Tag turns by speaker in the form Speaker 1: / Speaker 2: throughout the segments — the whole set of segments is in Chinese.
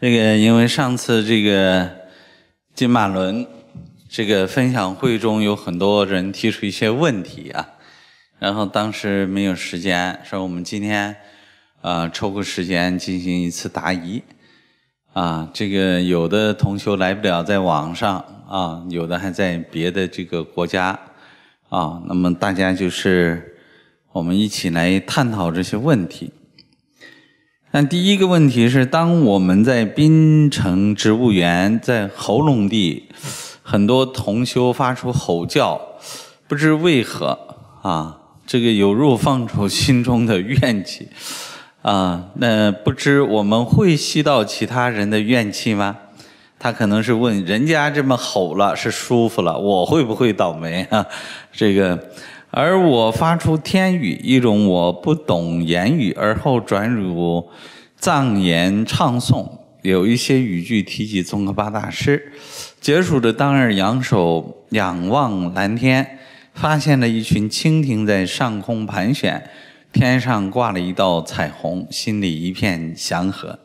Speaker 1: 这个，因为上次这个金马伦这个分享会中，有很多人提出一些问题啊，然后当时没有时间，说我们今天啊抽个时间进行一次答疑啊。这个有的同学来不了，在网上啊，有的还在别的这个国家啊，那么大家就是我们一起来探讨这些问题。但第一个问题是，当我们在滨城植物园，在喉咙地，很多同修发出吼叫，不知为何啊，这个有入放出心中的怨气啊。那不知我们会吸到其他人的怨气吗？他可能是问人家这么吼了是舒服了，我会不会倒霉啊？这个，而我发出天语，一种我不懂言语，而后转入。藏言唱诵有一些语句提及宗喀巴大师。结束的当日，仰首仰望蓝天，发现了一群蜻蜓在上空盘旋，天上挂了一道彩虹，心里一片祥和。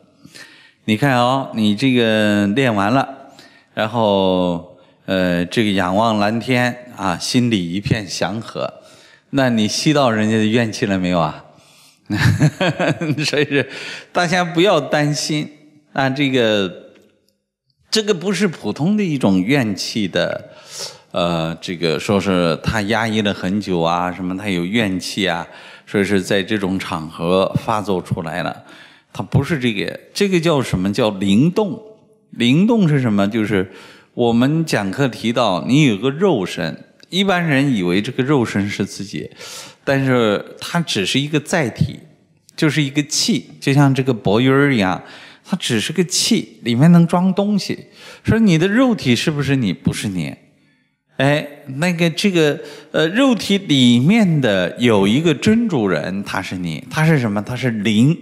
Speaker 1: 你看哦，你这个练完了，然后呃，这个仰望蓝天啊，心里一片祥和。那你吸到人家的怨气了没有啊？所以是，大家不要担心啊，这个这个不是普通的一种怨气的，呃，这个说是他压抑了很久啊，什么他有怨气啊，所以是在这种场合发作出来了，他不是这个，这个叫什么叫灵动？灵动是什么？就是我们讲课提到，你有个肉身，一般人以为这个肉身是自己。但是它只是一个载体，就是一个气，就像这个薄云儿一样，它只是个气，里面能装东西。说你的肉体是不是你？不是你。哎，那个这个呃，肉体里面的有一个真主人，他是你，他是什么？他是灵，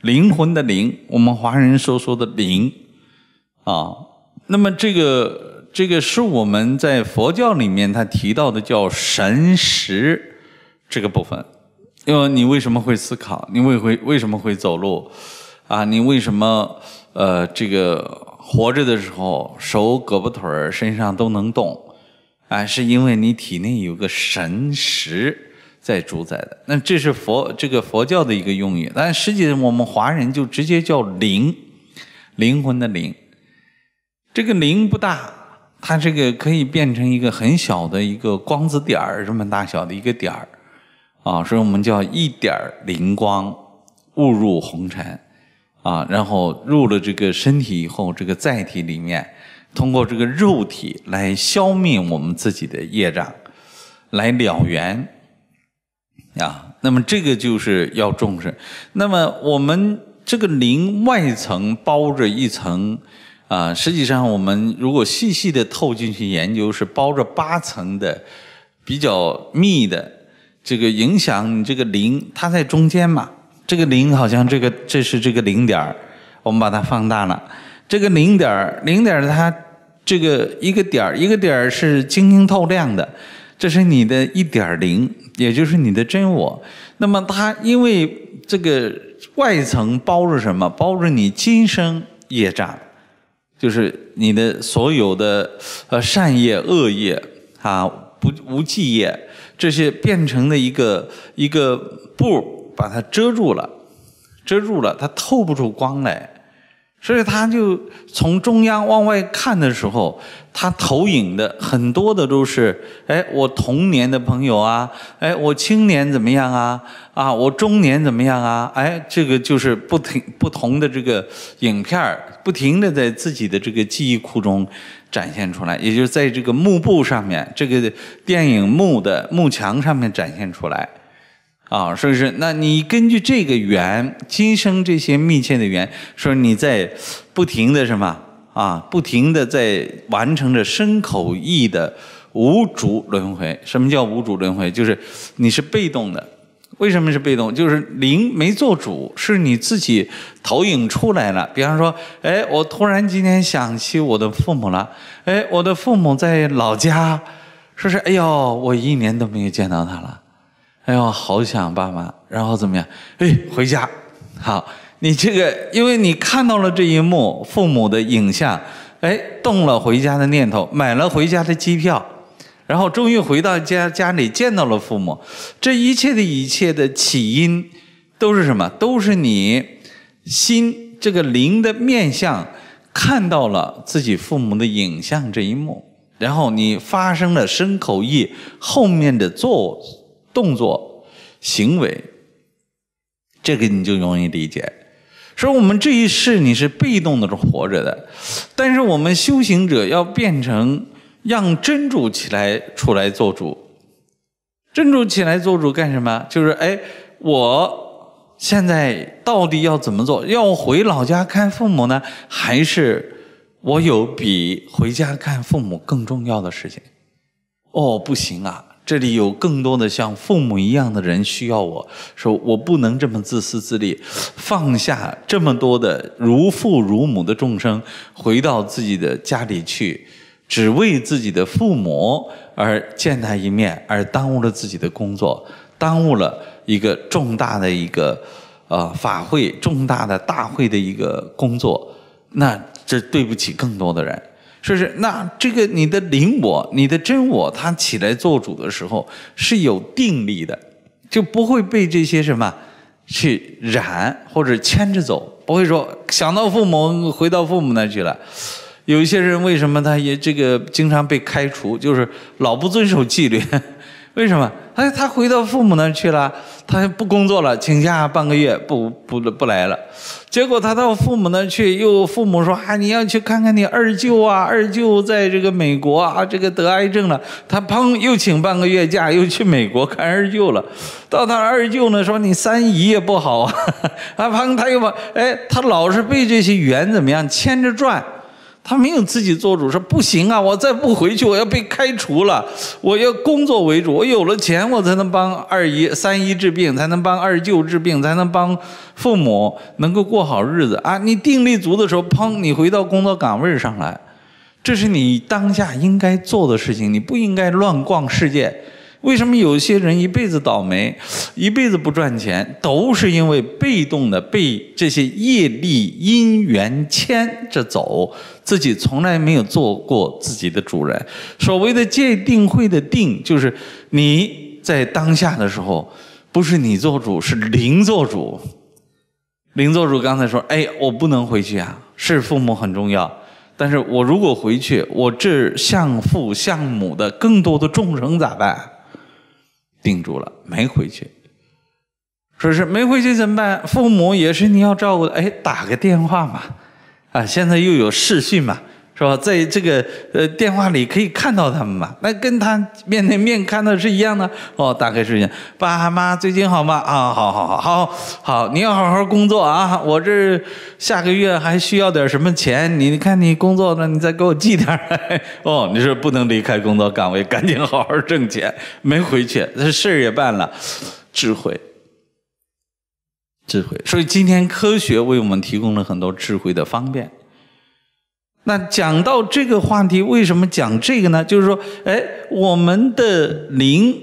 Speaker 1: 灵魂的灵。我们华人所说的灵啊，那么这个这个是我们在佛教里面他提到的叫神识。这个部分，因为你为什么会思考？你为会为什么会走路？啊，你为什么呃这个活着的时候手胳膊腿儿身上都能动？啊，是因为你体内有个神识在主宰的。那这是佛这个佛教的一个用语，但实际上我们华人就直接叫灵，灵魂的灵。这个灵不大，它这个可以变成一个很小的一个光子点儿这么大小的一个点儿。啊，所以我们叫一点灵光误入红尘啊，然后入了这个身体以后，这个载体里面，通过这个肉体来消灭我们自己的业障，来了缘啊。那么这个就是要重视。那么我们这个灵外层包着一层啊，实际上我们如果细细的透进去研究，是包着八层的比较密的。这个影响你这个零，它在中间嘛。这个零好像这个这是这个零点儿，我们把它放大了。这个零点儿零点儿它这个一个点儿一个点儿是晶莹透亮的，这是你的一点零，也就是你的真我。那么它因为这个外层包着什么？包着你今生业障，就是你的所有的呃善业、恶业啊，不无记业。这些变成了一个一个布，把它遮住了，遮住了，它透不出光来。所以他就从中央往外看的时候，他投影的很多的都是，哎，我童年的朋友啊，哎，我青年怎么样啊？啊，我中年怎么样啊？哎，这个就是不停不同的这个影片儿，不停的在自己的这个记忆库中。展现出来，也就是在这个幕布上面，这个电影幕的幕墙上面展现出来，啊，所以说，那你根据这个缘，今生这些密切的缘，说你在不停的什么啊，不停的在完成着身口意的无主轮回。什么叫无主轮回？就是你是被动的。为什么是被动？就是灵没做主，是你自己投影出来了。比方说，哎，我突然今天想起我的父母了，哎，我的父母在老家，说是哎呦，我一年都没有见到他了，哎呦，好想爸妈。然后怎么样？哎，回家。好，你这个，因为你看到了这一幕，父母的影像，哎，动了回家的念头，买了回家的机票。然后终于回到家家里见到了父母，这一切的一切的起因，都是什么？都是你心这个灵的面相看到了自己父母的影像这一幕，然后你发生了身口意后面的做动作行为，这个你就容易理解。所以，我们这一世你是被动的活着的，但是我们修行者要变成。让真主起来出来做主，真主起来做主干什么？就是哎，我现在到底要怎么做？要回老家看父母呢，还是我有比回家看父母更重要的事情？哦，不行啊！这里有更多的像父母一样的人需要我，说我不能这么自私自利，放下这么多的如父如母的众生，回到自己的家里去。只为自己的父母而见他一面，而耽误了自己的工作，耽误了一个重大的一个呃法会、重大的大会的一个工作，那这对不起更多的人，说是那这个你的灵我、你的真我，他起来做主的时候是有定力的，就不会被这些什么去染或者牵着走，不会说想到父母回到父母那去了。有一些人为什么他也这个经常被开除，就是老不遵守纪律，为什么？哎，他回到父母那去了，他不工作了，请假半个月不不不来了，结果他到父母那去，又父母说啊，你要去看看你二舅啊，二舅在这个美国啊，这个得癌症了，他砰又请半个月假，又去美国看二舅了。到他二舅呢，说你三姨也不好啊，啊 砰他又把哎，他老是被这些缘怎么样牵着转。他没有自己做主，说不行啊！我再不回去，我要被开除了。我要工作为主，我有了钱，我才能帮二姨、三姨治病，才能帮二舅治病，才能帮父母能够过好日子啊！你定力足的时候，砰，你回到工作岗位上来，这是你当下应该做的事情，你不应该乱逛世界。为什么有些人一辈子倒霉，一辈子不赚钱，都是因为被动的被这些业力因缘牵着走，自己从来没有做过自己的主人。所谓的戒定慧的定，就是你在当下的时候，不是你做主，是灵做主。灵做主刚才说，哎，我不能回去啊，是父母很重要，但是我如果回去，我这像父像母的更多的众生咋办？定住了，没回去。说是没回去怎么办？父母也是你要照顾的，哎，打个电话嘛，啊，现在又有视讯嘛。是吧？在这个呃电话里可以看到他们嘛？那跟他面对面看到是一样的哦，大概是一样。爸妈最近好吗？啊，好好好好好，你要好好工作啊！我这下个月还需要点什么钱？你看你工作了，你再给我寄点 哦。你说不能离开工作岗位，赶紧好好挣钱。没回去，那事儿也办了，智慧，智慧。所以今天科学为我们提供了很多智慧的方便。那讲到这个话题，为什么讲这个呢？就是说，哎，我们的灵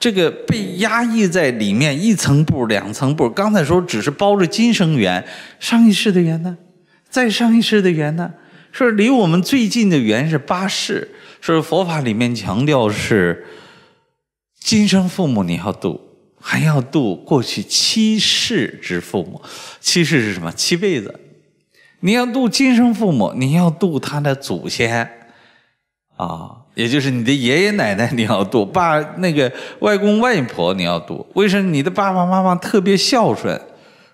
Speaker 1: 这个被压抑在里面一层布、两层布。刚才说只是包着今生缘，上一世的缘呢？再上一世的缘呢？说离我们最近的缘是八世。说佛法里面强调是，今生父母你要度，还要度过去七世之父母。七世是什么？七辈子。你要度亲生父母，你要度他的祖先，啊，也就是你的爷爷奶奶，你要度，把那个外公外婆你要度。为什么你的爸爸妈妈特别孝顺？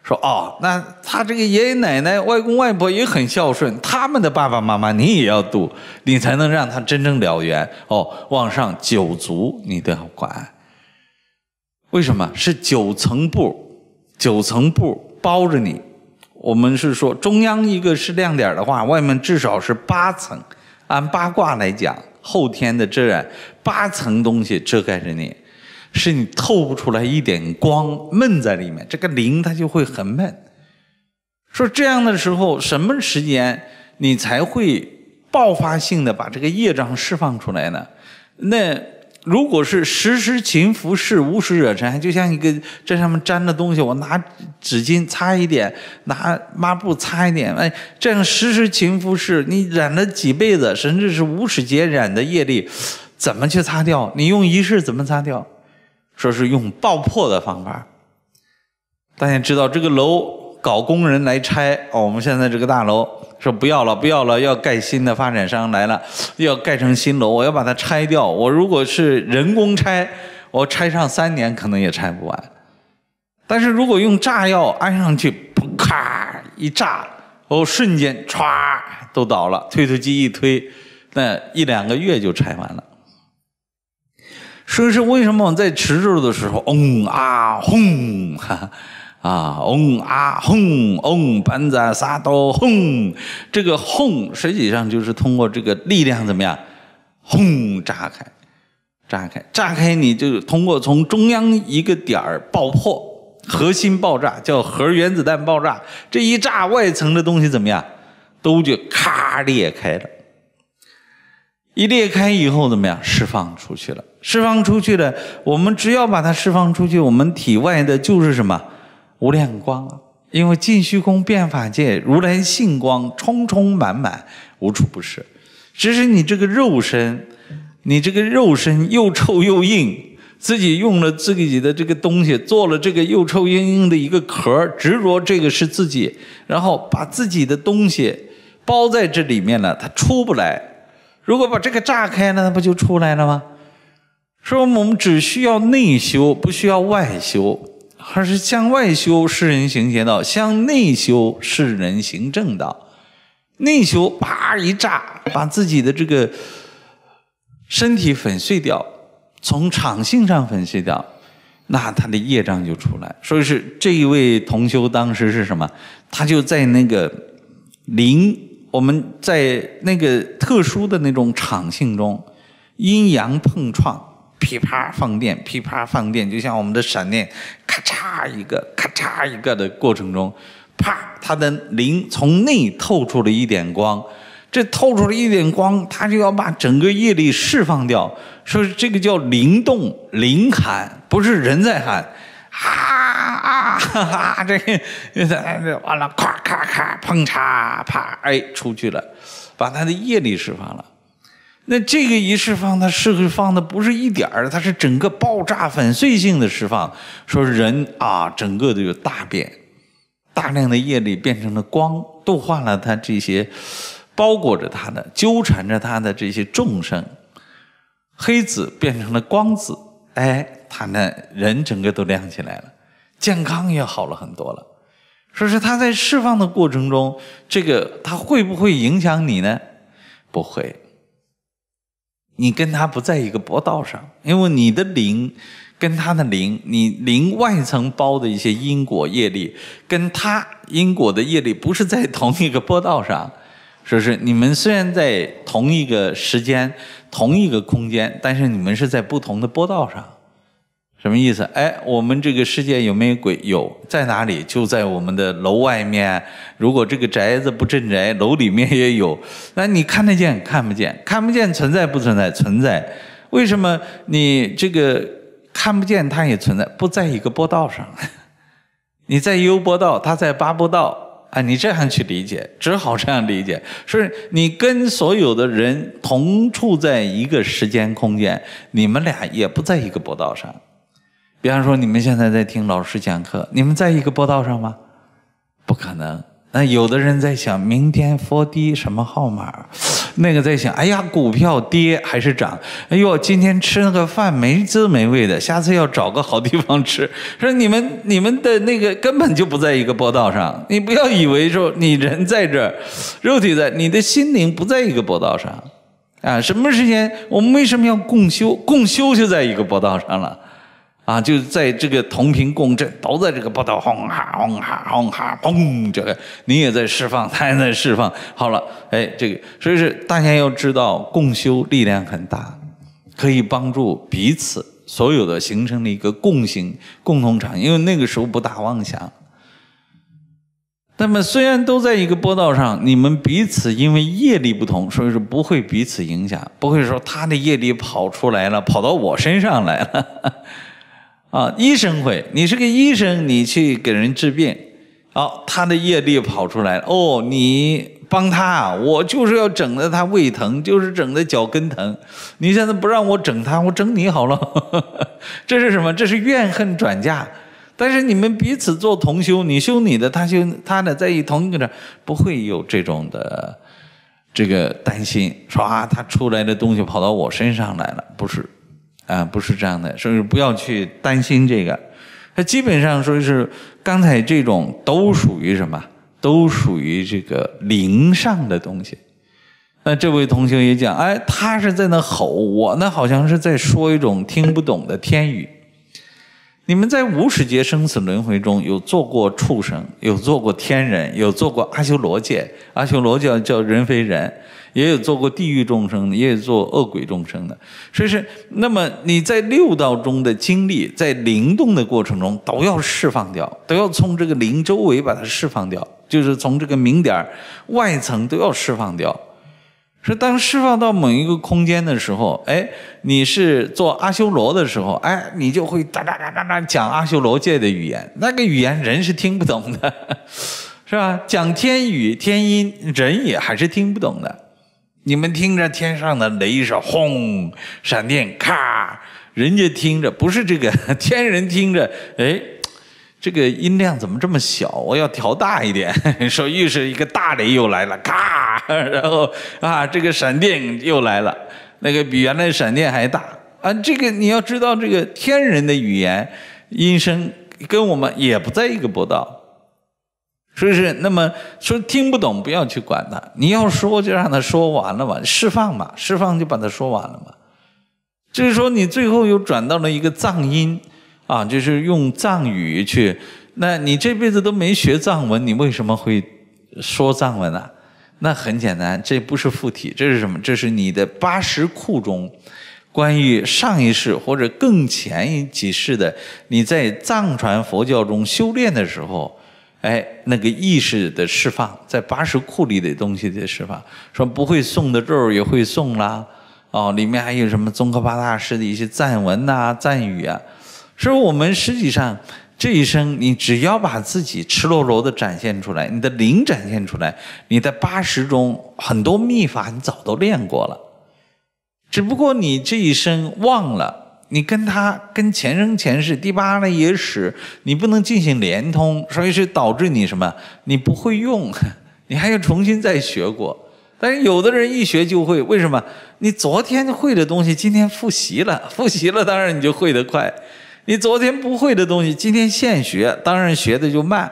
Speaker 1: 说哦，那他这个爷爷奶奶、外公外婆也很孝顺，他们的爸爸妈妈你也要度，你才能让他真正了缘哦。往上九族你都要管，为什么是九层布？九层布包着你。我们是说，中央一个是亮点的话，外面至少是八层。按八卦来讲，后天的遮染，八层东西遮盖着你，是你透不出来一点光，闷在里面，这个灵它就会很闷。说这样的时候，什么时间你才会爆发性的把这个业障释放出来呢？那？如果是时时勤拂拭，无始惹尘埃，就像一个这上面沾的东西，我拿纸巾擦一点，拿抹布擦一点，哎，这样时时勤拂拭，你染了几辈子，甚至是无始劫染的业力，怎么去擦掉？你用仪式怎么擦掉？说是用爆破的方法，大家知道这个楼搞工人来拆，哦，我们现在这个大楼。说不要了，不要了，要盖新的发展商来了，要盖成新楼，我要把它拆掉。我如果是人工拆，我拆上三年可能也拆不完。但是如果用炸药安上去，咔一炸，我瞬间歘都倒了，推土机一推，那一两个月就拆完了。所以说，为什么我们在持住的时候，嗯啊轰。哈，啊，嗡啊，轰，嗡班子撒到轰，这个轰实际上就是通过这个力量怎么样？轰，炸开，炸开，炸开！你就通过从中央一个点儿爆破，核心爆炸，叫核原子弹爆炸。这一炸，外层的东西怎么样？都就咔裂开了。一裂开以后怎么样？释放出去了，释放出去了。我们只要把它释放出去，我们体外的就是什么？无量光，因为净虚空变法界，如来性光充充满满，无处不是。只是你这个肉身，你这个肉身又臭又硬，自己用了自己的这个东西做了这个又臭又硬的一个壳，执着这个是自己，然后把自己的东西包在这里面了，它出不来。如果把这个炸开了，那不就出来了吗？说我们只需要内修，不需要外修。他是向外修是人行邪道，向内修是人行正道。内修啪一炸，把自己的这个身体粉碎掉，从场性上粉碎掉，那他的业障就出来。所以是这一位同修当时是什么？他就在那个灵，我们在那个特殊的那种场性中，阴阳碰撞。噼啪放电，噼啪放电，就像我们的闪电，咔嚓一个，咔嚓一个的过程中，啪，它的灵从内透出了一点光，这透出了一点光，它就要把整个业力释放掉，说是这个叫灵动灵喊，不是人在喊，啊啊，这个，完了，咔咔咔，砰嚓啪，哎，出去了，把它的业力释放了。那这个一释放，它是放的不是一点儿，它是整个爆炸粉碎性的释放。说人啊，整个都有大变，大量的业力变成了光，度化了他这些包裹着他的、纠缠着他的这些众生。黑子变成了光子，哎，他那人整个都亮起来了，健康也好了很多了。说是他在释放的过程中，这个他会不会影响你呢？不会。你跟他不在一个波道上，因为你的灵，跟他的灵，你灵外层包的一些因果业力，跟他因果的业力不是在同一个波道上，是不是？你们虽然在同一个时间、同一个空间，但是你们是在不同的波道上。什么意思？哎，我们这个世界有没有鬼？有，在哪里？就在我们的楼外面。如果这个宅子不镇宅，楼里面也有。那你看得见，看不见，看不见存在不存在？存在。为什么你这个看不见它也存在？不在一个波道上，你在优波道，他在八波道啊。你这样去理解，只好这样理解。所以你跟所有的人同处在一个时间空间，你们俩也不在一个波道上。比方说，你们现在在听老师讲课，你们在一个波道上吗？不可能。那有的人在想，明天佛 D 什么号码？那个在想，哎呀，股票跌还是涨？哎呦，今天吃那个饭没滋没味的，下次要找个好地方吃。说你们，你们的那个根本就不在一个波道上。你不要以为说你人在这儿，肉体在，你的心灵不在一个波道上啊。什么时间？我们为什么要共修？共修就在一个波道上了。啊，就在这个同频共振，都在这个波道轰哈轰哈轰哈轰，这个你也在释放，他也在释放。好了，哎，这个，所以说大家要知道，共修力量很大，可以帮助彼此，所有的形成了一个共行共同场。因为那个时候不打妄想，那么虽然都在一个波道上，你们彼此因为业力不同，所以说不会彼此影响，不会说他的业力跑出来了，跑到我身上来了。啊，医生会，你是个医生，你去给人治病，好，他的业力跑出来，哦，你帮他，我就是要整的他胃疼，就是整的脚跟疼，你现在不让我整他，我整你好了，这是什么？这是怨恨转嫁。但是你们彼此做同修，你修你的，他修他的，在一同一个上，不会有这种的这个担心，说啊，他出来的东西跑到我身上来了，不是。啊，不是这样的，所以不要去担心这个。它基本上说是刚才这种都属于什么？都属于这个灵上的东西。那这位同学也讲，哎，他是在那吼，我呢好像是在说一种听不懂的天语。你们在无始劫生死轮回中有做过畜生，有做过天人，有做过阿修罗界，阿修罗叫叫人非人。也有做过地狱众生，的，也有做恶鬼众生的，所以是，那么你在六道中的经历，在灵动的过程中，都要释放掉，都要从这个灵周围把它释放掉，就是从这个明点外层都要释放掉。说当释放到某一个空间的时候，哎，你是做阿修罗的时候，哎，你就会哒哒哒哒哒讲阿修罗界的语言，那个语言人是听不懂的，是吧？讲天语、天音，人也还是听不懂的。你们听着，天上的雷声轰，闪电咔，人家听着不是这个天人听着，哎，这个音量怎么这么小？我要调大一点。说又是一个大雷又来了，咔，然后啊，这个闪电又来了，那个比原来闪电还大啊。这个你要知道，这个天人的语言音声跟我们也不在一个波道。是不是？那么说听不懂不要去管他。你要说就让他说完了吧，释放嘛，释放就把他说完了嘛。就是说，你最后又转到了一个藏音啊，就是用藏语去。那你这辈子都没学藏文，你为什么会说藏文呢？那很简单，这不是附体，这是什么？这是你的八十库中关于上一世或者更前几世的你在藏传佛教中修炼的时候。哎，那个意识的释放，在八十库里的东西的释放，说不会诵的咒也会诵啦，哦，里面还有什么宗喀巴大师的一些赞文呐、赞语啊，所以，我们实际上这一生，你只要把自己赤裸裸的展现出来，你的灵展现出来，你在八十中很多秘法你早都练过了，只不过你这一生忘了。你跟他跟前生前世第八呢也使你不能进行连通，所以是导致你什么？你不会用，你还要重新再学过。但是有的人一学就会，为什么？你昨天会的东西，今天复习了，复习了，当然你就会得快。你昨天不会的东西，今天现学，当然学的就慢。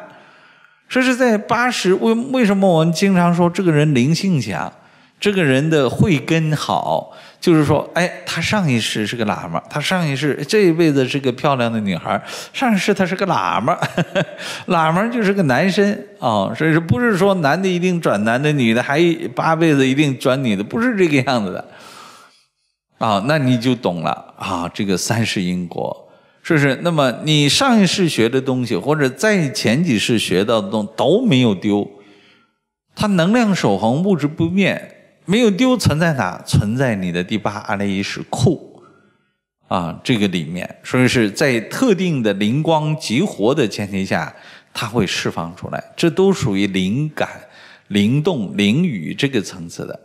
Speaker 1: 说是在八十，为为什么我们经常说这个人灵性强，这个人的慧根好？就是说，哎，他上一世是个喇嘛，他上一世这一辈子是个漂亮的女孩上一世他是个喇嘛，喇嘛就是个男生啊，所以说不是说男的一定转男的，女的还八辈子一定转女的，不是这个样子的啊，那你就懂了啊，这个三世因果，是不是？那么你上一世学的东西，或者在前几世学到的东都没有丢，它能量守恒，物质不变，没有丢，存在哪？存在你的第八阿赖耶识库啊，这个里面，所以是在特定的灵光激活的前提下，它会释放出来。这都属于灵感、灵动、灵语这个层次的。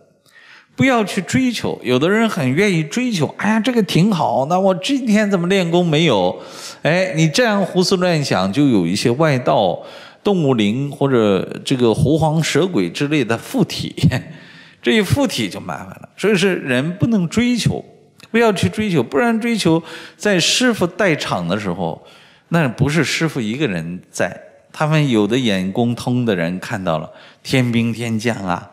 Speaker 1: 不要去追求，有的人很愿意追求。哎呀，这个挺好。那我今天怎么练功没有？哎，你这样胡思乱想，就有一些外道、动物灵或者这个狐黄蛇鬼之类的附体。这一附体就麻烦了，所以说人不能追求，不要去追求，不然追求在师傅在场的时候，那不是师傅一个人在，他们有的眼光通的人看到了天兵天将啊，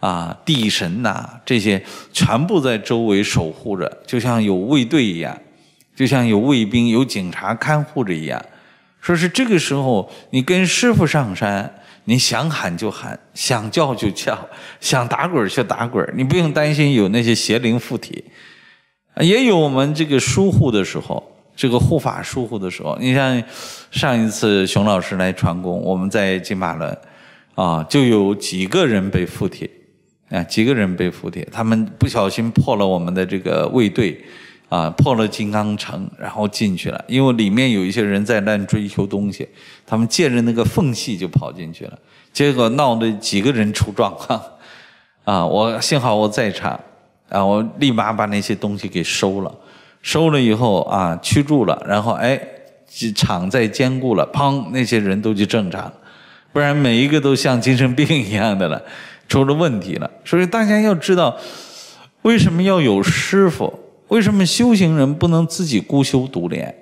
Speaker 1: 啊地神呐，这些全部在周围守护着，就像有卫队一样，就像有卫兵、有警察看护着一样。说是这个时候你跟师傅上山。你想喊就喊，想叫就叫，想打滚儿就打滚儿，你不用担心有那些邪灵附体。也有我们这个疏忽的时候，这个护法疏忽的时候。你像上一次熊老师来传功，我们在金马伦啊，就有几个人被附体，啊，几个人被附体，他们不小心破了我们的这个卫队。啊，破了金刚城，然后进去了。因为里面有一些人在那追求东西，他们借着那个缝隙就跑进去了。结果闹得几个人出状况，啊，我幸好我在场，啊，我立马把那些东西给收了，收了以后啊，驱逐了，然后哎，场再坚固了，砰，那些人都就正常，不然每一个都像精神病一样的了，出了问题了。所以大家要知道，为什么要有师傅？为什么修行人不能自己孤修独练？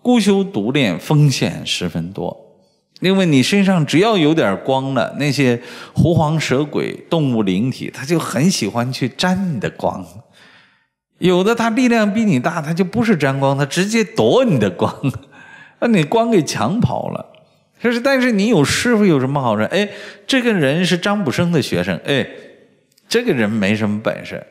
Speaker 1: 孤修独练风险十分多。因为你身上只要有点光了，那些狐黄蛇鬼动物灵体，他就很喜欢去沾你的光。有的他力量比你大，他就不是沾光，他直接夺你的光，把 你光给抢跑了。可是，但是你有师傅有什么好处？哎，这个人是张卜生的学生，哎，这个人没什么本事。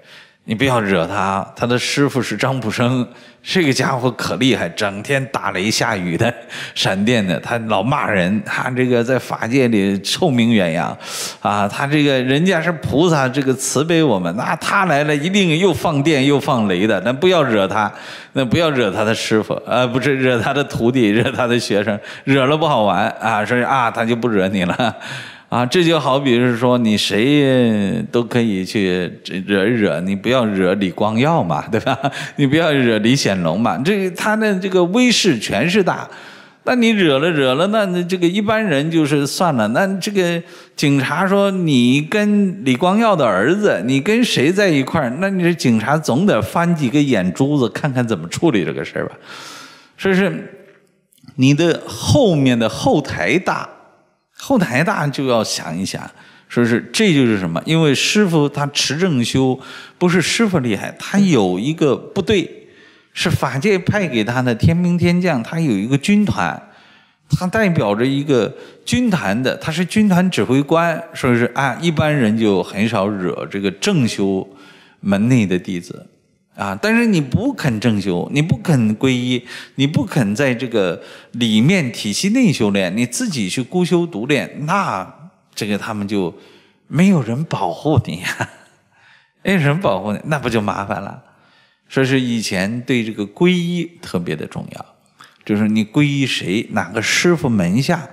Speaker 1: 你不要惹他，他的师傅是张普生，这个家伙可厉害，整天打雷下雨的、闪电的，他老骂人，他这个在法界里臭名远扬，啊，他这个人家是菩萨，这个慈悲我们，那他来了一定又放电又放雷的，那不要惹他，那不要惹他的师傅，啊，不是惹他的徒弟，惹他的学生，惹了不好玩啊，所以啊，他就不惹你了。啊，这就好比是说，你谁都可以去惹一惹，你不要惹李光耀嘛，对吧？你不要惹李显龙嘛，这他的这个威势权势大，那你惹了惹了，那这个一般人就是算了。那这个警察说，你跟李光耀的儿子，你跟谁在一块儿？那你这警察总得翻几个眼珠子，看看怎么处理这个事儿吧。说是是你的后面的后台大。后台大就要想一想，说是这就是什么？因为师傅他持正修，不是师傅厉害，他有一个部队，是法界派给他的天兵天将，他有一个军团，他代表着一个军团的，他是军团指挥官，说是啊，一般人就很少惹这个正修门内的弟子。啊！但是你不肯正修，你不肯皈依，你不肯在这个里面体系内修炼，你自己去孤修独练，那这个他们就没有人保护你呀，没有人保护你，那不就麻烦了？说是以前对这个皈依特别的重要，就是你皈依谁，哪个师傅门下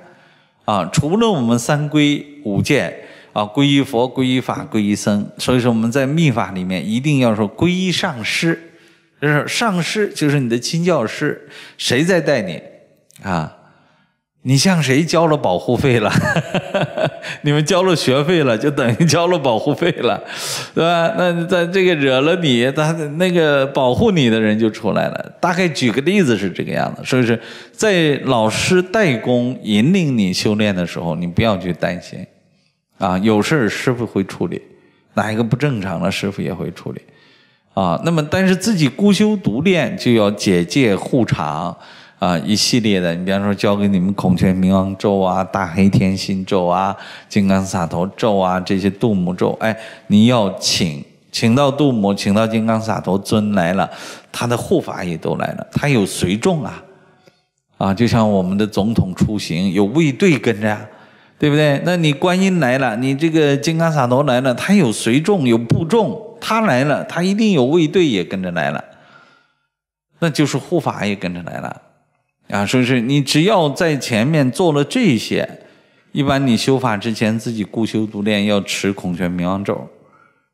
Speaker 1: 啊？除了我们三皈五戒。啊，皈依佛，皈依法，皈依僧。所以说，我们在密法里面一定要说皈依上师，就是上师就是你的亲教师，谁在带你啊？你向谁交了保护费了？你们交了学费了，就等于交了保护费了，对吧？那在这个惹了你，他那个保护你的人就出来了。大概举个例子是这个样子。所以说，在老师代工引领你修炼的时候，你不要去担心。啊，有事师傅会处理，哪一个不正常了，师傅也会处理。啊，那么但是自己孤修独练就要解戒护场啊，一系列的。你比方说教给你们孔雀明王咒啊、大黑天心咒啊、金刚萨陀咒啊这些度母咒，哎，你要请请到度母，请到金刚萨陀尊来了，他的护法也都来了，他有随众啊，啊，就像我们的总统出行有卫队跟着。对不对？那你观音来了，你这个金刚萨埵来了，他有随众有部众，他来了，他一定有卫队也跟着来了，那就是护法也跟着来了。啊，说是你只要在前面做了这些，一般你修法之前自己固修独练要持孔雀明王咒，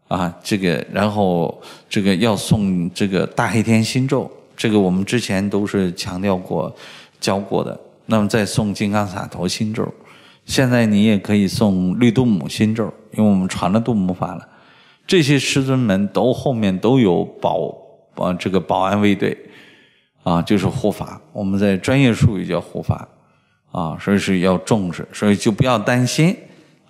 Speaker 1: 啊，这个然后这个要送这个大黑天心咒，这个我们之前都是强调过教过的，那么再送金刚萨埵心咒。现在你也可以送绿度母心咒，因为我们传了度母法了。这些师尊们都后面都有保啊，这个保安卫队啊，就是护法。我们在专业术语叫护法啊，所以是要重视，所以就不要担心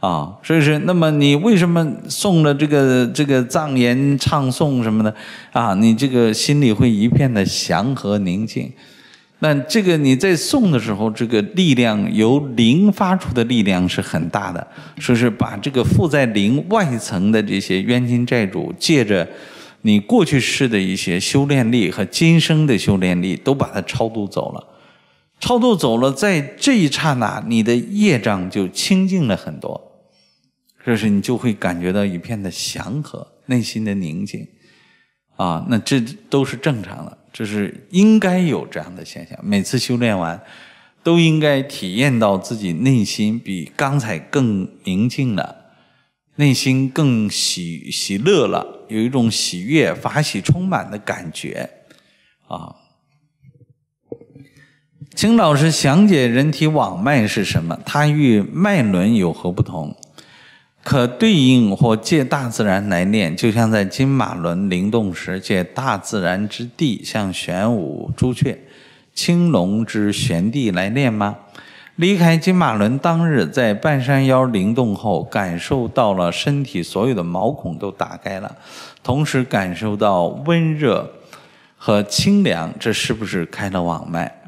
Speaker 1: 啊。所以说，那么你为什么送了这个这个藏言唱诵什么的啊？你这个心里会一片的祥和宁静。那这个你在诵的时候，这个力量由灵发出的力量是很大的，说是把这个附在灵外层的这些冤亲债主，借着你过去世的一些修炼力和今生的修炼力，都把它超度走了。超度走了，在这一刹那，你的业障就清净了很多，这是你就会感觉到一片的祥和，内心的宁静。啊，那这都是正常的。这是应该有这样的现象。每次修炼完，都应该体验到自己内心比刚才更宁静了，内心更喜喜乐了，有一种喜悦、法喜、充满的感觉。啊，请老师详解人体网脉是什么？它与脉轮有何不同？可对应或借大自然来练，就像在金马伦灵动时借大自然之地，像玄武、朱雀、青龙之玄地来练吗？离开金马伦当日，在半山腰灵动后，感受到了身体所有的毛孔都打开了，同时感受到温热和清凉，这是不是开了网脉？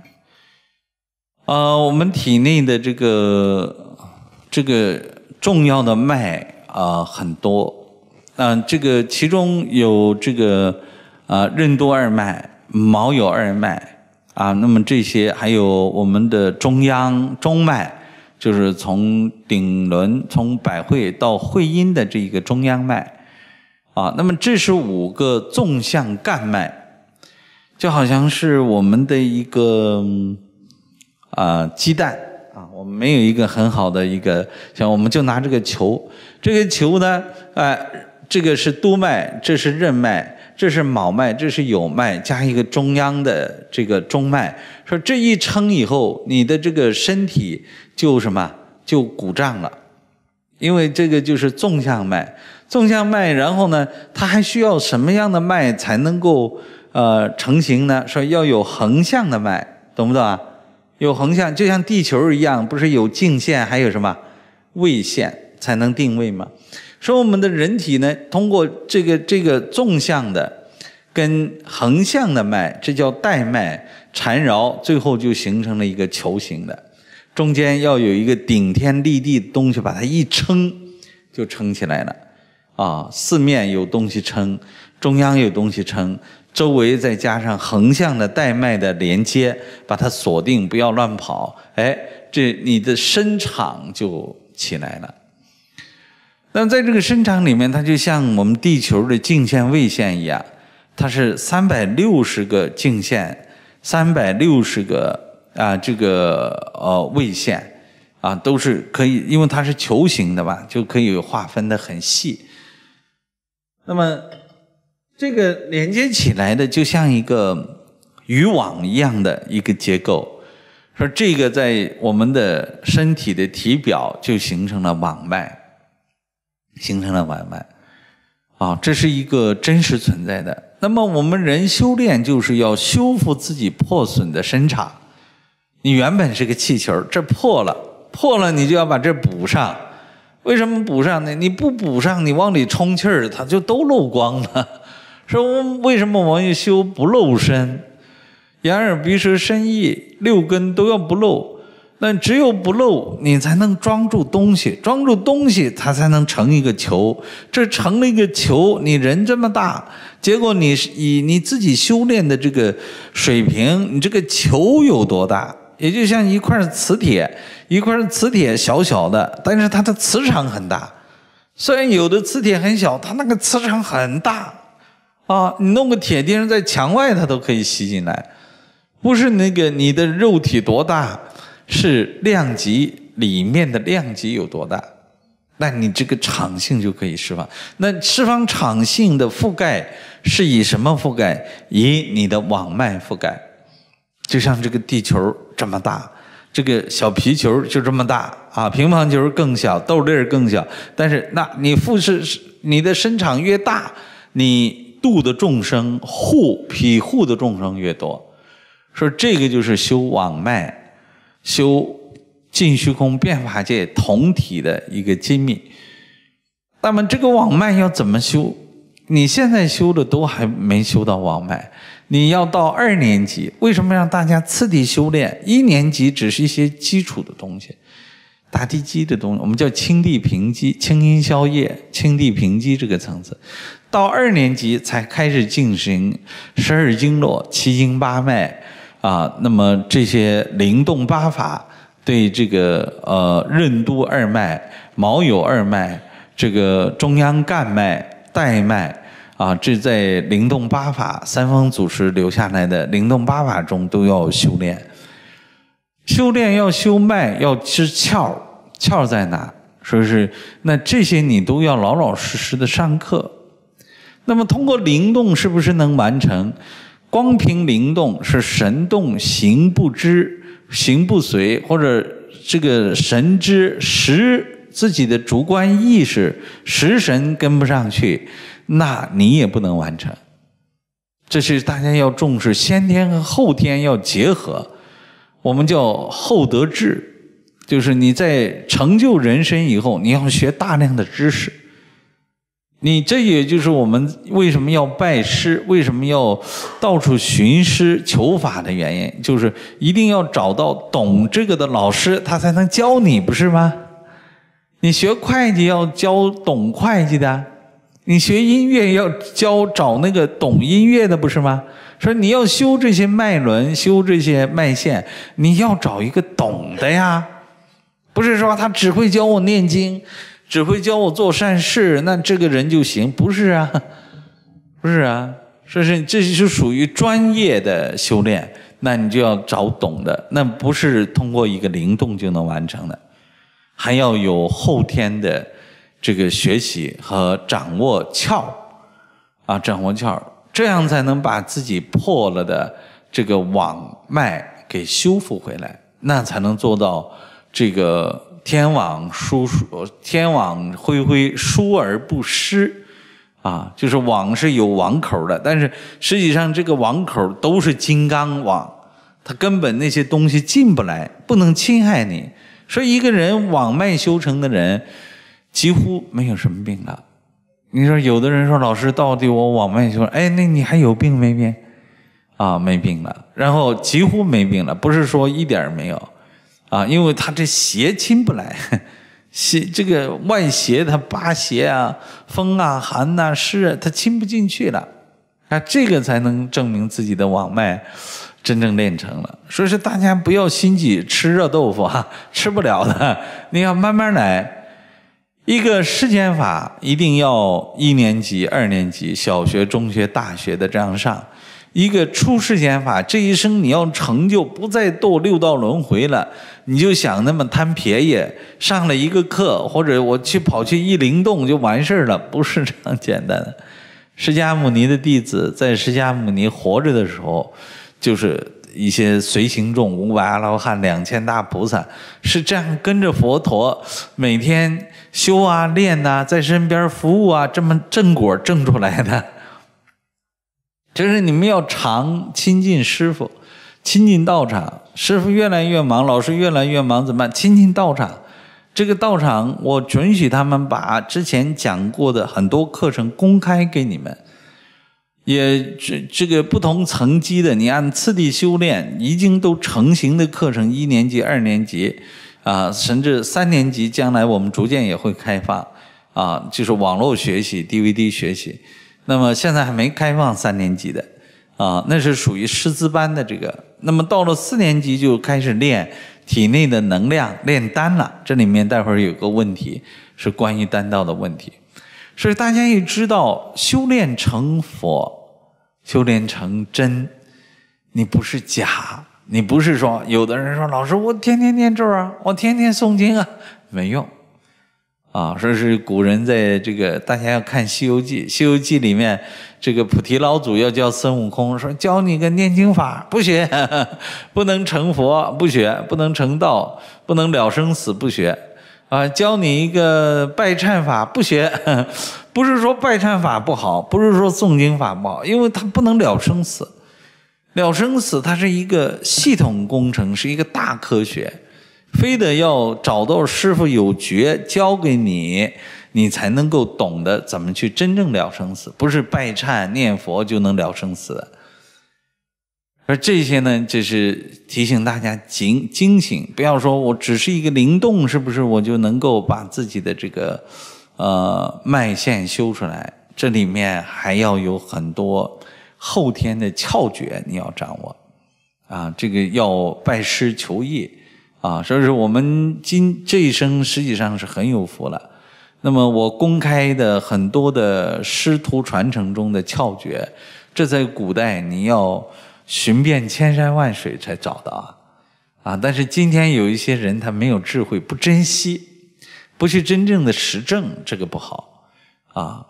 Speaker 1: 啊，我们体内的这个这个。重要的脉啊很多，嗯，这个其中有这个啊任督二脉、毛有二脉啊，那么这些还有我们的中央中脉，就是从顶轮从百会到会阴的这一个中央脉啊，那么这是五个纵向干脉，就好像是我们的一个啊鸡蛋。没有一个很好的一个，像我们就拿这个球，这个球呢，哎，这个是督脉，这是任脉，这是卯脉，这是酉脉，加一个中央的这个中脉，说这一撑以后，你的这个身体就什么就鼓胀了，因为这个就是纵向脉，纵向脉，然后呢，它还需要什么样的脉才能够呃成型呢？说要有横向的脉，懂不懂啊？有横向，就像地球一样，不是有径线还有什么位线才能定位吗？说我们的人体呢，通过这个这个纵向的跟横向的脉，这叫带脉缠绕，最后就形成了一个球形的，中间要有一个顶天立地的东西把它一撑，就撑起来了啊，四面有东西撑，中央有东西撑。周围再加上横向的带脉的连接，把它锁定，不要乱跑。哎，这你的身长就起来了。那在这个身长里面，它就像我们地球的径线、位线一样，它是三百六十个径线，三百六十个啊，这个呃位线啊，都是可以，因为它是球形的嘛，就可以划分的很细。那么。这个连接起来的就像一个渔网一样的一个结构，说这个在我们的身体的体表就形成了网脉，形成了网脉，啊，这是一个真实存在的。那么我们人修炼就是要修复自己破损的身场。你原本是个气球，这破了，破了你就要把这补上。为什么补上呢？你不补上，你往里充气儿，它就都漏光了。说为什么王爷修不漏身，眼耳鼻舌身意六根都要不漏，那只有不漏，你才能装住东西，装住东西，它才能成一个球。这成了一个球，你人这么大，结果你是以你自己修炼的这个水平，你这个球有多大？也就像一块磁铁，一块磁铁小小的，但是它的磁场很大。虽然有的磁铁很小，它那个磁场很大。啊，你弄个铁钉在墙外，它都可以吸进来。不是那个你的肉体多大，是量级里面的量级有多大，那你这个场性就可以释放。那释放场性的覆盖是以什么覆盖？以你的网脉覆盖。就像这个地球这么大，这个小皮球就这么大啊，乒乓球更小，豆粒儿更小。但是，那你复式是你的身场越大，你。度的众生护庇护的众生越多，说这个就是修网脉，修尽虚空变法界同体的一个精密。那么这个网脉要怎么修？你现在修的都还没修到网脉，你要到二年级。为什么让大家次第修炼？一年级只是一些基础的东西。打地基的东西，我们叫清地平基、清音消液、清地平基这个层次，到二年级才开始进行十二经络、七经八脉啊。那么这些灵动八法对这个呃任督二脉、毛有二脉、这个中央干脉、带脉啊，这在灵动八法三方祖师留下来的灵动八法中都要修炼。修炼要修脉，要知窍，窍在哪？说是那这些你都要老老实实的上课。那么通过灵动是不是能完成？光凭灵动是神动，行不知，行不随，或者这个神知识自己的主观意识识神跟不上去，那你也不能完成。这是大家要重视先天和后天要结合。我们叫厚德智，就是你在成就人生以后，你要学大量的知识。你这也就是我们为什么要拜师，为什么要到处寻师求法的原因，就是一定要找到懂这个的老师，他才能教你，不是吗？你学会计要教懂会计的。你学音乐要教找那个懂音乐的不是吗？说你要修这些脉轮，修这些脉线，你要找一个懂的呀，不是说他只会教我念经，只会教我做善事，那这个人就行，不是啊，不是啊，说是这是属于专业的修炼，那你就要找懂的，那不是通过一个灵动就能完成的，还要有后天的。这个学习和掌握窍，啊，掌握窍，这样才能把自己破了的这个网脉给修复回来，那才能做到这个天网疏疏，天网恢恢，疏而不失，啊，就是网是有网口的，但是实际上这个网口都是金刚网，它根本那些东西进不来，不能侵害你。所以一个人网脉修成的人。几乎没有什么病了，你说有的人说老师，到底我网脉说，哎，那你还有病没病？啊，没病了，然后几乎没病了，不是说一点没有，啊，因为他这邪侵不来，邪这个外邪他八邪啊，风啊、寒呐、湿，啊，他侵不进去了，啊，这个才能证明自己的网脉真正练成了。所以说大家不要心急，吃热豆腐哈，吃不了的，你要慢慢来。一个世检法一定要一年级、二年级、小学、中学、大学的这样上；一个初世间法，这一生你要成就，不再堕六道轮回了，你就想那么贪便宜，上了一个课，或者我去跑去一灵动就完事儿了，不是这样简单的。释迦牟尼的弟子在释迦牟尼活着的时候，就是一些随行众五百阿罗汉、两千大菩萨，是这样跟着佛陀每天。修啊，练啊，在身边服务啊，这么正果正出来的，就 是你们要常亲近师傅，亲近道场。师傅越来越忙，老师越来越忙，怎么办？亲近道场，这个道场我准许他们把之前讲过的很多课程公开给你们，也这这个不同层级的，你按次第修炼，已经都成型的课程，一年级、二年级。啊，甚至三年级将来我们逐渐也会开放，啊，就是网络学习、DVD 学习。那么现在还没开放三年级的，啊，那是属于师资班的这个。那么到了四年级就开始练体内的能量、炼丹了。这里面待会儿有个问题是关于丹道的问题，所以大家也知道，修炼成佛、修炼成真，你不是假。你不是说有的人说老师，我天天念咒啊，我天天诵经啊，没用，啊，说是古人在这个大家要看《西游记》，《西游记》里面这个菩提老祖要教孙悟空，说教你个念经法，不学 不能成佛，不学不能成道，不能了生死，不学啊，教你一个拜忏法，不学，不是说拜忏法不好，不是说诵经法不好，因为它不能了生死。了生死，它是一个系统工程，是一个大科学，非得要找到师傅有诀教给你，你才能够懂得怎么去真正了生死，不是拜忏念佛就能了生死。而这些呢，就是提醒大家警警醒，不要说我只是一个灵动，是不是我就能够把自己的这个呃脉线修出来？这里面还要有很多。后天的窍诀你要掌握啊，这个要拜师求艺啊，所以说我们今这一生实际上是很有福了。那么我公开的很多的师徒传承中的窍诀，这在古代你要寻遍千山万水才找到啊。啊，但是今天有一些人他没有智慧，不珍惜，不去真正的实证，这个不好啊。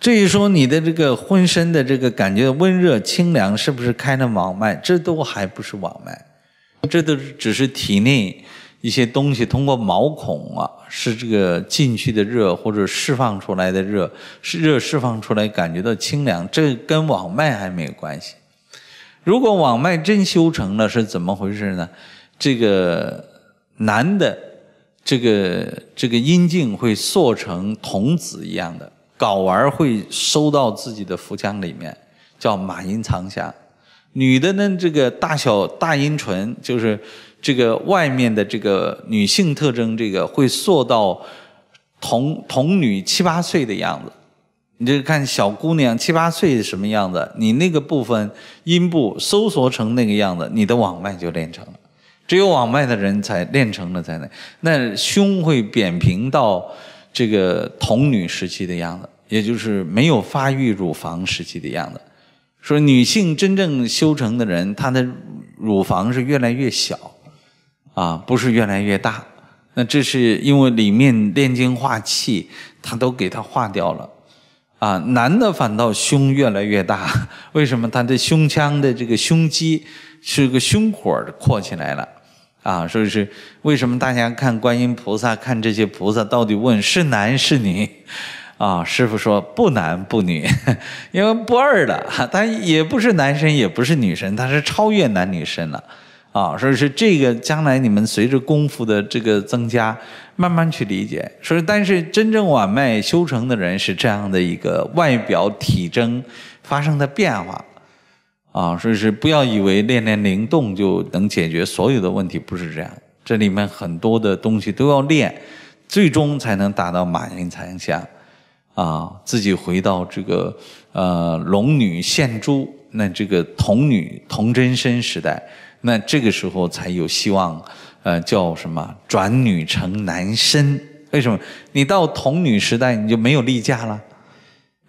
Speaker 1: 至于说你的这个浑身的这个感觉温热清凉，是不是开了网脉？这都还不是网脉，这都是只是体内一些东西通过毛孔啊，是这个进去的热或者释放出来的热，是热释放出来感觉到清凉，这跟网脉还没有关系。如果网脉真修成了，是怎么回事呢？这个男的这个这个阴茎会缩成童子一样的。睾丸会收到自己的腹腔里面，叫马阴藏下。女的呢，这个大小大阴唇就是这个外面的这个女性特征，这个会缩到童童女七八岁的样子。你这看小姑娘七八岁什么样子，你那个部分阴部收缩成那个样子，你的往外就练成了。只有往外的人才练成了才能。那胸会扁平到。这个童女时期的样子，也就是没有发育乳房时期的样子。说女性真正修成的人，她的乳房是越来越小，啊，不是越来越大。那这是因为里面炼精化气，他都给它化掉了。啊，男的反倒胸越来越大，为什么？他的胸腔的这个胸肌是个胸廓扩起来了。啊，所以是为什么大家看观音菩萨，看这些菩萨到底问是男是女？啊，师傅说不男不女，因为不二的，他也不是男神，也不是女神，他是超越男女生了。啊，所以说这个将来你们随着功夫的这个增加，慢慢去理解。所以，但是真正晚脉修成的人是这样的一个外表体征发生的变化。啊，所以是不要以为练练灵动就能解决所有的问题，不是这样。这里面很多的东西都要练，最终才能达到满盈才能啊，自己回到这个呃龙女现珠，那这个童女童真身时代，那这个时候才有希望。呃，叫什么？转女成男身？为什么？你到童女时代，你就没有例假了。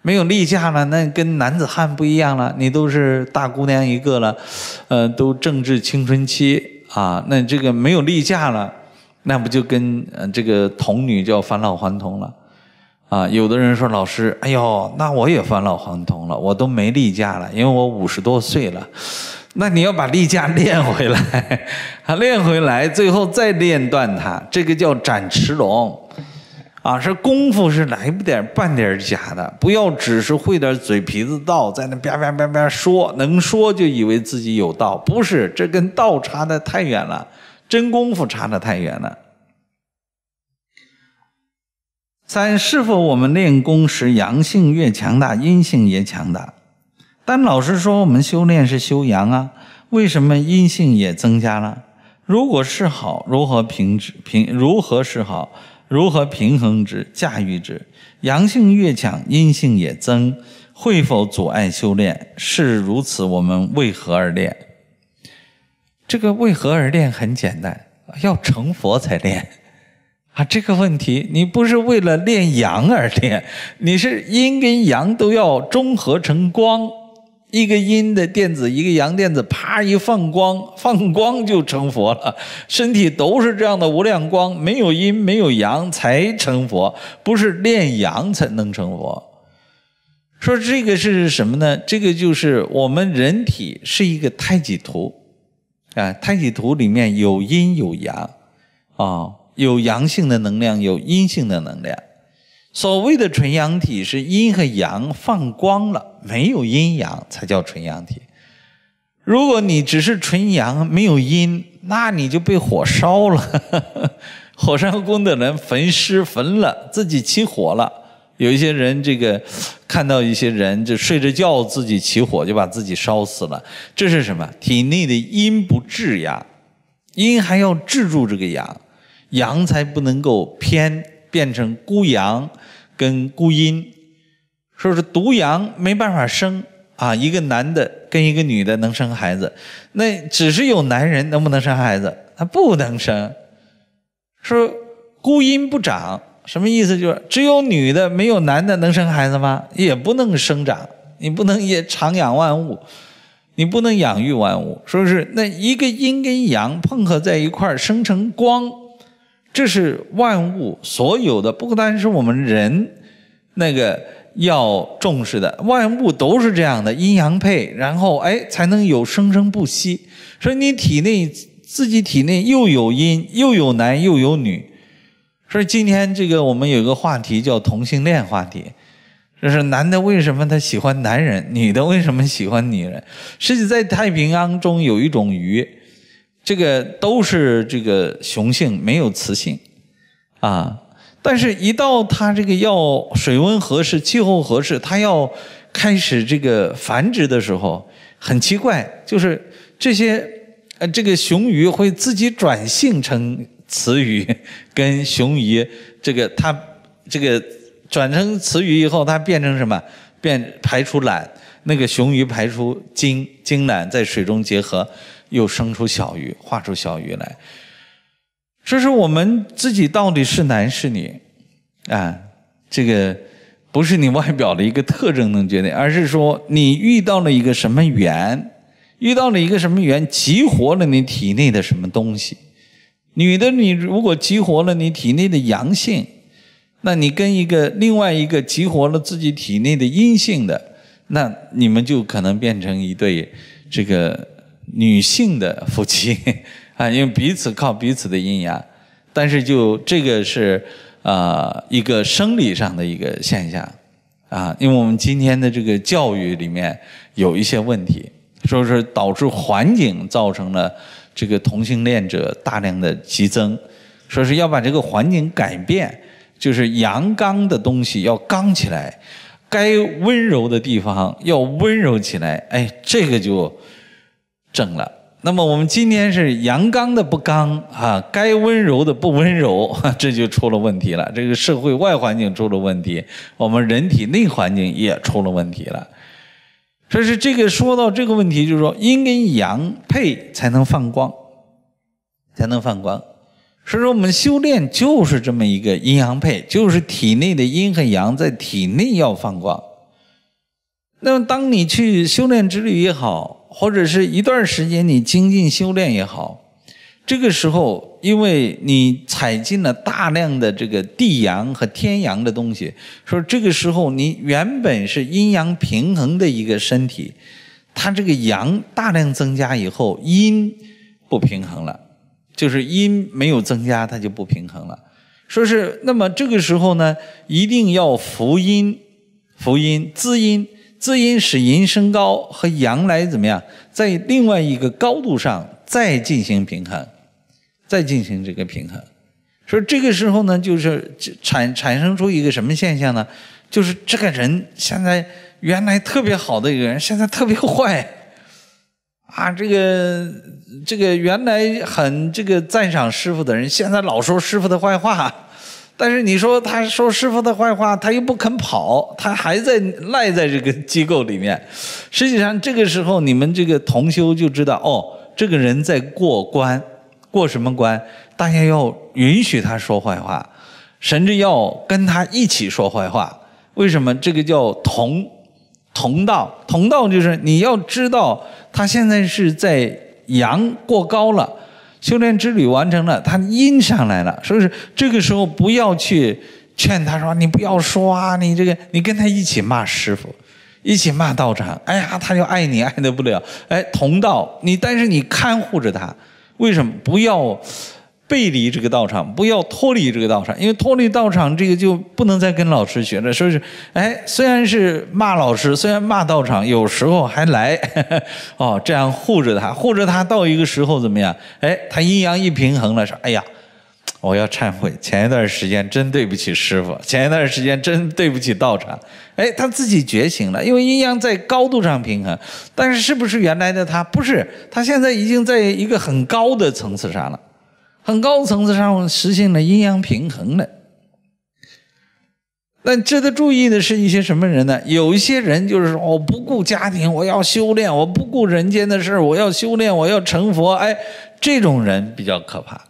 Speaker 1: 没有例假了，那跟男子汉不一样了，你都是大姑娘一个了，呃，都正值青春期啊，那这个没有例假了，那不就跟这个童女就要返老还童了，啊，有的人说老师，哎呦，那我也返老还童了，我都没例假了，因为我五十多岁了，那你要把例假练回来，练回来，最后再练断它，这个叫斩迟龙。啊，是功夫是来不点半点假的，不要只是会点嘴皮子道，在那叭叭叭叭说，能说就以为自己有道，不是，这跟道差的太远了，真功夫差的太远了。三，是否我们练功时阳性越强大，阴性也强大？但老师说我们修炼是修阳啊，为什么阴性也增加了？如果是好，如何平平？如何是好？如何平衡之驾驭之？阳性越强，阴性也增，会否阻碍修炼？是如此，我们为何而练？这个为何而练很简单，要成佛才练啊！这个问题，你不是为了练阳而练，你是阴跟阳都要中合成光。一个阴的电子，一个阳电子，啪一放光，放光就成佛了。身体都是这样的无量光，没有阴没有阳才成佛，不是练阳才能成佛。说这个是什么呢？这个就是我们人体是一个太极图，啊，太极图里面有阴有阳，啊，有阳性的能量，有阴性的能量。所谓的纯阳体是阴和阳放光了。没有阴阳才叫纯阳体。如果你只是纯阳没有阴，那你就被火烧了。火山宫的人焚尸焚了，自己起火了。有一些人这个看到一些人就睡着觉自己起火，就把自己烧死了。这是什么？体内的阴不制阳，阴还要制住这个阳，阳才不能够偏变成孤阳跟孤阴。说是独阳没办法生啊，一个男的跟一个女的能生孩子，那只是有男人能不能生孩子，他不能生。说孤阴不长，什么意思？就是只有女的没有男的能生孩子吗？也不能生长，你不能也长养万物，你不能养育万物。说是那一个阴跟阳碰合在一块儿生成光，这是万物所有的，不单是我们人那个。要重视的，万物都是这样的阴阳配，然后哎才能有生生不息。说你体内自己体内又有阴又有男又有女，所以今天这个我们有一个话题叫同性恋话题，就是男的为什么他喜欢男人，女的为什么喜欢女人？实际在太平洋中有一种鱼，这个都是这个雄性没有雌性，啊。但是一到它这个要水温合适、气候合适，它要开始这个繁殖的时候，很奇怪，就是这些呃，这个雄鱼会自己转性成雌鱼，跟雄鱼这个它这个转成雌鱼以后，它变成什么？变排出卵，那个雄鱼排出精精卵在水中结合，又生出小鱼，化出小鱼来。所以说，我们自己到底是男是女，啊，这个不是你外表的一个特征能决定，而是说你遇到了一个什么缘，遇到了一个什么缘，激活了你体内的什么东西。女的，你如果激活了你体内的阳性，那你跟一个另外一个激活了自己体内的阴性的，那你们就可能变成一对这个女性的夫妻。啊，因为彼此靠彼此的阴阳，但是就这个是，呃，一个生理上的一个现象，啊，因为我们今天的这个教育里面有一些问题，所以说导致环境造成了这个同性恋者大量的激增，说是要把这个环境改变，就是阳刚的东西要刚起来，该温柔的地方要温柔起来，哎，这个就正了。那么我们今天是阳刚的不刚啊，该温柔的不温柔，这就出了问题了。这个社会外环境出了问题，我们人体内环境也出了问题了。所以说这个说到这个问题，就是说阴跟阳配才能放光，才能放光。所以说我们修炼就是这么一个阴阳配，就是体内的阴和阳在体内要放光。那么当你去修炼之旅也好。或者是一段时间，你精进修炼也好，这个时候，因为你采进了大量的这个地阳和天阳的东西，说这个时候你原本是阴阳平衡的一个身体，它这个阳大量增加以后，阴不平衡了，就是阴没有增加，它就不平衡了。说是那么这个时候呢，一定要扶阴，扶阴滋阴。滋阴使阴升高和阳来怎么样，在另外一个高度上再进行平衡，再进行这个平衡。所以这个时候呢，就是产产生出一个什么现象呢？就是这个人现在原来特别好的一个人，现在特别坏啊！这个这个原来很这个赞赏师傅的人，现在老说师傅的坏话。但是你说他说师傅的坏话，他又不肯跑，他还在赖在这个机构里面。实际上这个时候，你们这个同修就知道哦，这个人在过关，过什么关？大家要允许他说坏话，甚至要跟他一起说坏话。为什么？这个叫同同道，同道就是你要知道他现在是在阳过高了。修炼之旅完成了，他阴上来了，所以说这个时候不要去劝他说你不要说啊，你这个你跟他一起骂师傅，一起骂道长，哎呀，他就爱你爱得不了，哎，同道你，但是你看护着他，为什么不要？背离这个道场，不要脱离这个道场，因为脱离道场，这个就不能再跟老师学了。说是，哎，虽然是骂老师，虽然骂道场，有时候还来，哦，这样护着他，护着他，到一个时候怎么样？哎，他阴阳一平衡了，说，哎呀，我要忏悔。前一段时间真对不起师傅，前一段时间真对不起道场。哎，他自己觉醒了，因为阴阳在高度上平衡，但是是不是原来的他？不是，他现在已经在一个很高的层次上了。很高层次上实现了阴阳平衡的。那值得注意的是一些什么人呢？有一些人就是说，我不顾家庭，我要修炼；我不顾人间的事儿，我要修炼，我要成佛。哎，这种人比较可怕。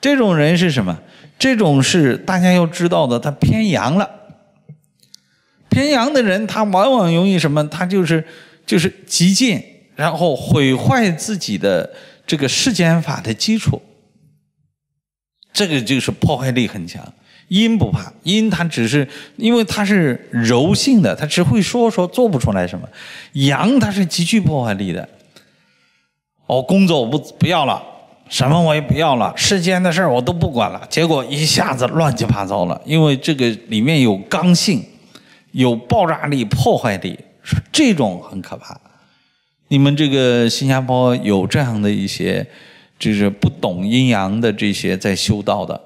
Speaker 1: 这种人是什么？这种是大家要知道的，他偏阳了。偏阳的人，他往往容易什么？他就是就是极尽，然后毁坏自己的这个世间法的基础。这个就是破坏力很强，阴不怕阴，它只是因为它是柔性的，它只会说说，做不出来什么。阳它是极具破坏力的，我工作我不不要了，什么我也不要了，世间的事儿我都不管了，结果一下子乱七八糟了，因为这个里面有刚性，有爆炸力、破坏力，这种很可怕。你们这个新加坡有这样的一些。就是不懂阴阳的这些在修道的，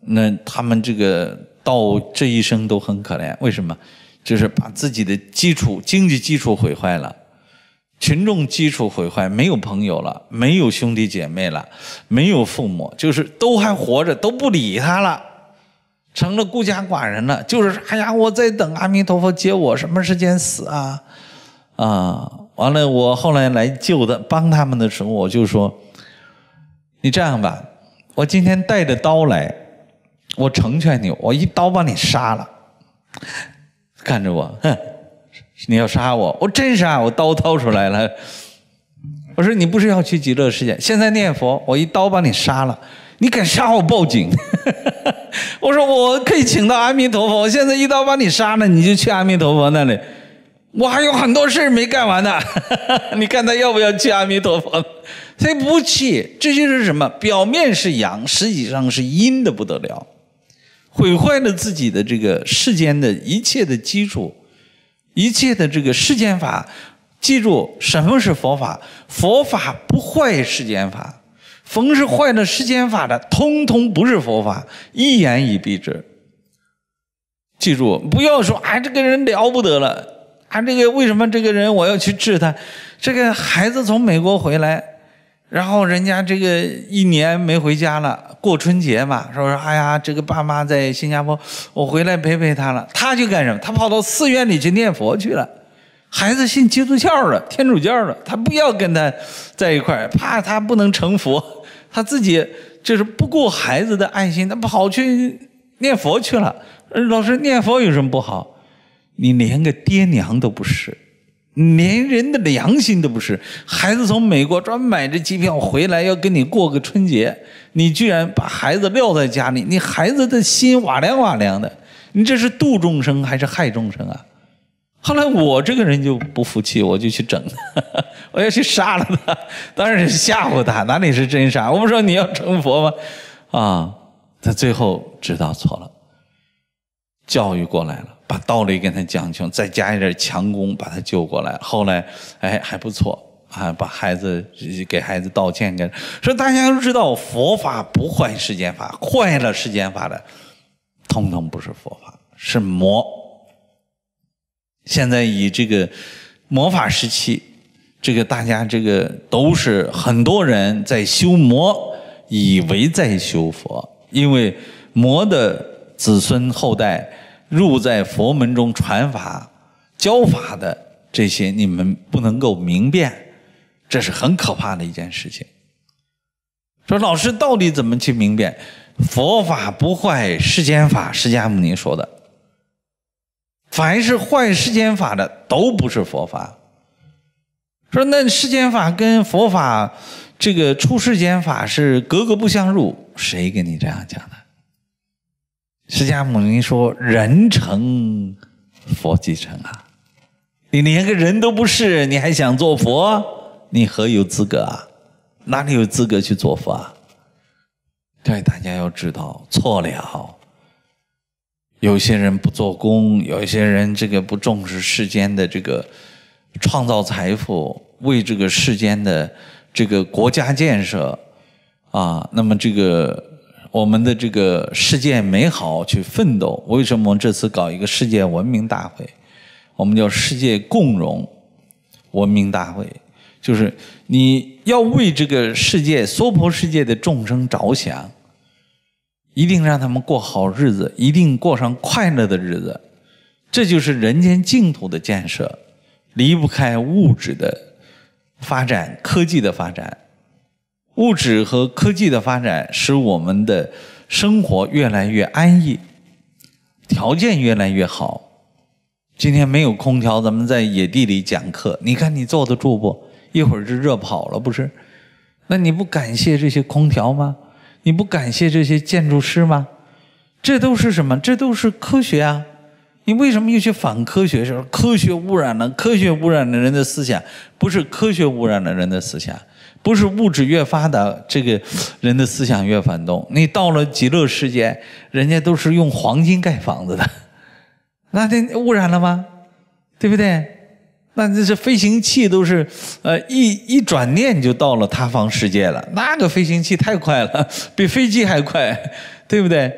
Speaker 1: 那他们这个到这一生都很可怜。为什么？就是把自己的基础经济基础毁坏了，群众基础毁坏，没有朋友了，没有兄弟姐妹了，没有父母，就是都还活着都不理他了，成了孤家寡人了。就是哎呀，我在等阿弥陀佛接我，什么时间死啊？啊，完了，我后来来救的帮他们的时候，我就说。你这样吧，我今天带着刀来，我成全你，我一刀把你杀了。看着我，哼，你要杀我，我真杀，我刀掏出来了。我说你不是要去极乐世界，现在念佛，我一刀把你杀了，你敢杀我报警。我说我可以请到阿弥陀佛，我现在一刀把你杀了，你就去阿弥陀佛那里。我还有很多事没干完呢，你看他要不要去阿弥陀佛？他不去，这就是什么？表面是阳，实际上是阴的不得了，毁坏了自己的这个世间的一切的基础，一切的这个世间法。记住，什么是佛法？佛法不坏世间法，逢是坏了世间法的，通通不是佛法，一言以蔽之。记住，不要说哎，这个人了不得了。啊，这个为什么这个人我要去治他？这个孩子从美国回来，然后人家这个一年没回家了，过春节嘛，说说哎呀，这个爸妈在新加坡，我回来陪陪他了。他就干什么？他跑到寺院里去念佛去了。孩子信基督教了，天主教了，他不要跟他在一块，怕他不能成佛。他自己就是不顾孩子的爱心，他跑去念佛去了。老师念佛有什么不好？你连个爹娘都不是，连人的良心都不是。孩子从美国专门买着机票回来，要跟你过个春节，你居然把孩子撂在家里，你孩子的心瓦凉瓦凉的。你这是度众生还是害众生啊？后来我这个人就不服气，我就去整，我要去杀了他。当然是吓唬他，哪里是真杀？我不说你要成佛吗？啊，他最后知道错了，教育过来了。把道理跟他讲清，再加一点强攻，把他救过来。后来，哎，还不错啊，把孩子给孩子道歉给说大家都知道，佛法不坏世间法，坏了世间法的，通通不是佛法，是魔。现在以这个魔法时期，这个大家这个都是很多人在修魔，以为在修佛，因为魔的子孙后代。入在佛门中传法教法的这些，你们不能够明辨，这是很可怕的一件事情。说老师到底怎么去明辨佛法不坏世间法？释迦牟尼说的，凡是坏世间法的都不是佛法。说那世间法跟佛法这个出世间法是格格不相入，谁跟你这样讲的？释迦牟尼说：“人成佛即成啊！你连个人都不是，你还想做佛？你何有资格啊？哪里有资格去做佛啊？但大家要知道，错了。有些人不做工，有些人这个不重视世间的这个创造财富，为这个世间的这个国家建设啊。那么这个。”我们的这个世界美好，去奋斗。为什么我们这次搞一个世界文明大会？我们叫世界共荣文明大会，就是你要为这个世界娑婆世界的众生着想，一定让他们过好日子，一定过上快乐的日子。这就是人间净土的建设，离不开物质的发展，科技的发展。物质和科技的发展使我们的生活越来越安逸，条件越来越好。今天没有空调，咱们在野地里讲课，你看你坐得住不？一会儿就热跑了，不是？那你不感谢这些空调吗？你不感谢这些建筑师吗？这都是什么？这都是科学啊！你为什么又去反科学？说科学污染了，科学污染了人的思想，不是科学污染了人的思想？不是物质越发达，这个人的思想越反动。你到了极乐世界，人家都是用黄金盖房子的，那那污染了吗？对不对？那这是飞行器都是，呃，一一转念就到了塌方世界了，那个飞行器太快了，比飞机还快，对不对？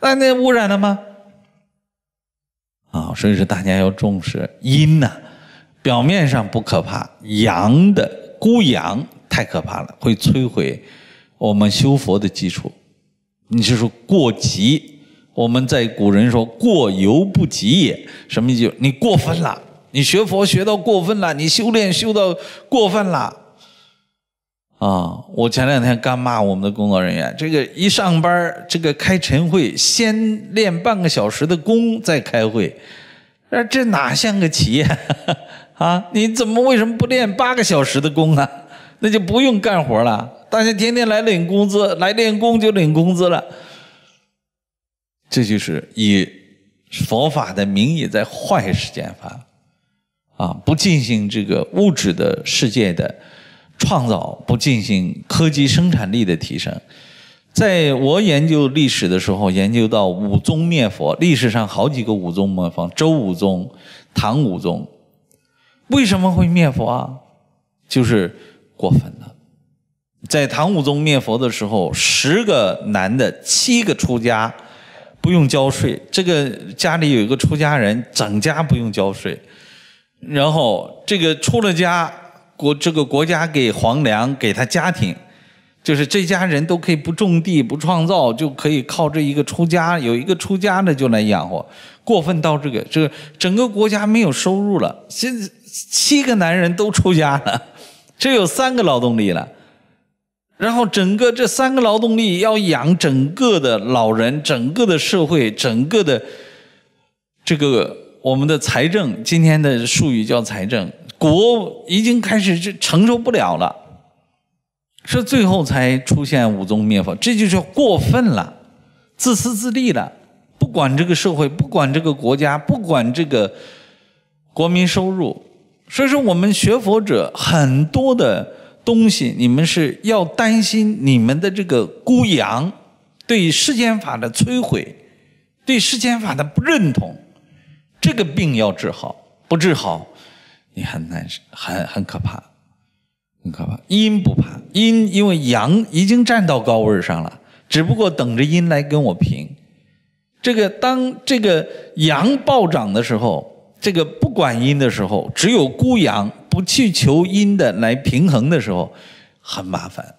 Speaker 1: 那那污染了吗？啊，所以说大家要重视阴呐，表面上不可怕，阳的孤阳。太可怕了，会摧毁我们修佛的基础。你是说过急，我们在古人说过犹不及也，什么意思？你过分了，你学佛学到过分了，你修炼修到过分了，啊！我前两天刚骂我们的工作人员，这个一上班这个开晨会先练半个小时的功再开会，那这哪像个企业 啊？你怎么为什么不练八个小时的功呢？那就不用干活了，大家天天来领工资，来练功就领工资了。这就是以佛法的名义在坏世间法，啊，不进行这个物质的世界的创造，不进行科技生产力的提升。在我研究历史的时候，研究到武宗灭佛，历史上好几个武宗灭佛，周武宗、唐武宗，为什么会灭佛啊？就是。过分了，在唐武宗灭佛的时候，十个男的七个出家，不用交税。这个家里有一个出家人，整家不用交税。然后这个出了家国，这个国家给皇粮给他家庭，就是这家人都可以不种地不创造，就可以靠这一个出家有一个出家的就来养活。过分到这个，这个整个国家没有收入了，现在七个男人都出家了。这有三个劳动力了，然后整个这三个劳动力要养整个的老人，整个的社会，整个的这个我们的财政，今天的术语叫财政，国已经开始是承受不了了，说最后才出现五宗灭法，这就叫过分了，自私自利了，不管这个社会，不管这个国家，不管这个国民收入。所以说，我们学佛者很多的东西，你们是要担心你们的这个孤阳对世间法的摧毁，对世间法的不认同，这个病要治好，不治好，你很难，很很可怕，很可怕。阴不怕阴，因为阳已经站到高位儿上了，只不过等着阴来跟我平。这个当这个阳暴涨的时候。这个不管阴的时候，只有孤阳，不去求阴的来平衡的时候，很麻烦。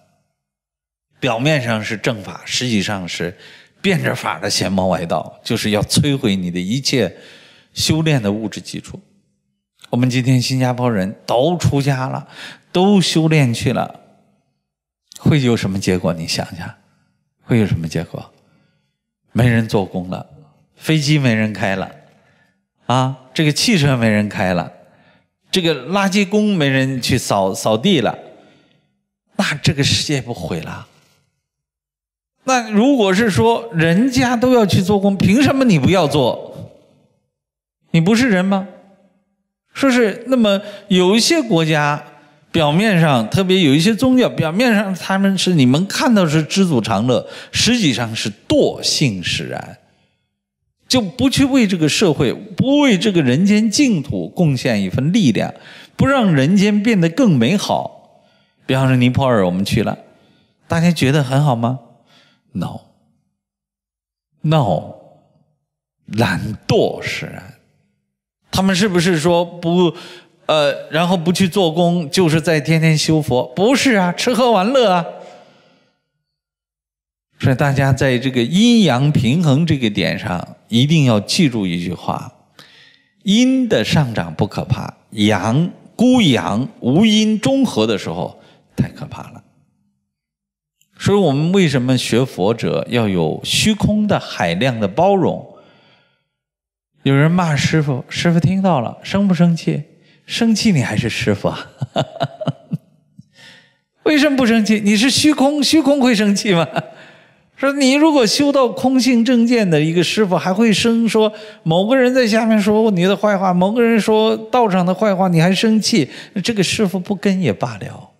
Speaker 1: 表面上是正法，实际上是变着法的邪魔外道，就是要摧毁你的一切修炼的物质基础。我们今天新加坡人都出家了，都修炼去了，会有什么结果？你想想，会有什么结果？没人做工了，飞机没人开了。啊，这个汽车没人开了，这个垃圾工没人去扫扫地了，那这个世界不毁了？那如果是说人家都要去做工，凭什么你不要做？你不是人吗？说是那么有一些国家，表面上特别有一些宗教，表面上他们是你们看到是知足常乐，实际上是惰性使然。就不去为这个社会，不为这个人间净土贡献一份力量，不让人间变得更美好。比方说尼泊尔，我们去了，大家觉得很好吗？No，No，懒惰使然。他们是不是说不，呃，然后不去做工，就是在天天修佛？不是啊，吃喝玩乐啊。所以大家在这个阴阳平衡这个点上。一定要记住一句话：阴的上涨不可怕，阳孤阳无阴中和的时候太可怕了。所以，我们为什么学佛者要有虚空的海量的包容？有人骂师傅，师傅听到了，生不生气？生气你还是师傅啊？为什么不生气？你是虚空，虚空会生气吗？说你如果修到空性正见的一个师傅，还会生说某个人在下面说你的坏话，某个人说道场的坏话，你还生气？这个师傅不跟也罢了，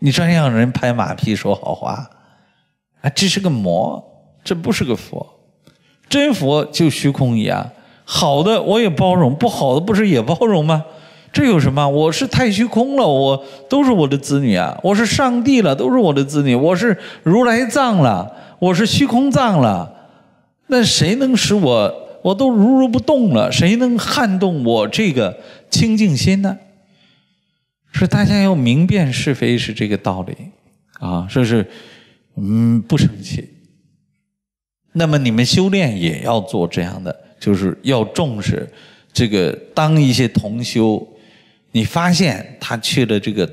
Speaker 1: 你专让人拍马屁说好话啊！这是个魔，这不是个佛。真佛就虚空一样，好的我也包容，不好的不是也包容吗？这有什么？我是太虚空了，我都是我的子女啊！我是上帝了，都是我的子女。我是如来藏了，我是虚空藏了。那谁能使我我都如如不动了？谁能撼动我这个清净心呢？是大家要明辨是非，是这个道理啊！说是嗯，不生气。那么你们修炼也要做这样的，就是要重视这个当一些同修。你发现他去了这个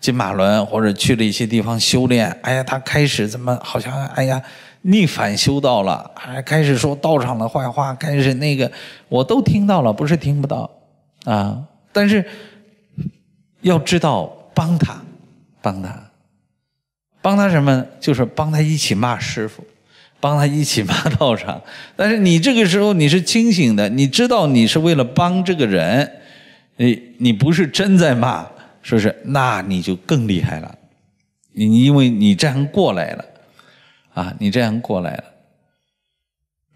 Speaker 1: 金马伦或者去了一些地方修炼。哎呀，他开始怎么好像哎呀逆反修道了，还开始说道场的坏话，开始那个我都听到了，不是听不到啊。但是要知道帮他，帮他，帮他什么？就是帮他一起骂师傅，帮他一起骂道场。但是你这个时候你是清醒的，你知道你是为了帮这个人。你你不是真在骂，说是那你就更厉害了，你因为你这样过来了，啊，你这样过来了，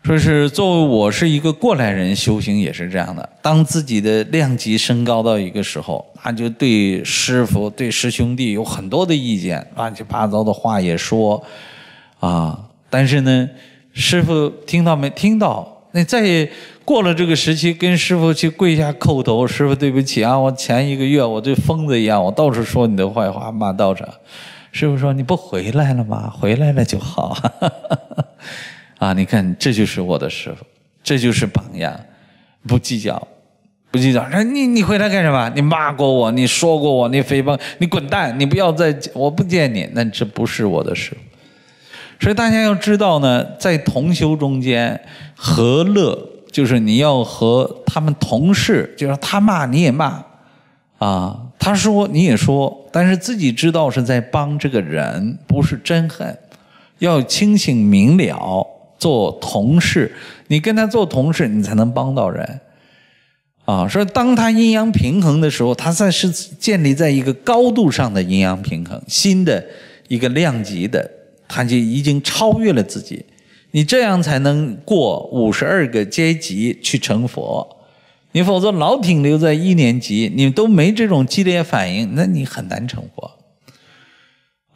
Speaker 1: 说是作为我是一个过来人，修行也是这样的。当自己的量级升高到一个时候，那就对师傅、对师兄弟有很多的意见，乱七八糟的话也说，啊，但是呢，师傅听到没？听到。那再过了这个时期，跟师傅去跪下叩头，师傅对不起啊！我前一个月我就疯子一样，我到处说你的坏话，骂道长。师傅说你不回来了吗？回来了就好。啊，你看这就是我的师傅，这就是榜样，不计较，不计较。哎，你你回来干什么？你骂过我，你说过我，你诽谤，你滚蛋，你不要再，我不见你。那这不是我的师傅。所以大家要知道呢，在同修中间，和乐就是你要和他们同事，就是他骂你也骂，啊，他说你也说，但是自己知道是在帮这个人，不是真恨，要清醒明了做同事，你跟他做同事，你才能帮到人，啊，所以当他阴阳平衡的时候，他算是建立在一个高度上的阴阳平衡，新的一个量级的。他就已经超越了自己，你这样才能过五十二个阶级去成佛，你否则老停留在一年级，你都没这种激烈反应，那你很难成佛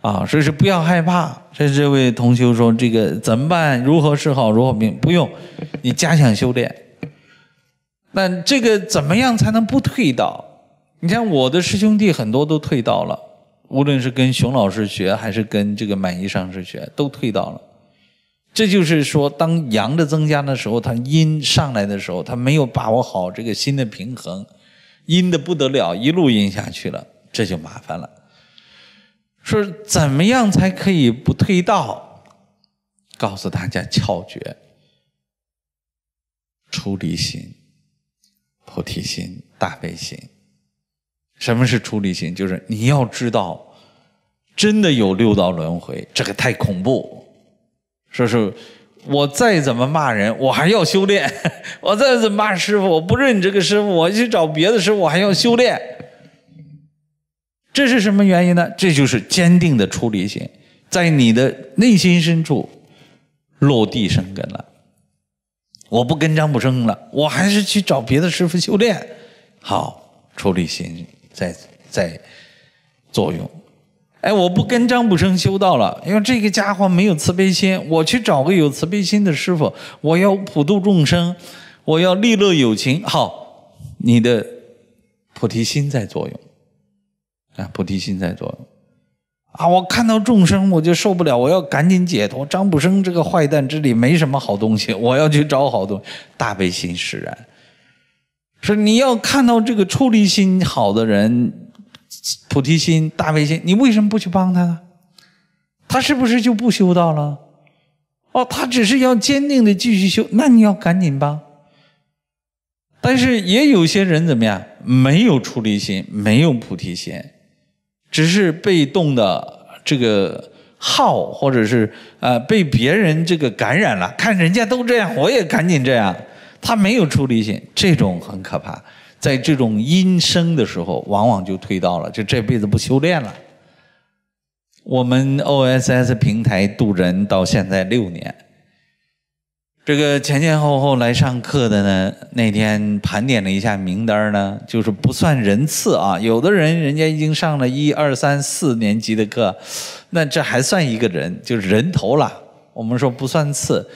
Speaker 1: 啊。所以说不要害怕。这这位同学说这个怎么办？如何是好？如何不不用？你加强修炼。那这个怎么样才能不退道？你看我的师兄弟很多都退道了。无论是跟熊老师学还是跟这个满一上师学，都退到了。这就是说，当阳的增加的时候，它阴上来的时候，他没有把握好这个心的平衡，阴的不得了，一路阴下去了，这就麻烦了。说怎么样才可以不退道？告诉大家窍诀：出离心、菩提心、大悲心。什么是出离心？就是你要知道，真的有六道轮回，这个太恐怖。说是我再怎么骂人，我还要修炼；我再怎么骂师傅，我不认你这个师傅，我去找别的师傅，我还要修炼。这是什么原因呢？这就是坚定的出离心，在你的内心深处落地生根了。我不跟张普生了，我还是去找别的师傅修炼。好，出离心。在在作用，哎，我不跟张普生修道了，因为这个家伙没有慈悲心。我去找个有慈悲心的师傅，我要普度众生，我要利乐有情。好，你的菩提心在作用，啊，菩提心在作用，啊，我看到众生我就受不了，我要赶紧解脱。张普生这个坏蛋之理没什么好东西，我要去找好东西，大悲心使然。说你要看到这个出离心好的人，菩提心、大悲心，你为什么不去帮他呢？他是不是就不修道了？哦，他只是要坚定的继续修，那你要赶紧帮。但是也有些人怎么样？没有出离心，没有菩提心，只是被动的这个好，或者是呃被别人这个感染了，看人家都这样，我也赶紧这样。他没有出离心，这种很可怕。在这种阴生的时候，往往就退到了，就这辈子不修炼了。我们 OSS 平台渡人到现在六年，这个前前后后来上课的呢，那天盘点了一下名单呢，就是不算人次啊。有的人人家已经上了一二三四年级的课，那这还算一个人，就是人头了。我们说不算次，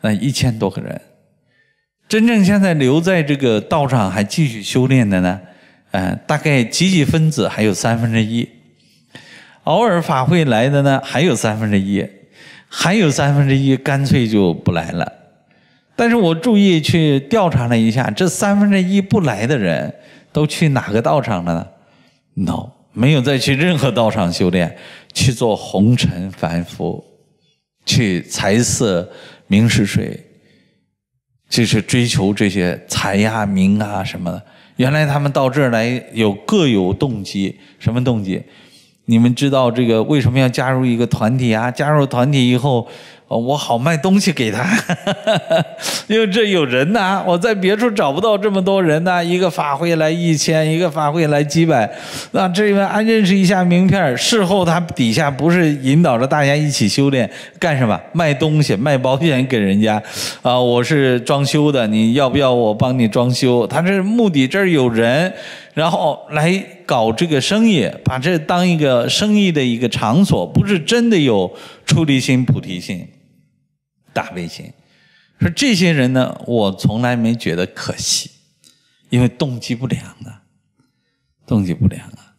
Speaker 1: 那一千多个人。真正现在留在这个道场还继续修炼的呢，呃，大概积极分子还有三分之一，偶尔法会来的呢还有三分之一，还有三分之一干脆就不来了。但是我注意去调查了一下，这三分之一不来的人，都去哪个道场了呢？No，没有再去任何道场修炼，去做红尘凡夫，去财色名食水。就是追求这些财啊、名啊什么的。原来他们到这儿来有各有动机，什么动机？你们知道这个为什么要加入一个团体啊？加入团体以后。哦，我好卖东西给他，因为这有人呐，我在别处找不到这么多人呐。一个法会来一千，一个法会来几百，那这边安认识一下名片。事后他底下不是引导着大家一起修炼干什么？卖东西，卖保险给人家，啊，我是装修的，你要不要我帮你装修？他这目的这儿有人，然后来搞这个生意，把这当一个生意的一个场所，不是真的有出离心、菩提心。大背心，说这些人呢，我从来没觉得可惜，因为动机不良啊，动机不良啊。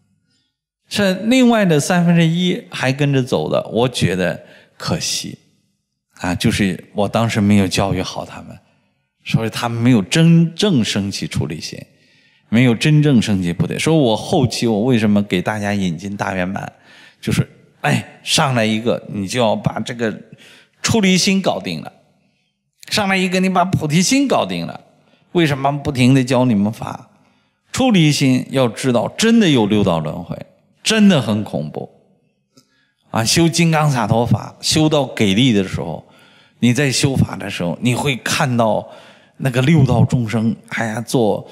Speaker 1: 这另外的三分之一还跟着走的，我觉得可惜，啊，就是我当时没有教育好他们，所以他们没有真正升起出理心，没有真正升起部队，说我后期我为什么给大家引进大圆满，就是哎，上来一个，你就要把这个。出离心搞定了，上来一个，你把菩提心搞定了，为什么不停的教你们法？出离心要知道，真的有六道轮回，真的很恐怖，啊！修金刚萨陀法，修到给力的时候，你在修法的时候，你会看到那个六道众生，哎呀，做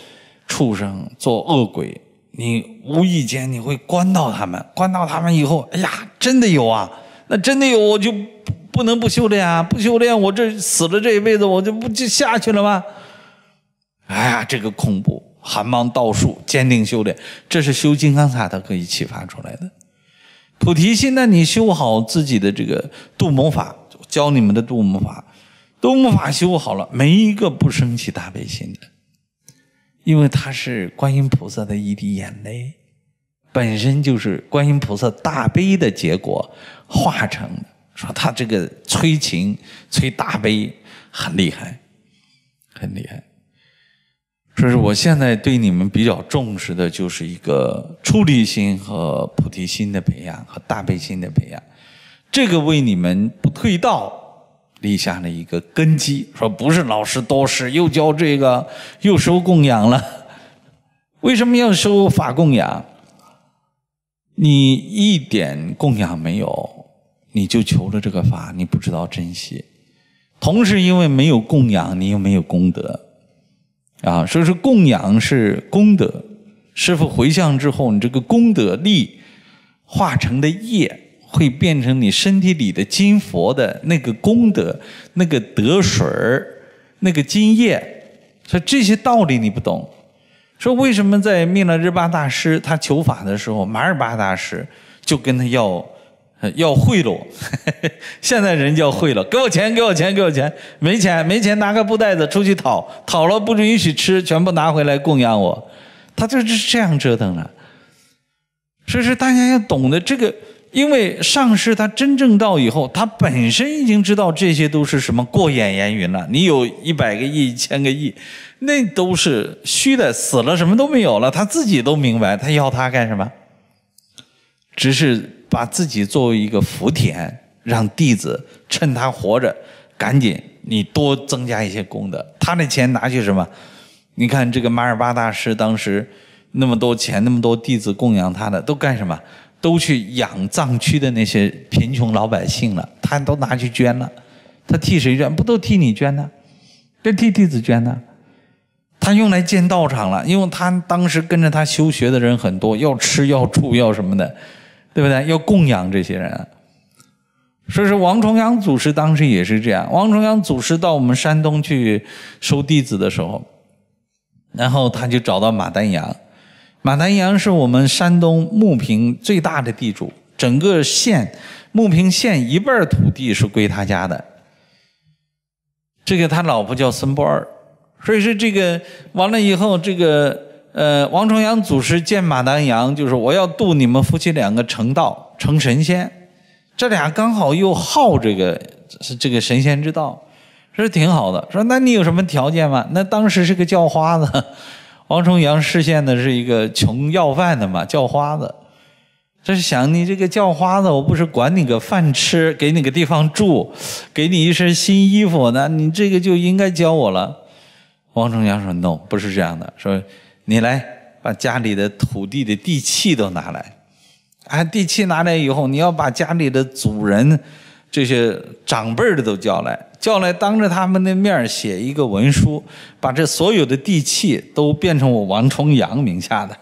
Speaker 1: 畜生，做恶鬼，你无意间你会关到他们，关到他们以后，哎呀，真的有啊！那真的有我就不能不修炼啊！不修炼，我这死了这一辈子，我就不就下去了吗？哎呀，这个恐怖，寒芒道术，坚定修炼，这是修金刚塔它可以启发出来的。菩提心，那你修好自己的这个度母法，教你们的度母法，度母法修好了，没一个不升起大悲心的，因为它是观音菩萨的一滴眼泪，本身就是观音菩萨大悲的结果。化成说他这个催情、催大悲很厉害，很厉害。说是我现在对你们比较重视的就是一个出离心和菩提心的培养和大悲心的培养，这个为你们不退道立下了一个根基。说不是老师多事，又教这个又收供养了，为什么要收法供养？你一点供养没有。你就求了这个法，你不知道珍惜，同时因为没有供养，你又没有功德，啊，所以说供养是功德。师傅回向之后，你这个功德力化成的业，会变成你身体里的金佛的那个功德、那个德水、那个金液。所以这些道理你不懂。说为什么在密勒日巴大师他求法的时候，马尔巴大师就跟他要？要贿赂，现在人叫贿赂，给我钱，给我钱，给我钱，没钱，没钱，拿个布袋子出去讨，讨了不允许吃，全部拿回来供养我，他就是这样折腾了。所以说，大家要懂得这个，因为上市他真正到以后，他本身已经知道这些都是什么过眼烟云了。你有一百个亿、一千个亿，那都是虚的，死了什么都没有了，他自己都明白，他要他干什么，只是。把自己作为一个福田，让弟子趁他活着，赶紧你多增加一些功德。他那钱拿去什么？你看这个马尔巴大师当时那么多钱，那么多弟子供养他的，都干什么？都去养藏区的那些贫穷老百姓了。他都拿去捐了，他替谁捐？不都替你捐呢？都替弟子捐呢？他用来建道场了，因为他当时跟着他修学的人很多，要吃要住要什么的。对不对？要供养这些人，所以说王重阳祖师当时也是这样。王重阳祖师到我们山东去收弟子的时候，然后他就找到马丹阳。马丹阳是我们山东牟平最大的地主，整个县牟平县一半土地是归他家的。这个他老婆叫孙波儿，所以说这个完了以后，这个。呃，王重阳祖师见马丹阳，就说：“我要渡你们夫妻两个成道成神仙，这俩刚好又好这个这个神仙之道，是挺好的。”说：“那你有什么条件吗？”那当时是个叫花子，王重阳视线的是一个穷要饭的嘛，叫花子。这是想你这个叫花子，我不是管你个饭吃，给你个地方住，给你一身新衣服，那你这个就应该教我了。王重阳说：“no，不是这样的。”说。你来把家里的土地的地契都拿来，啊，地契拿来以后，你要把家里的主人这些长辈的都叫来，叫来当着他们的面写一个文书，把这所有的地契都变成我王重阳名下的。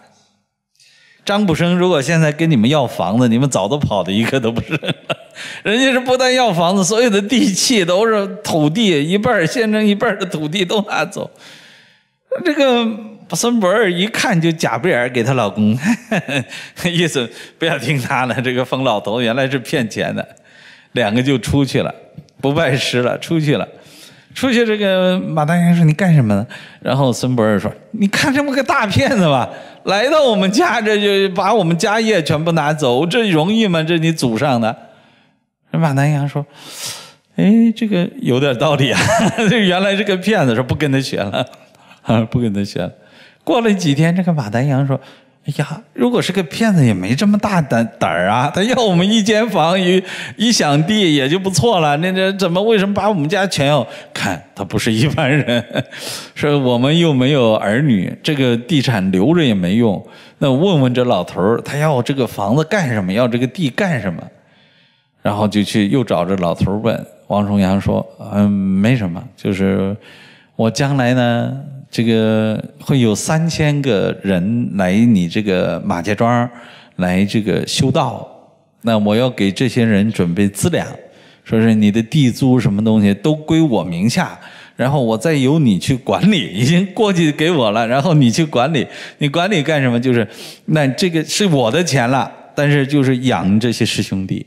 Speaker 1: 张卜生如果现在跟你们要房子，你们早都跑的一个都不是。人家是不但要房子，所有的地契都是土地一半，县城一半的土地都拿走。这个。把孙博儿一看就假不眼给她老公，意思不要听他了。这个疯老头原来是骗钱的，两个就出去了，不拜师了，出去了。出去这个马丹阳说：“你干什么呢？”然后孙博儿说：“你看这么个大骗子吧，来到我们家这就把我们家业全部拿走，这容易吗？这你祖上的。”这马丹阳说：“哎，这个有点道理啊。这原来是个骗子说不跟他学了，啊，不跟他学了。”过了几天，这个马丹阳说：“哎呀，如果是个骗子，也没这么大胆胆儿啊！他要我们一间房、一一小地，也就不错了。那那怎么为什么把我们家全要？看，他不是一般人。说我们又没有儿女，这个地产留着也没用。那问问这老头儿，他要这个房子干什么？要这个地干什么？然后就去又找这老头儿问。王重阳说：‘嗯，没什么，就是我将来呢。’”这个会有三千个人来你这个马家庄来这个修道，那我要给这些人准备资粮，说是你的地租什么东西都归我名下，然后我再由你去管理，已经过去给我了，然后你去管理，你管理干什么？就是那这个是我的钱了，但是就是养这些师兄弟。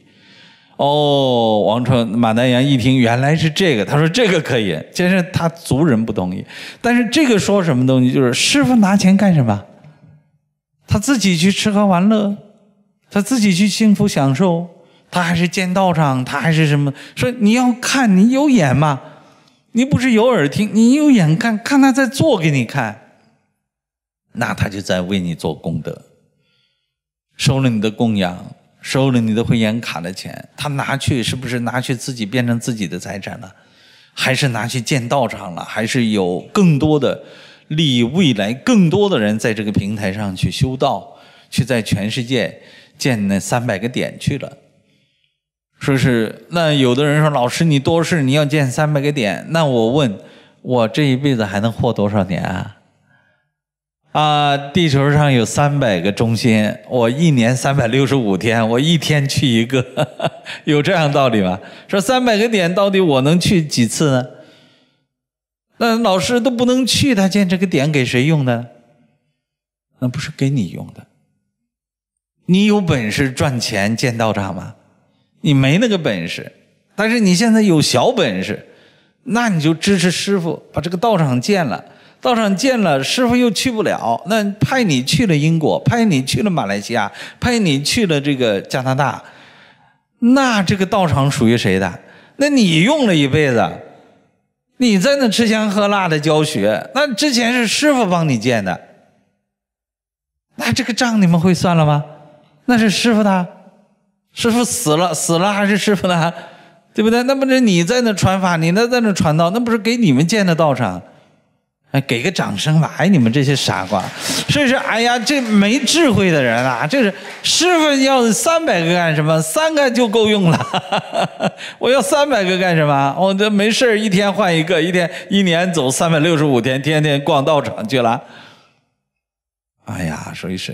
Speaker 1: 哦，王成马丹阳一听，原来是这个。他说：“这个可以。”其实他族人不同意。但是这个说什么东西？就是师傅拿钱干什么？他自己去吃喝玩乐，他自己去幸福享受，他还是建道场，他还是什么？说你要看，你有眼吗？你不是有耳听？你有眼看看他在做给你看，那他就在为你做功德，收了你的供养。收了你的会员卡的钱，他拿去是不是拿去自己变成自己的财产了？还是拿去建道场了？还是有更多的利益？未来更多的人在这个平台上去修道，去在全世界建那三百个点去了？说是那有的人说老师你多事你要建三百个点，那我问我这一辈子还能活多少年啊？啊，地球上有三百个中心，我一年三百六十五天，我一天去一个，有这样道理吗？说三百个点，到底我能去几次呢？那老师都不能去，他建这个点给谁用的？那不是给你用的。你有本事赚钱建道场吗？你没那个本事，但是你现在有小本事，那你就支持师傅把这个道场建了。道场建了，师傅又去不了，那派你去了英国，派你去了马来西亚，派你去了这个加拿大，那这个道场属于谁的？那你用了一辈子，你在那吃香喝辣的教学，那之前是师傅帮你建的，那这个账你们会算了吗？那是师傅的，师傅死了死了还是师傅的，对不对？那不是你在那传法，你那在那传道，那不是给你们建的道场？哎，给个掌声吧！哎，你们这些傻瓜，所以说，哎呀，这没智慧的人啊，这是师傅要三百个干什么？三个就够用了。我要三百个干什么？我这没事一天换一个，一天一年走三百六十五天，天天逛道场去了。哎呀，所以说。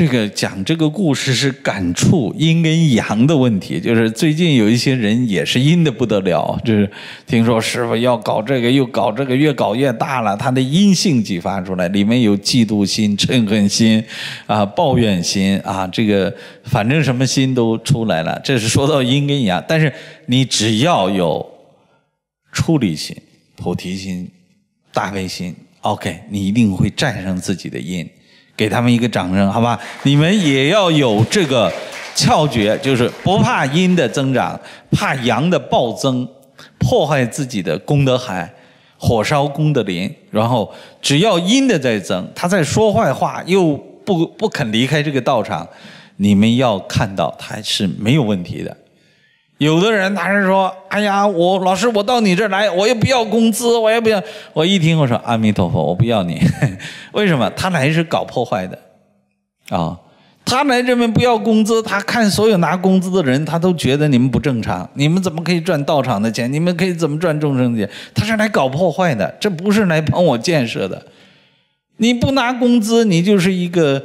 Speaker 1: 这个讲这个故事是感触阴跟阳的问题，就是最近有一些人也是阴的不得了，就是听说师傅要搞这个，又搞这个，越搞越大了。他的阴性激发出来，里面有嫉妒心、嗔恨心，啊，抱怨心啊，这个反正什么心都出来了。这是说到阴跟阳，但是你只要有处理心、菩提心、大悲心，OK，你一定会战胜自己的阴。给他们一个掌声，好吧？你们也要有这个窍诀，就是不怕阴的增长，怕阳的暴增，破坏自己的功德海，火烧功德林。然后，只要阴的在增，他在说坏话又不不肯离开这个道场，你们要看到他是没有问题的。有的人他是说，哎呀，我老师，我到你这来，我也不要工资，我也不要。我一听我说阿弥陀佛，我不要你，为什么？他来是搞破坏的，啊，他来这边不要工资，他看所有拿工资的人，他都觉得你们不正常，你们怎么可以赚道场的钱？你们可以怎么赚众生的钱？他是来搞破坏的，这不是来帮我建设的。你不拿工资，你就是一个，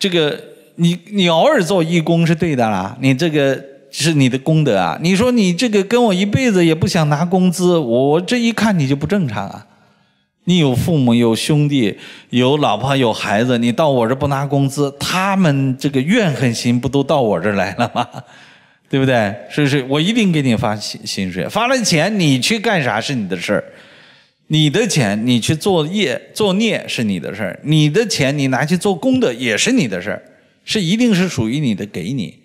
Speaker 1: 这个你你偶尔做义工是对的啦，你这个。是你的功德啊！你说你这个跟我一辈子也不想拿工资，我这一看你就不正常啊！你有父母，有兄弟，有老婆，有孩子，你到我这不拿工资，他们这个怨恨心不都到我这来了吗？对不对？是是，我一定给你发薪薪水。发了钱，你去干啥是你的事儿，你的钱你去做业做孽是你的事儿，你的钱你拿去做功德也是你的事儿，是一定是属于你的，给你。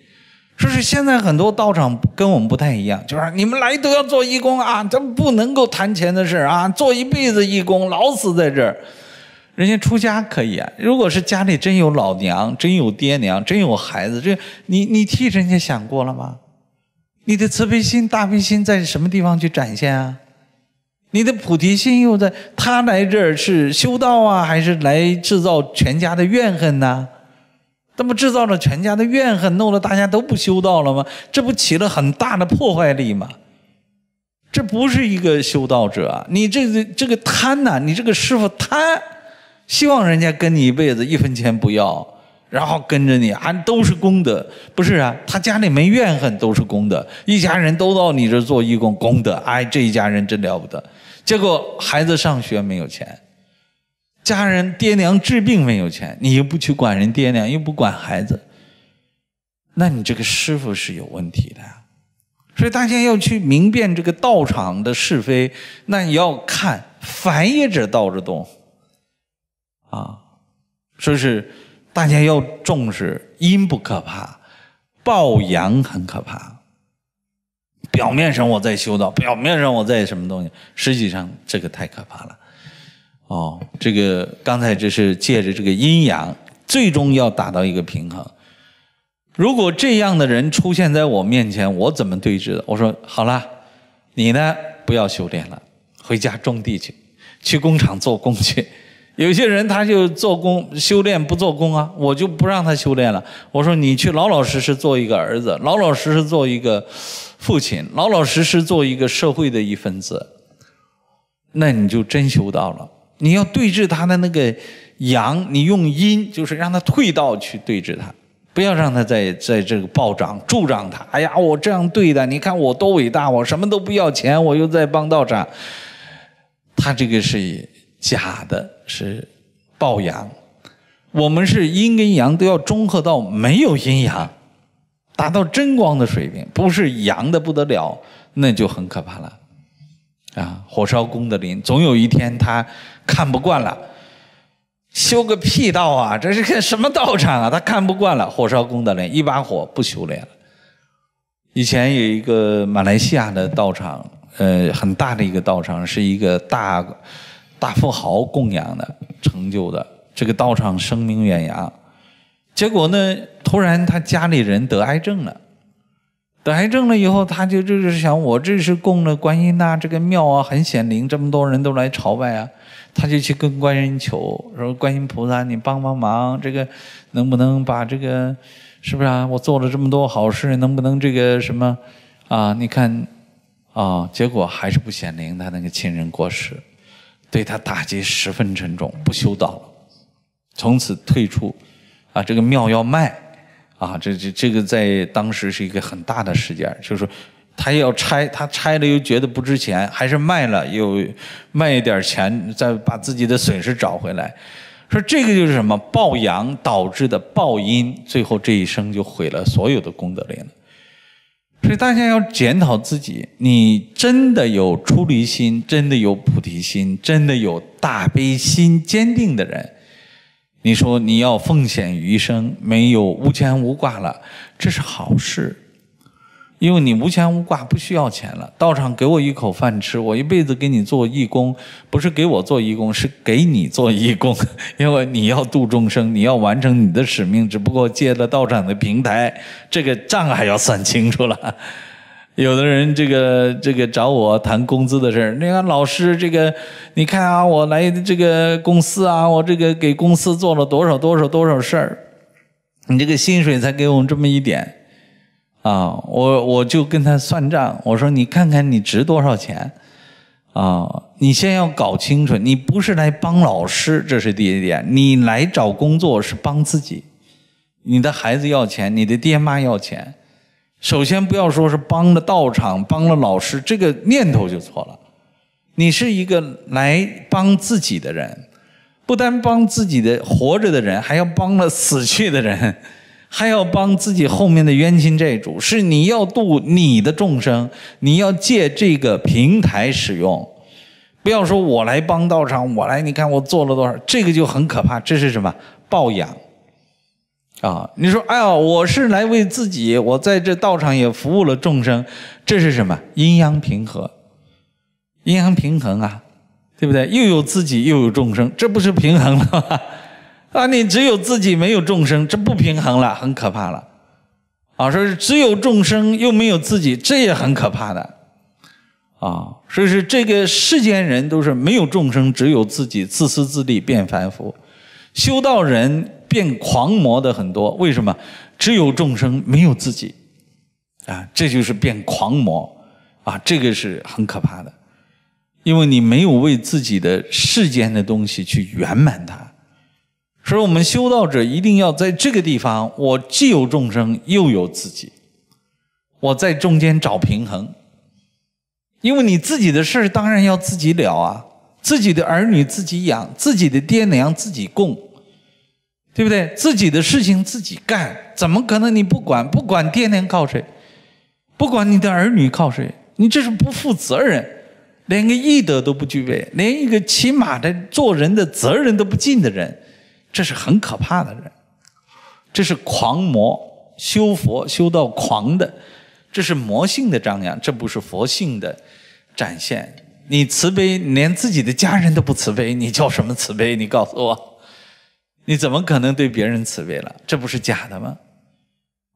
Speaker 1: 说是现在很多道场跟我们不太一样，就是你们来都要做义工啊，咱不能够谈钱的事儿啊，做一辈子义工，老死在这儿。人家出家可以啊，如果是家里真有老娘、真有爹娘、真有孩子，这你你替人家想过了吗？你的慈悲心、大悲心在什么地方去展现啊？你的菩提心又在？他来这儿是修道啊，还是来制造全家的怨恨呢？那么制造了全家的怨恨，弄得大家都不修道了吗？这不起了很大的破坏力吗？这不是一个修道者，你这这个贪呐，你这个师傅贪，希望人家跟你一辈子一分钱不要，然后跟着你，啊，都是功德，不是啊？他家里没怨恨，都是功德，一家人都到你这做义工，功德，哎，这一家人真了不得，结果孩子上学没有钱。家人爹娘治病没有钱，你又不去管人爹娘，又不管孩子，那你这个师傅是有问题的呀。所以大家要去明辨这个道场的是非。那你要看凡业者道者动，啊，说是大家要重视阴不可怕，抱阳很可怕。表面上我在修道，表面上我在什么东西，实际上这个太可怕了。哦，这个刚才这是借着这个阴阳，最终要达到一个平衡。如果这样的人出现在我面前，我怎么对峙的？我说好了，你呢不要修炼了，回家种地去，去工厂做工去。有些人他就做工修炼不做工啊，我就不让他修炼了。我说你去老老实实做一个儿子，老老实实做一个父亲，老老实实做一个社会的一份子，那你就真修到了。你要对峙他的那个阳，你用阴，就是让他退道去对峙他，不要让他在在这个暴涨助长他。哎呀，我这样对的，你看我多伟大，我什么都不要钱，我又在帮道长。他这个是假的，是暴阳。我们是阴跟阳都要中和到没有阴阳，达到真光的水平，不是阳的不得了，那就很可怕了。啊！火烧功德林，总有一天他看不惯了，修个屁道啊！这是个什么道场啊？他看不惯了，火烧功德林，一把火不修炼了。以前有一个马来西亚的道场，呃，很大的一个道场，是一个大大富豪供养的，成就的这个道场声名远扬。结果呢，突然他家里人得癌症了。得癌症了以后，他就就是想，我这是供了观音呐，这个庙啊很显灵，这么多人都来朝拜啊，他就去跟观音求，说：“观音菩萨，你帮帮忙，这个能不能把这个，是不是啊？我做了这么多好事，能不能这个什么啊？你看，啊，结果还是不显灵，他那个亲人过世，对他打击十分沉重，不修道了，从此退出，啊，这个庙要卖。”啊，这这这个在当时是一个很大的事件就是他要拆，他拆了又觉得不值钱，还是卖了，又卖一点钱，再把自己的损失找回来。说这个就是什么暴阳导致的暴阴，最后这一生就毁了所有的功德林了。所以大家要检讨自己，你真的有出离心，真的有菩提心，真的有大悲心，坚定的人。你说你要奉献余生，没有无牵无挂了，这是好事，因为你无牵无挂，不需要钱了。道长给我一口饭吃，我一辈子给你做义工，不是给我做义工，是给你做义工，因为你要度众生，你要完成你的使命，只不过借了道长的平台，这个账还要算清楚了。有的人这个这个找我谈工资的事儿，那个老师这个，你看啊，我来这个公司啊，我这个给公司做了多少多少多少事儿，你这个薪水才给我们这么一点，啊，我我就跟他算账，我说你看看你值多少钱，啊，你先要搞清楚，你不是来帮老师，这是第一点，你来找工作是帮自己，你的孩子要钱，你的爹妈要钱。首先不要说是帮了道场，帮了老师，这个念头就错了。你是一个来帮自己的人，不单帮自己的活着的人，还要帮了死去的人，还要帮自己后面的冤亲债主。是你要度你的众生，你要借这个平台使用。不要说我来帮道场，我来，你看我做了多少，这个就很可怕。这是什么抱养？啊，你说，哎呀，我是来为自己，我在这道场也服务了众生，这是什么？阴阳平和，阴阳平衡啊，对不对？又有自己，又有众生，这不是平衡了吗？啊，你只有自己，没有众生，这不平衡了，很可怕了。啊，说是只有众生，又没有自己，这也很可怕的。啊，所以说这个世间人都是没有众生，只有自己，自私自利，变凡夫。修道人。变狂魔的很多，为什么？只有众生，没有自己啊！这就是变狂魔啊！这个是很可怕的，因为你没有为自己的世间的东西去圆满它。所以我们修道者一定要在这个地方，我既有众生，又有自己，我在中间找平衡。因为你自己的事当然要自己了啊，自己的儿女自己养，自己的爹娘自己供。对不对？自己的事情自己干，怎么可能你不管？不管爹娘靠谁？不管你的儿女靠谁？你这是不负责任，连个义德都不具备，连一个起码的做人的责任都不尽的人，这是很可怕的人，这是狂魔。修佛修到狂的，这是魔性的张扬，这不是佛性的展现。你慈悲，连自己的家人都不慈悲，你叫什么慈悲？你告诉我。你怎么可能对别人慈悲了？这不是假的吗？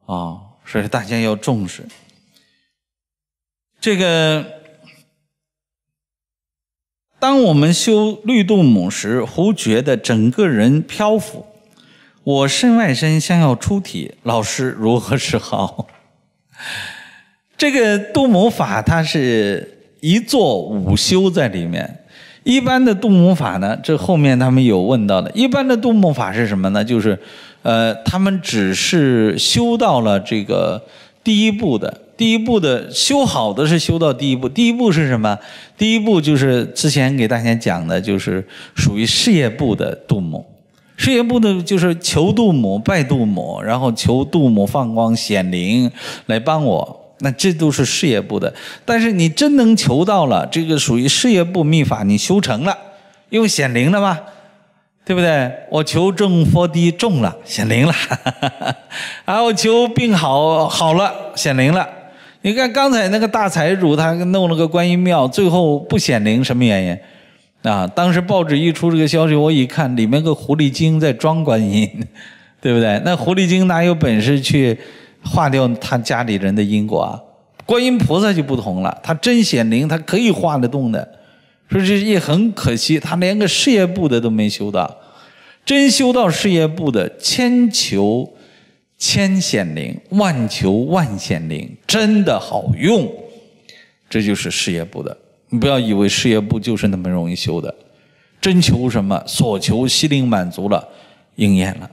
Speaker 1: 哦，所以大家要重视这个。当我们修绿度母时，忽觉得整个人漂浮，我身外身，像要出体，老师如何是好？这个度母法，它是一座五修在里面。一般的度母法呢？这后面他们有问到的。一般的度母法是什么呢？就是，呃，他们只是修到了这个第一步的。第一步的修好的是修到第一步。第一步是什么？第一步就是之前给大家讲的，就是属于事业部的度母。事业部的，就是求度母、拜度母，然后求度母放光显灵来帮我。那这都是事业部的，但是你真能求到了，这个属于事业部秘法，你修成了，用显灵了吗？对不对？我求正佛地中了，显灵了，啊，我求病好好了，显灵了。你看刚才那个大财主，他弄了个观音庙，最后不显灵，什么原因？啊，当时报纸一出这个消息，我一看，里面个狐狸精在装观音，对不对？那狐狸精哪有本事去？化掉他家里人的因果啊！观音菩萨就不同了，他真显灵，他可以化得动的。说这也很可惜，他连个事业部的都没修到，真修到事业部的，千求千显灵，万求万显灵，真的好用。这就是事业部的，你不要以为事业部就是那么容易修的。真求什么，所求心灵满足了，应验了。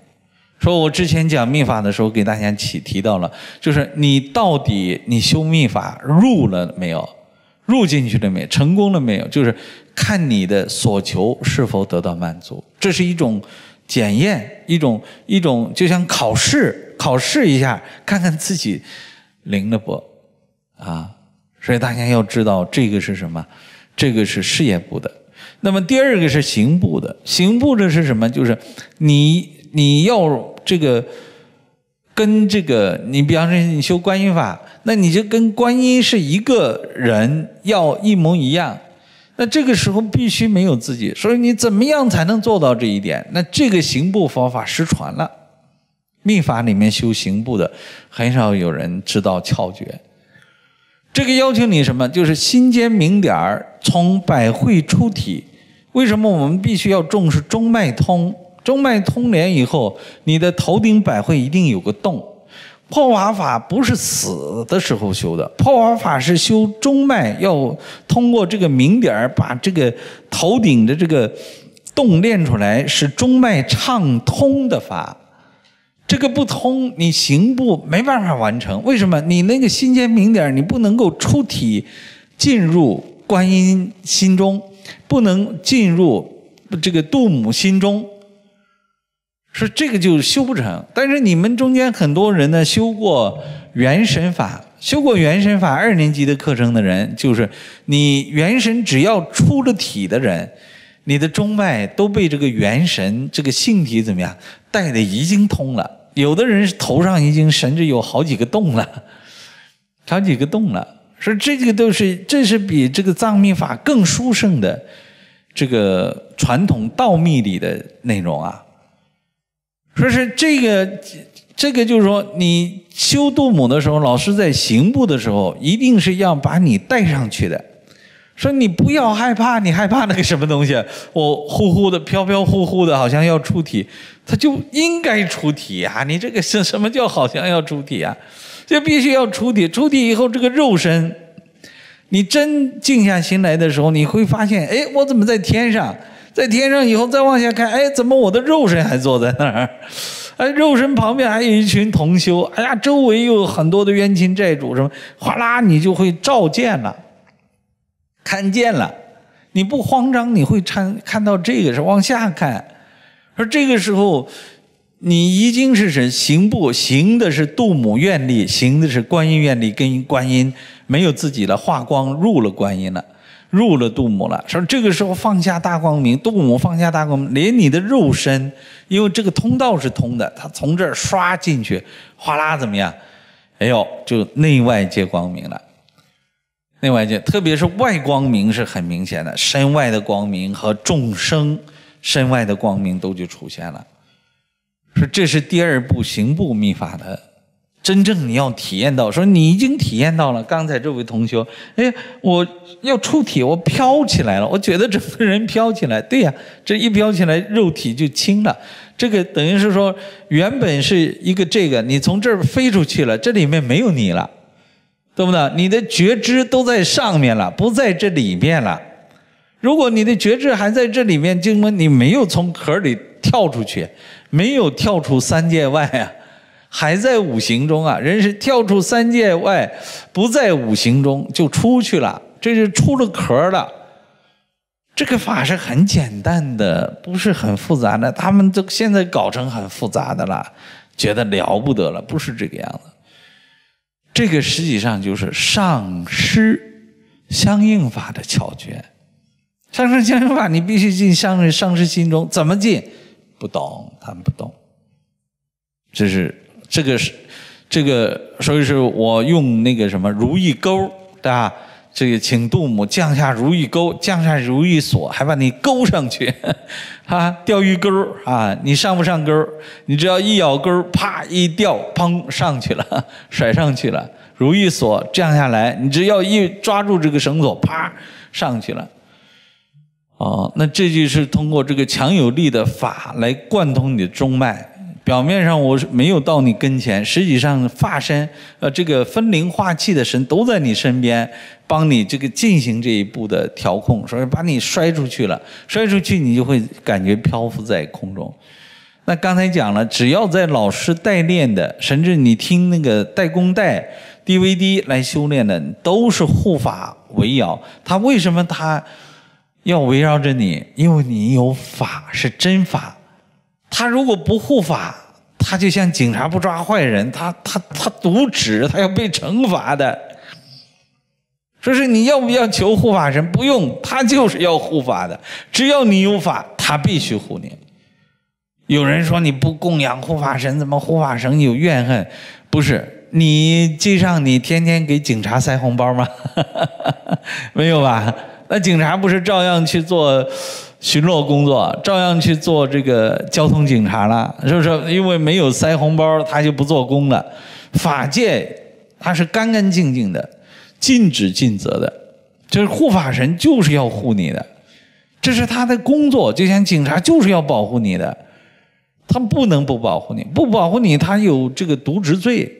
Speaker 1: 说我之前讲密法的时候，给大家提提到了，就是你到底你修密法入了没有，入进去了没，成功了没有？就是看你的所求是否得到满足，这是一种检验，一种一种就像考试，考试一下看看自己灵了不啊？所以大家要知道这个是什么，这个是事业部的。那么第二个是刑部的，刑部的是什么？就是你。你要这个跟这个，你比方说你修观音法，那你就跟观音是一个人，要一模一样。那这个时候必须没有自己，所以你怎么样才能做到这一点？那这个行部方法失传了，密法里面修行部的很少有人知道窍诀。这个要求你什么？就是心间明点儿，从百会出体。为什么我们必须要重视中脉通？中脉通连以后，你的头顶百会一定有个洞。破瓦法不是死的时候修的，破瓦法是修中脉，要通过这个明点儿把这个头顶的这个洞练出来，使中脉畅通的法。这个不通，你行步没办法完成。为什么？你那个心间明点儿，你不能够出体进入观音心中，不能进入这个度母心中。说这个就修不成，但是你们中间很多人呢，修过元神法，修过元神法二年级的课程的人，就是你元神只要出了体的人，你的中脉都被这个元神这个性体怎么样带的已经通了，有的人头上已经甚至有好几个洞了，好几个洞了。说这个都是这是比这个藏密法更殊胜的这个传统道密里的内容啊。说是这个，这个就是说，你修度母的时候，老师在行步的时候，一定是要把你带上去的。说你不要害怕，你害怕那个什么东西？我呼呼的飘飘，忽忽的，好像要出体，他就应该出体啊！你这个是什么叫好像要出体啊？就必须要出体，出体以后，这个肉身，你真静下心来的时候，你会发现，哎，我怎么在天上？在天上以后再往下看，哎，怎么我的肉身还坐在那儿？哎，肉身旁边还有一群同修，哎呀，周围又有很多的冤亲债主什么，哗啦，你就会照见了，看见了，你不慌张，你会参看到这个是往下看，说这个时候你已经是神行不行的是度母愿力，行的是观音愿力，跟观音没有自己的化光入了观音了。入了度母了，说这个时候放下大光明，度母放下大光明，连你的肉身，因为这个通道是通的，它从这儿刷进去，哗啦怎么样？哎呦，就内外皆光明了，内外皆，特别是外光明是很明显的，身外的光明和众生身外的光明都就出现了，说这是第二步行部密法的。真正你要体验到，说你已经体验到了。刚才这位同学，哎，我要触体，我飘起来了，我觉得整个人飘起来，对呀，这一飘起来，肉体就轻了。这个等于是说，原本是一个这个，你从这儿飞出去了，这里面没有你了，对不对？你的觉知都在上面了，不在这里面了。如果你的觉知还在这里面，经过你没有从壳里跳出去，没有跳出三界外啊。还在五行中啊，人是跳出三界外，不在五行中就出去了，这是出了壳了。这个法是很简单的，不是很复杂的，他们都现在搞成很复杂的了，觉得了不得了，不是这个样子。这个实际上就是上师相应法的巧诀，上师相应法你必须进上上师心中，怎么进？不懂，他们不懂，这是。这个是，这个，所以是我用那个什么如意钩，对吧？这个请杜母降下如意钩，降下如意锁，还把你勾上去，啊，钓鱼钩啊，你上不上钩？你只要一咬钩，啪一钓，砰上去了，甩上去了。如意锁降下来，你只要一抓住这个绳索，啪上去了。哦，那这就是通过这个强有力的法来贯通你的中脉。表面上我没有到你跟前，实际上化身，呃，这个分灵化气的神都在你身边，帮你这个进行这一步的调控。所以把你摔出去了，摔出去你就会感觉漂浮在空中。那刚才讲了，只要在老师带练的，甚至你听那个代功带 DVD 来修炼的，都是护法围绕。他为什么他要围绕着你？因为你有法是真法。他如果不护法，他就像警察不抓坏人，他他他渎职，他要被惩罚的。说是你要不要求护法神？不用，他就是要护法的。只要你有法，他必须护你。有人说你不供养护法神，怎么护法神有怨恨？不是，你记上你天天给警察塞红包吗？没有吧？那警察不是照样去做？巡逻工作照样去做这个交通警察了，是不是？因为没有塞红包，他就不做工了。法界他是干干净净的，尽职尽责的。就是护法神就是要护你的，这是他的工作，就像警察就是要保护你的，他不能不保护你，不保护你他有这个渎职罪。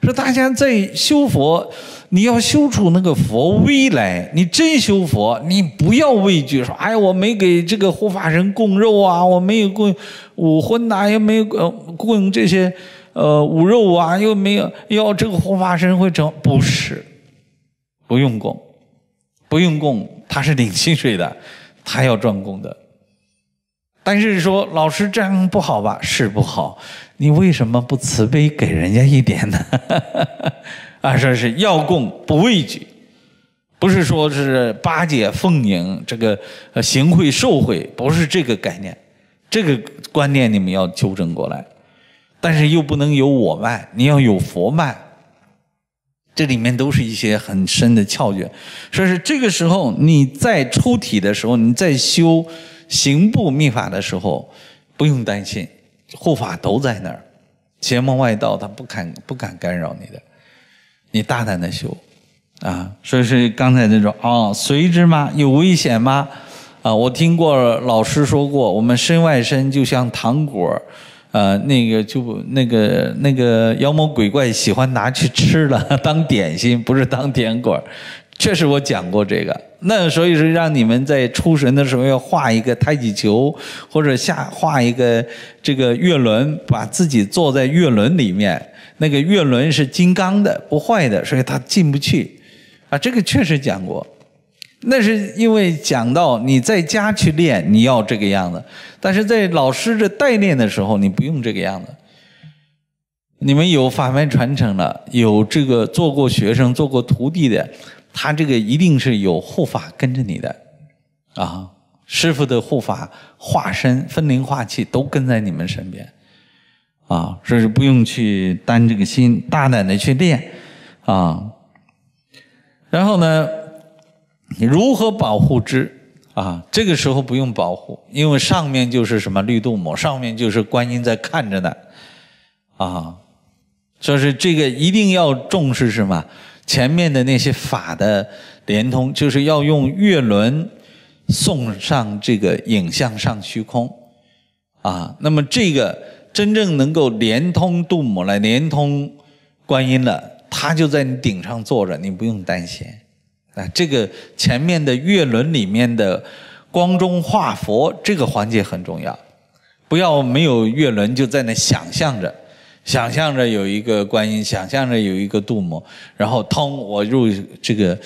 Speaker 1: 说大家在修佛。你要修出那个佛威来，你真修佛，你不要畏惧说：“哎呀，我没给这个护法神供肉啊，我没有供五荤呐，又没有供这些呃五肉啊，又没有，要这个护法神会成不是？不用供，不用供，他是领薪水的，他要赚供的。但是说老师这样不好吧？是不好，你为什么不慈悲给人家一点呢？”啊，说是要供不畏惧，不是说是巴结奉迎，这个行贿受贿，不是这个概念，这个观念你们要纠正过来。但是又不能有我卖，你要有佛卖，这里面都是一些很深的窍诀。说是这个时候你在出体的时候，你在修行部密法的时候，不用担心护法都在那儿，邪魔外道他不敢不敢干扰你的。你大胆的修，啊，所以说刚才那种啊随之吗有危险吗？啊，我听过老师说过，我们身外身就像糖果，呃，那个就那个那个妖魔鬼怪喜欢拿去吃了 当点心，不是当甜果。确实我讲过这个。那所以说让你们在出神的时候要画一个太极球，或者下画一个这个月轮，把自己坐在月轮里面。那个月轮是金刚的，不坏的，所以它进不去啊。这个确实讲过，那是因为讲到你在家去练，你要这个样子；但是在老师的代练的时候，你不用这个样子。你们有法脉传承了，有这个做过学生、做过徒弟的，他这个一定是有护法跟着你的啊，师傅的护法化身分灵化气都跟在你们身边。啊，这是不用去担这个心，大胆的去练，啊，然后呢，如何保护之？啊，这个时候不用保护，因为上面就是什么绿度母，上面就是观音在看着呢，啊，就是这个一定要重视什么前面的那些法的连通，就是要用月轮送上这个影像上虚空，啊，那么这个。真正能够连通度母了，连通观音了，他就在你顶上坐着，你不用担心。啊，这个前面的月轮里面的光中化佛这个环节很重要，不要没有月轮就在那想象着，想象着有一个观音，想象着有一个度母，然后通我入这个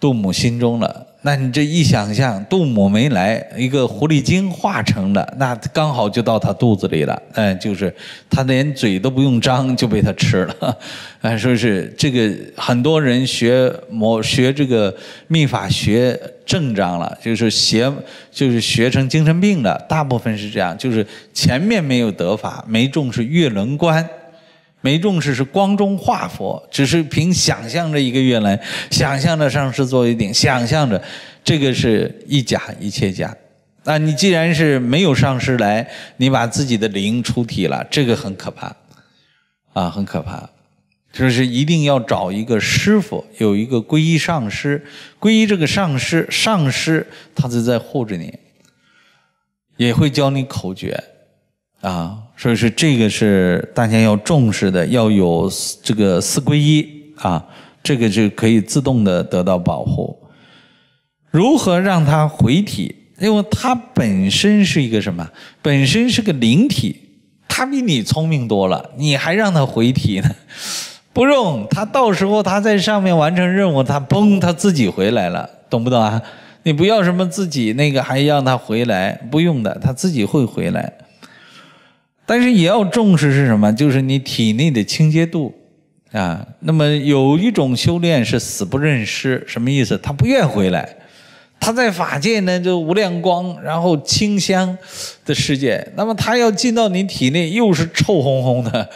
Speaker 1: 度母心中了。那你这一想象，杜母没来，一个狐狸精化成了，那刚好就到他肚子里了。哎，就是他连嘴都不用张就被他吃了。哎，说是这个很多人学魔学这个秘法学正章了，就是邪就是学成精神病了。大部分是这样，就是前面没有得法，没重视月轮关。没重视是光中化佛，只是凭想象着一个月来，想象着上师做一顶，想象着这个是一假一切假。啊，你既然是没有上师来，你把自己的灵出体了，这个很可怕，啊，很可怕。就是一定要找一个师傅，有一个皈依上师，皈依这个上师，上师他是在护着你，也会教你口诀，啊。所以说，这个是大家要重视的，要有这个四归一啊，这个就可以自动的得到保护。如何让它回体？因为它本身是一个什么？本身是个灵体，它比你聪明多了，你还让它回体呢？不用，它到时候它在上面完成任务，它嘣，它自己回来了，懂不懂啊？你不要什么自己那个，还让它回来，不用的，它自己会回来。但是也要重视是什么？就是你体内的清洁度啊。那么有一种修炼是死不认尸，什么意思？他不愿回来，他在法界呢，就无量光，然后清香的世界。那么他要进到你体内，又是臭烘烘的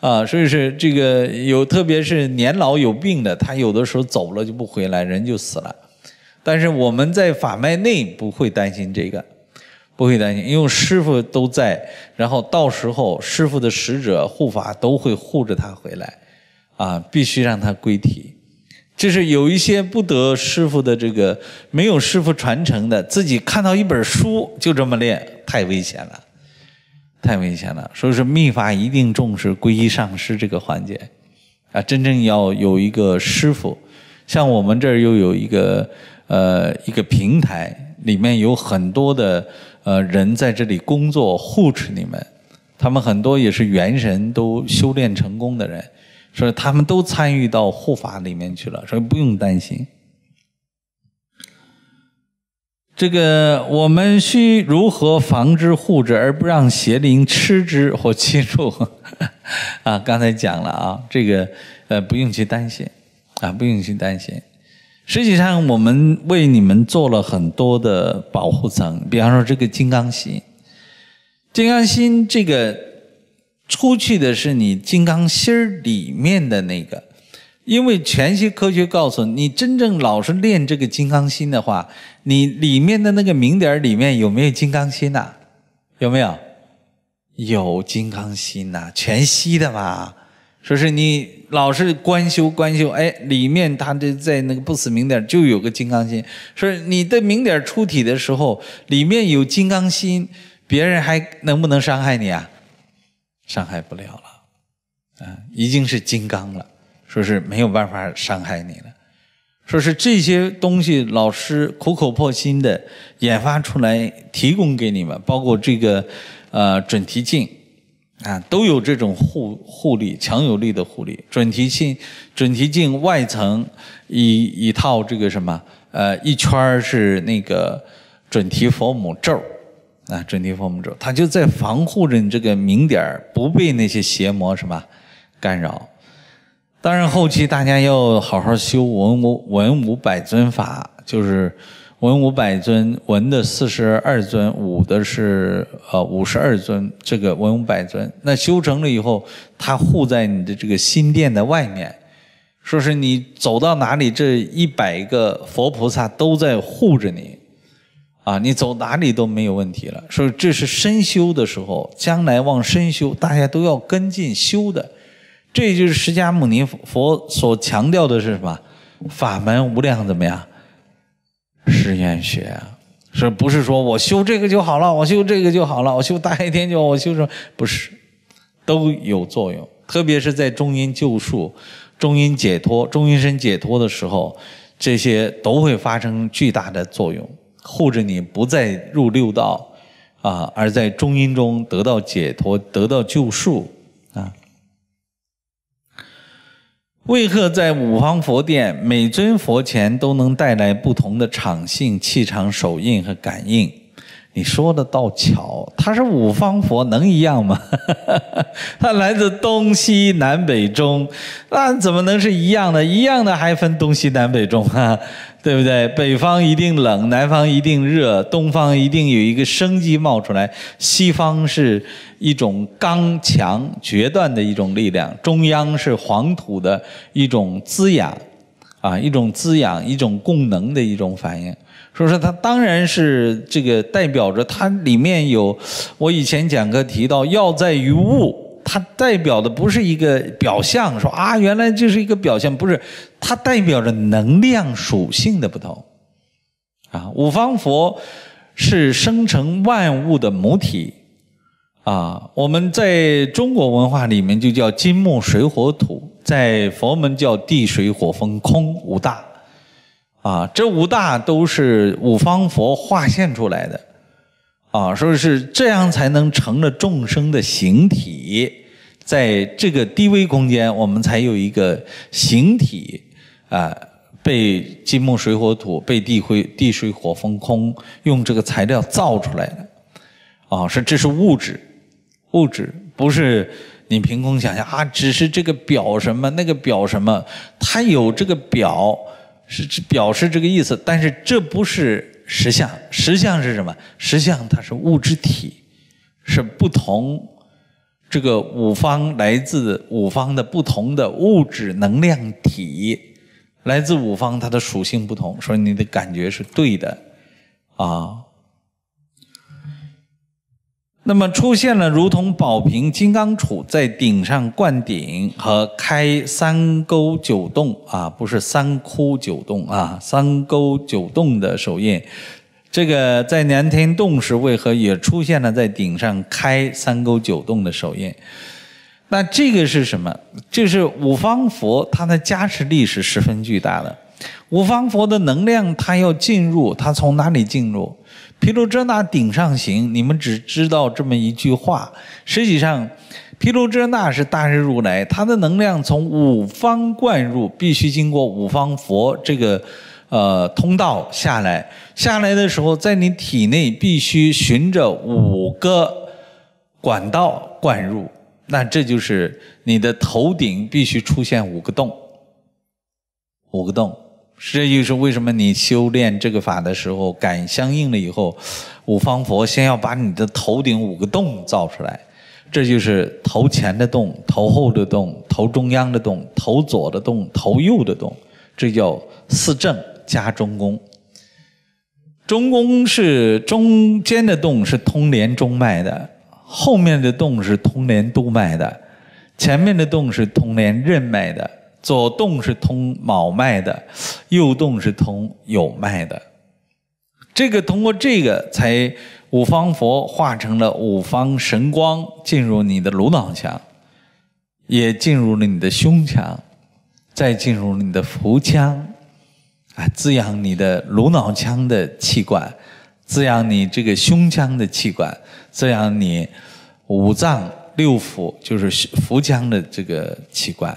Speaker 1: 啊。所以是这个有特别是年老有病的，他有的时候走了就不回来，人就死了。但是我们在法脉内不会担心这个。不会担心，因为师傅都在，然后到时候师傅的使者护法都会护着他回来，啊，必须让他归体。就是有一些不得师傅的这个没有师傅传承的，自己看到一本书就这么练，太危险了，太危险了。所以说，密法一定重视皈依上师这个环节，啊，真正要有一个师傅。像我们这儿又有一个呃一个平台，里面有很多的。呃，人在这里工作护持你们，他们很多也是元神都修炼成功的人，所以他们都参与到护法里面去了，所以不用担心。这个我们需如何防之护之，而不让邪灵吃之或侵入？啊，刚才讲了啊，这个呃，不用去担心，啊，不用去担心。实际上，我们为你们做了很多的保护层，比方说这个金刚心。金刚心这个出去的是你金刚心儿里面的那个，因为全息科学告诉你，真正老是练这个金刚心的话，你里面的那个名点里面有没有金刚心呐？有没有？有金刚心呐，全息的嘛。说是你老是观修观修，哎，里面他这在那个不死明点就有个金刚心。说你的明点出体的时候，里面有金刚心，别人还能不能伤害你啊？伤害不了了，啊，已经是金刚了。说是没有办法伤害你了。说是这些东西，老师苦口婆心的研发出来，提供给你们，包括这个，呃，准提镜。啊，都有这种护护理强有力的护理，准提镜，准提镜外层一一套这个什么，呃，一圈是那个准提佛母咒啊，准提佛母咒，它就在防护着你这个明点不被那些邪魔什么干扰。当然，后期大家要好好修文武文武百尊法，就是。文武百尊，文的四十二尊，武的是呃五十二尊，这个文武百尊。那修成了以后，他护在你的这个心殿的外面，说是你走到哪里，这一百个佛菩萨都在护着你啊，你走哪里都没有问题了。所以这是深修的时候，将来往深修，大家都要跟进修的。这就是释迦牟尼佛所强调的是什么？法门无量怎么样？实验学啊，是不是说我修这个就好了？我修这个就好了？我修大黑天就我修什么？不是，都有作用。特别是在中阴救赎、中阴解脱、中阴身解脱的时候，这些都会发生巨大的作用，护着你不再入六道啊，而在中阴中得到解脱、得到救赎。为何在五方佛殿，每尊佛前都能带来不同的场性、气场、手印和感应？你说的倒巧，他是五方佛，能一样吗？他来自东西南北中，那怎么能是一样的？一样的还分东西南北中啊？对不对？北方一定冷，南方一定热，东方一定有一个生机冒出来，西方是一种刚强决断的一种力量，中央是黄土的一种滋养，啊，一种滋养，一种供能的一种反应。所以说，它当然是这个代表着它里面有，我以前讲课提到，要在于物。它代表的不是一个表象，说啊，原来就是一个表象，不是它代表着能量属性的不同啊。五方佛是生成万物的母体啊。我们在中国文化里面就叫金木水火土，在佛门叫地水火风空五大啊。这五大都是五方佛化现出来的。啊，说是这样才能成了众生的形体，在这个低微空间，我们才有一个形体，啊，被金木水火土，被地灰、地水火风空，用这个材料造出来的，啊，是这是物质，物质不是你凭空想象啊，只是这个表什么，那个表什么，它有这个表，是表示这个意思，但是这不是。实相，实相是什么？实相它是物质体，是不同这个五方来自五方的不同的物质能量体，来自五方它的属性不同，所以你的感觉是对的，啊。那么出现了，如同宝瓶金刚杵在顶上灌顶和开三沟九洞啊，不是三窟九洞啊，三沟九洞的手印。这个在南天洞时，为何也出现了在顶上开三沟九洞的手印？那这个是什么？这是五方佛，它的加持力是十分巨大的。五方佛的能量，它要进入，它从哪里进入？毗卢遮那顶上行，你们只知道这么一句话。实际上，毗卢遮那是大日如来，他的能量从五方灌入，必须经过五方佛这个呃通道下来。下来的时候，在你体内必须循着五个管道灌入。那这就是你的头顶必须出现五个洞，五个洞。这就是为什么你修炼这个法的时候，感相应了以后，五方佛先要把你的头顶五个洞造出来，这就是头前的洞、头后的洞、头中央的洞、头左的洞、头右的洞，这叫四正加中宫。中宫是中间的洞，是通连中脉的；后面的洞是通连督脉的；前面的洞是通连任脉的。左洞是通卯脉的，右洞是通酉脉的。这个通过这个，才五方佛化成了五方神光，进入你的颅脑腔，也进入了你的胸腔，再进入你的腹腔，啊，滋养你的颅脑腔的器官，滋养你这个胸腔的器官，滋养你五脏六腑，就是腹腔的这个器官。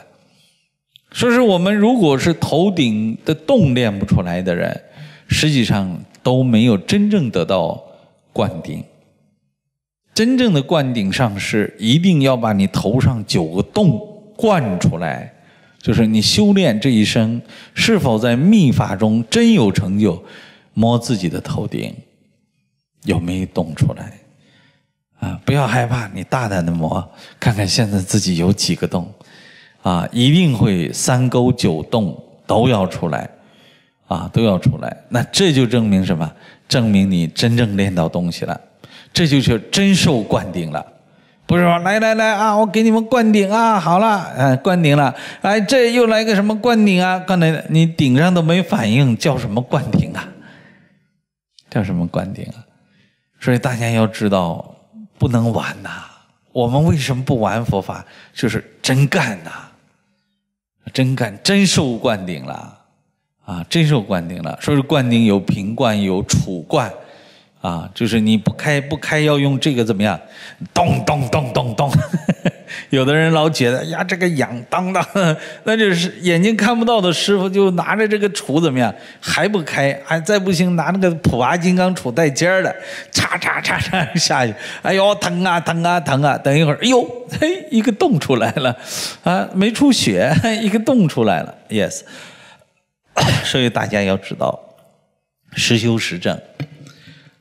Speaker 1: 说是我们如果是头顶的洞练不出来的人，实际上都没有真正得到灌顶。真正的灌顶上是一定要把你头上九个洞灌出来。就是你修炼这一生是否在秘法中真有成就，摸自己的头顶，有没有洞出来？啊，不要害怕，你大胆的摸，看看现在自己有几个洞。啊，一定会三沟九洞都要出来，啊，都要出来。那这就证明什么？证明你真正练到东西了，这就是真受灌顶了。不是说来来来啊，我给你们灌顶啊，好了，嗯，灌顶了。哎，这又来个什么灌顶啊？刚才你顶上都没反应，叫什么灌顶啊？叫什么灌顶啊？所以大家要知道，不能玩呐。我们为什么不玩佛法？就是真干呐。真干真受灌顶了啊！真受灌顶了，说是灌顶有瓶灌有储灌啊，就是你不开不开要用这个怎么样？咚咚咚咚咚。有的人老觉得，呀，这个痒当当，那就是眼睛看不到的师傅，就拿着这个杵怎么样，还不开？还再不行拿那个普娃金刚杵带尖儿的，嚓嚓嚓嚓下去，哎呦，疼啊，疼啊，疼啊！等一会儿，哎呦，嘿，一个洞出来了，啊，没出血，一个洞出来了，yes。所以大家要知道，实修实证。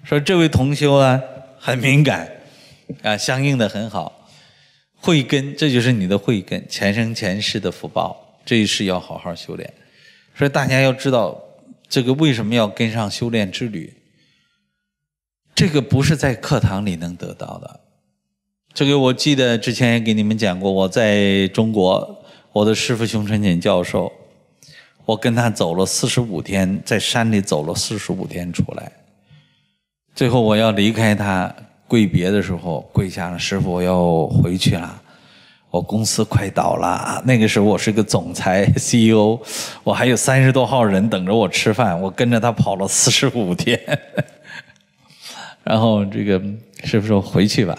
Speaker 1: 说这位同修啊，很敏感，啊，相应的很好。慧根，这就是你的慧根，前生前世的福报，这一世要好好修炼。所以大家要知道，这个为什么要跟上修炼之旅？这个不是在课堂里能得到的。这个我记得之前也给你们讲过，我在中国，我的师傅熊春锦教授，我跟他走了四十五天，在山里走了四十五天，出来，最后我要离开他。跪别的时候跪下了，师傅我要回去了，我公司快倒了。那个时候我是个总裁 CEO，我还有三十多号人等着我吃饭，我跟着他跑了四十五天，然后这个师傅说回去吧。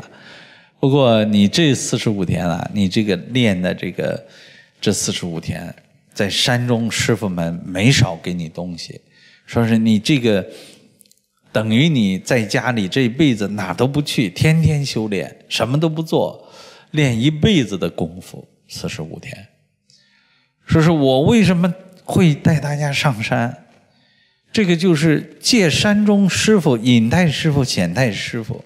Speaker 1: 不过你这四十五天啊，你这个练的这个这四十五天，在山中师傅们没少给你东西，说是你这个。等于你在家里这辈子哪都不去，天天修炼，什么都不做，练一辈子的功夫，四十五天。说是我为什么会带大家上山，这个就是借山中师傅隐带师傅显带师傅，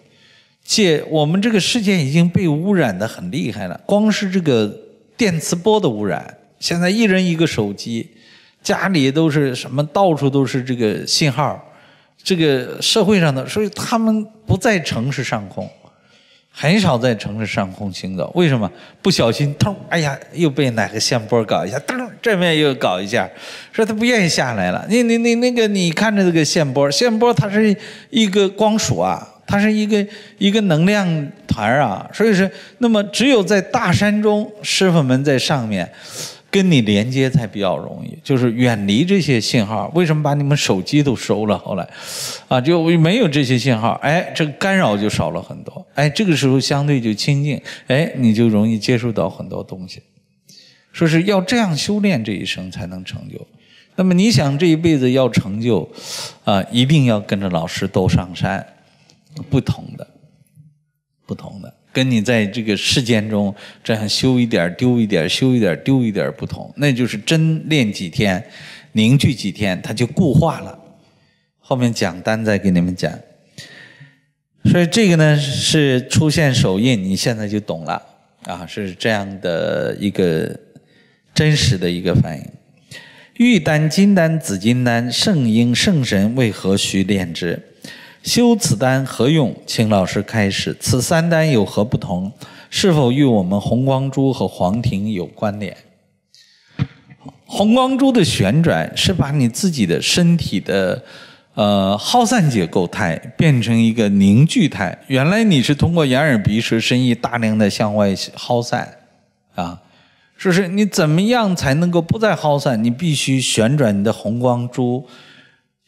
Speaker 1: 借我们这个世界已经被污染的很厉害了，光是这个电磁波的污染，现在一人一个手机，家里都是什么，到处都是这个信号。这个社会上的，所以他们不在城市上空，很少在城市上空行走。为什么？不小心，腾，哎呀，又被哪个线波搞一下，噔这面又搞一下，说他不愿意下来了。你你你那个，你看着这个线波，线波它是一个光束啊，它是一个一个能量团啊。所以说，那么只有在大山中，师傅们在上面。跟你连接才比较容易，就是远离这些信号。为什么把你们手机都收了？后来，啊，就没有这些信号，哎，这个干扰就少了很多，哎，这个时候相对就清净，哎，你就容易接触到很多东西。说是要这样修炼这一生才能成就。那么你想这一辈子要成就，啊，一定要跟着老师都上山，不同的，不同的。跟你在这个世间中这样修一点丢一点修一点丢一点不同，那就是真练几天，凝聚几天，它就固化了。后面讲丹再给你们讲。所以这个呢是出现手印，你现在就懂了啊，是这样的一个真实的一个反应。玉丹、金丹、紫金丹、圣婴、圣神，为何需炼之？修此丹何用？请老师开始。此三丹有何不同？是否与我们红光珠和黄庭有关联？红光珠的旋转是把你自己的身体的呃耗散结构态变成一个凝聚态。原来你是通过眼耳鼻舌身意大量的向外耗散啊，说是你怎么样才能够不再耗散？你必须旋转你的红光珠。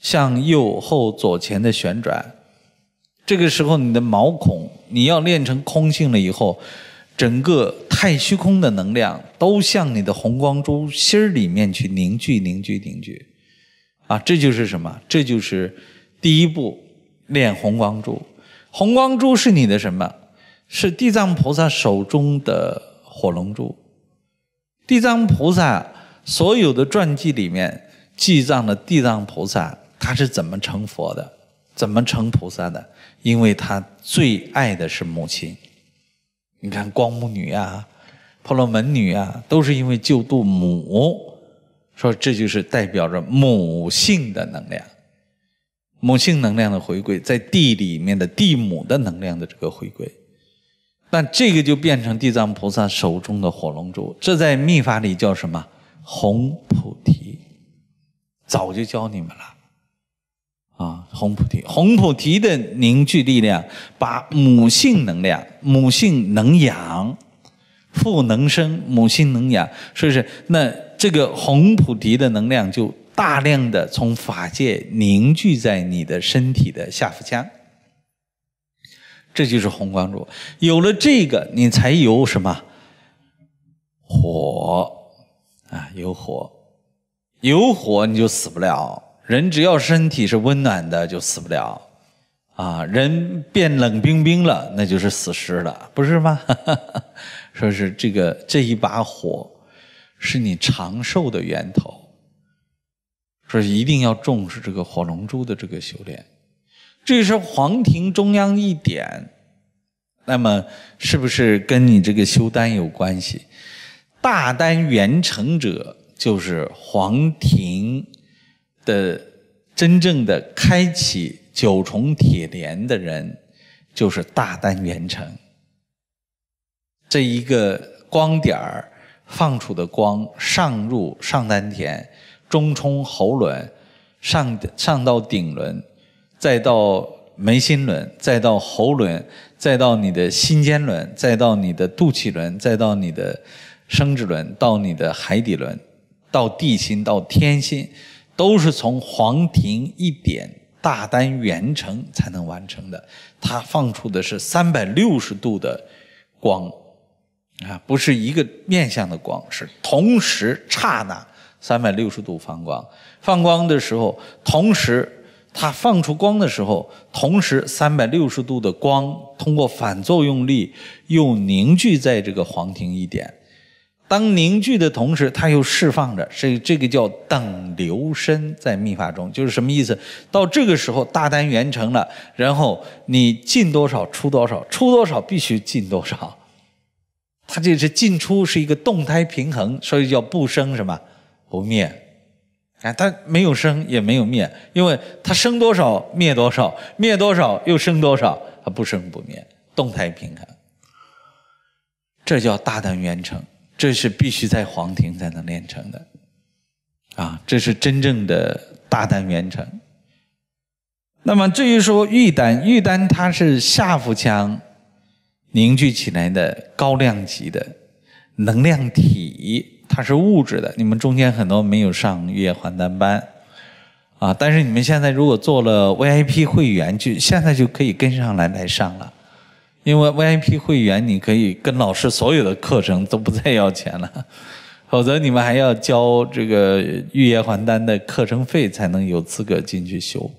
Speaker 1: 向右后左前的旋转，这个时候你的毛孔，你要练成空性了以后，整个太虚空的能量都向你的红光珠心儿里面去凝聚凝聚凝聚，啊，这就是什么？这就是第一步练红光珠。红光珠是你的什么？是地藏菩萨手中的火龙珠。地藏菩萨所有的传记里面，记藏的地藏菩萨。他是怎么成佛的，怎么成菩萨的？因为他最爱的是母亲。你看光目女啊，婆罗门女啊，都是因为救度母，说这就是代表着母性的能量，母性能量的回归，在地里面的地母的能量的这个回归。那这个就变成地藏菩萨手中的火龙珠，这在密法里叫什么？红菩提，早就教你们了。啊，红菩提，红菩提的凝聚力量，把母性能量，母性能养，父能生，母性能养，是不是？那这个红菩提的能量就大量的从法界凝聚在你的身体的下腹腔，这就是红光柱。有了这个，你才有什么火啊？有火，有火，你就死不了。人只要身体是温暖的，就死不了啊！人变冷冰冰了，那就是死尸了，不是吗？说是这个这一把火，是你长寿的源头。说是一定要重视这个火龙珠的这个修炼。这是黄庭中央一点，那么是不是跟你这个修丹有关系？大丹元成者，就是黄庭。的真正的开启九重铁莲的人，就是大丹元成。这一个光点儿放出的光，上入上丹田，中冲喉轮，上上到顶轮，再到眉心轮，再到喉轮，再到你的心尖轮，再到你的肚脐轮，再到你的生殖轮，到你的海底轮，到地心，到天心。都是从黄庭一点大丹元成才能完成的，它放出的是三百六十度的光啊，不是一个面向的光，是同时刹那三百六十度放光。放光的时候，同时它放出光的时候，同时三百六十度的光通过反作用力又凝聚在这个黄庭一点。当凝聚的同时，它又释放着，所以这个叫等流身。在密法中，就是什么意思？到这个时候，大单元成了，然后你进多少出多少，出多少必须进多少，它这是进出是一个动态平衡，所以叫不生什么，不灭。哎，它没有生也没有灭，因为它生多少灭多少，灭多少又生多少，它不生不灭，动态平衡。这叫大单元成。这是必须在皇庭才能练成的，啊，这是真正的大丹元成。那么至于说玉丹，玉丹它是下腹腔凝聚起来的高量级的能量体，它是物质的。你们中间很多没有上月环还丹班，啊，但是你们现在如果做了 VIP 会员，就现在就可以跟上来来上了。因为 VIP 会员，你可以跟老师所有的课程都不再要钱了，否则你们还要交这个预约还单的课程费才能有资格进去修。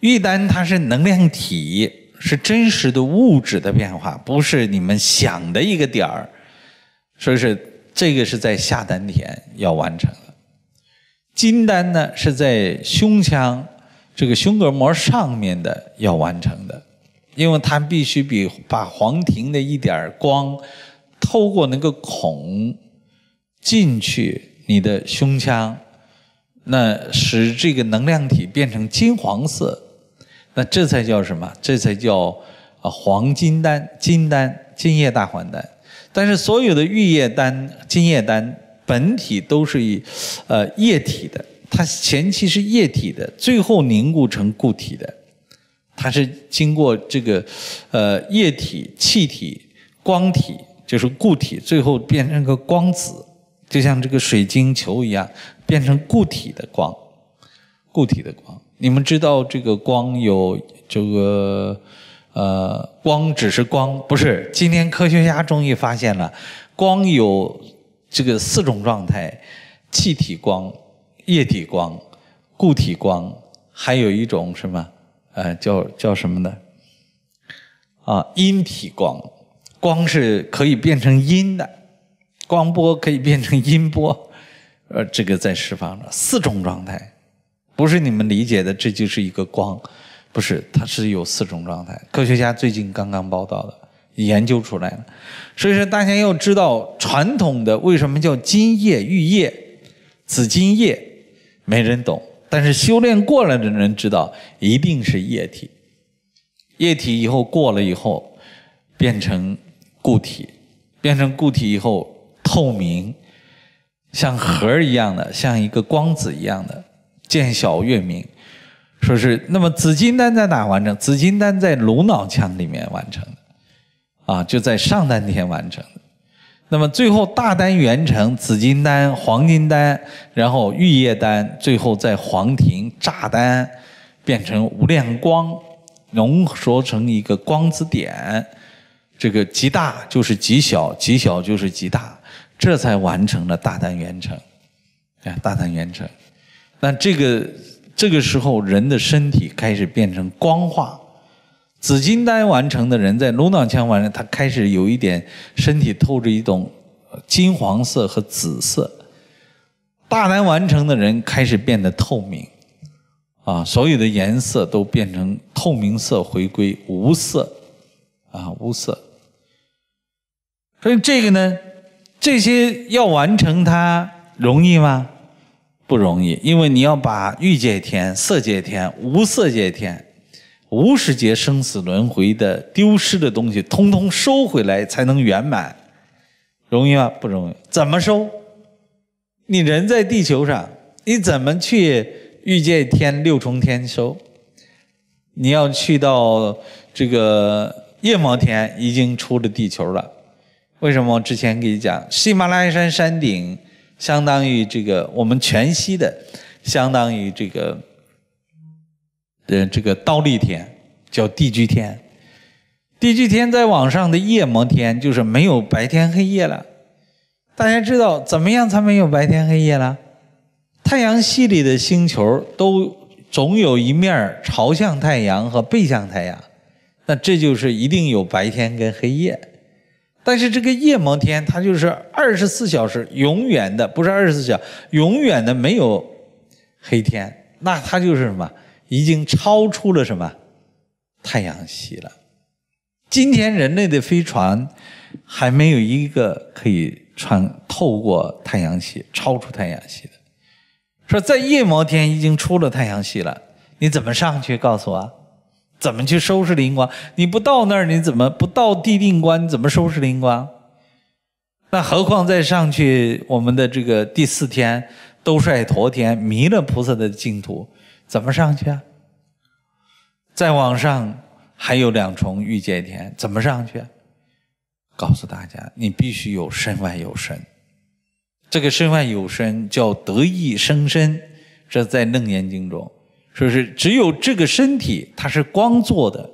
Speaker 1: 玉丹它是能量体，是真实的物质的变化，不是你们想的一个点儿，说是这个是在下丹田要完成的，金丹呢是在胸腔这个胸膈膜上面的要完成的。因为它必须比把黄庭的一点光透过那个孔进去你的胸腔，那使这个能量体变成金黄色，那这才叫什么？这才叫黄金丹、金丹、金叶大还丹。但是所有的玉液丹、金液丹本体都是以呃液体的，它前期是液体的，最后凝固成固体的。它是经过这个，呃，液体、气体、光体，就是固体，最后变成个光子，就像这个水晶球一样，变成固体的光，固体的光。你们知道这个光有这个，呃，光只是光，不是。今天科学家终于发现了，光有这个四种状态：气体光、液体光、固体光，还有一种什么？呃，叫叫什么呢？啊，音体光，光是可以变成音的，光波可以变成音波，呃，这个在释放着四种状态，不是你们理解的，这就是一个光，不是，它是有四种状态。科学家最近刚刚报道的，研究出来了，所以说大家要知道，传统的为什么叫金叶玉叶紫金叶，没人懂。但是修炼过来的人知道，一定是液体，液体以后过了以后，变成固体，变成固体以后透明，像核一样的，像一个光子一样的，见小月明，说是那么紫金丹在哪完成？紫金丹在颅脑腔里面完成的，啊，就在上丹田完成。那么最后大丹元成紫金丹、黄金丹，然后玉液丹，最后在黄庭炸丹，变成无量光，浓缩成一个光子点，这个极大就是极小，极小就是极大，这才完成了大丹元成。看大丹元成，那这个这个时候人的身体开始变成光化。紫金丹完成的人，在颅脑腔完成，他开始有一点身体透着一种金黄色和紫色。大丹完成的人开始变得透明，啊，所有的颜色都变成透明色，回归无色，啊，无色。所以这个呢，这些要完成它容易吗？不容易，因为你要把欲界天、色界天、无色界天。无始劫生死轮回的丢失的东西，通通收回来才能圆满，容易吗？不容易。怎么收？你人在地球上，你怎么去欲界天、六重天收？你要去到这个夜摩天，已经出了地球了。为什么？我之前给你讲，喜马拉雅山山顶相当于这个我们全息的，相当于这个。呃，这个倒立天叫地居天，地居天在往上的夜摩天就是没有白天黑夜了。大家知道怎么样才没有白天黑夜了？太阳系里的星球都总有一面朝向太阳和背向太阳，那这就是一定有白天跟黑夜。但是这个夜摩天它就是二十四小时永远的，不是二十四小永远的没有黑天，那它就是什么？已经超出了什么太阳系了？今天人类的飞船还没有一个可以穿透过太阳系、超出太阳系的。说在夜摩天已经出了太阳系了，你怎么上去？告诉我，怎么去收拾灵光？你不到那儿，你怎么不到地定关？你怎么收拾灵光？那何况再上去我们的这个第四天兜率陀天弥勒菩萨的净土？怎么上去啊？再往上还有两重欲界天，怎么上去啊？告诉大家，你必须有身外有身。这个身外有身叫得意生身，这在楞严经中说是只有这个身体它是光做的，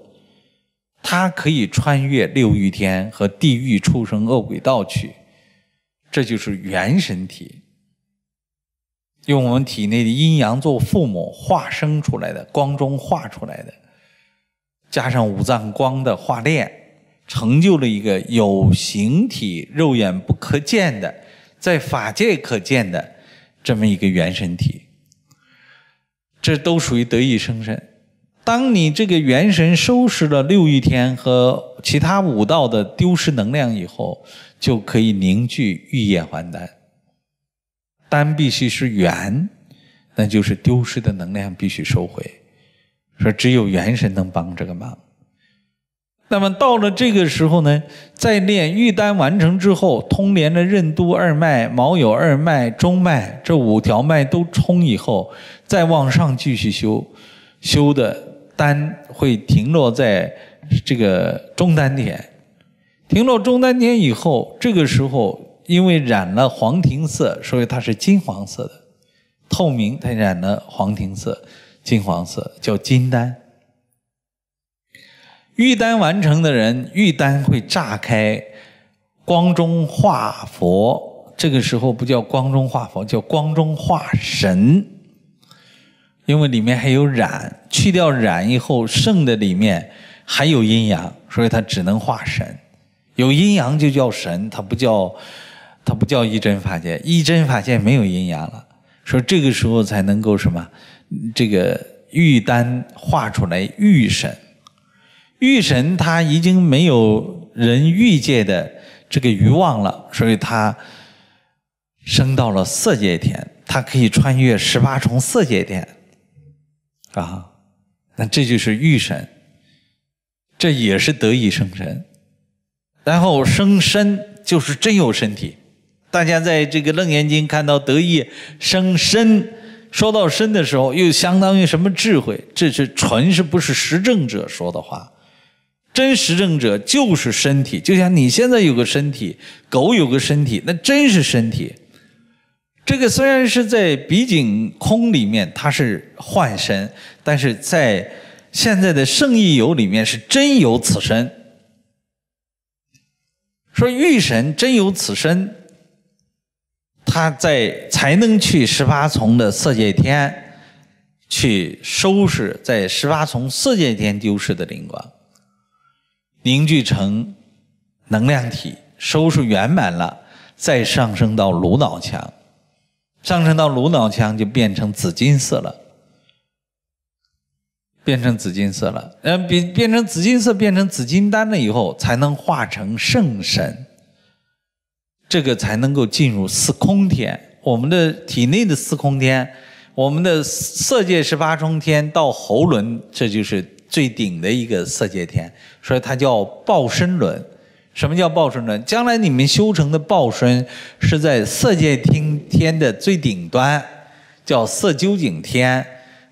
Speaker 1: 它可以穿越六欲天和地狱、畜生、恶鬼道去，这就是元身体。用我们体内的阴阳做父母化生出来的光中化出来的，加上五脏光的化炼，成就了一个有形体、肉眼不可见的，在法界可见的这么一个元神体。这都属于得意生身。当你这个元神收拾了六欲天和其他五道的丢失能量以后，就可以凝聚玉液还丹。丹必须是元，那就是丢失的能量必须收回。说只有元神能帮这个忙。那么到了这个时候呢，在练玉丹完成之后，通连了任督二脉、毛有二脉、中脉这五条脉都冲以后，再往上继续修，修的丹会停落在这个中丹田。停落中丹田以后，这个时候。因为染了黄庭色，所以它是金黄色的，透明。它染了黄庭色，金黄色叫金丹。玉丹完成的人，玉丹会炸开，光中化佛。这个时候不叫光中化佛，叫光中化神。因为里面还有染，去掉染以后，剩的里面还有阴阳，所以它只能化神。有阴阳就叫神，它不叫。它不叫一真法界，一真法界没有阴阳了。说这个时候才能够什么？这个玉丹化出来玉神，玉神他已经没有人欲界的这个欲望了，所以他升到了色界天，他可以穿越十八重色界天，啊，那这就是玉神，这也是得以生神，然后生身就是真有身体。大家在这个《楞严经》看到得意生身，说到身的时候，又相当于什么智慧？这是纯是不是实证者说的话？真实证者就是身体，就像你现在有个身体，狗有个身体，那真是身体。这个虽然是在比景空里面它是幻身，但是在现在的圣意有里面是真有此身。说玉神真有此身。他在才能去十八重的色界天，去收拾在十八重色界天丢失的灵光，凝聚成能量体，收拾圆满了，再上升到颅脑腔，上升到颅脑腔就变成紫金色了，变成紫金色了，嗯，变变成紫金色，变成紫金丹了以后，才能化成圣神。这个才能够进入四空天。我们的体内的四空天，我们的色界十八重天到喉轮，这就是最顶的一个色界天，所以它叫报身轮。什么叫报身轮？将来你们修成的报身是在色界听天的最顶端，叫色究竟天，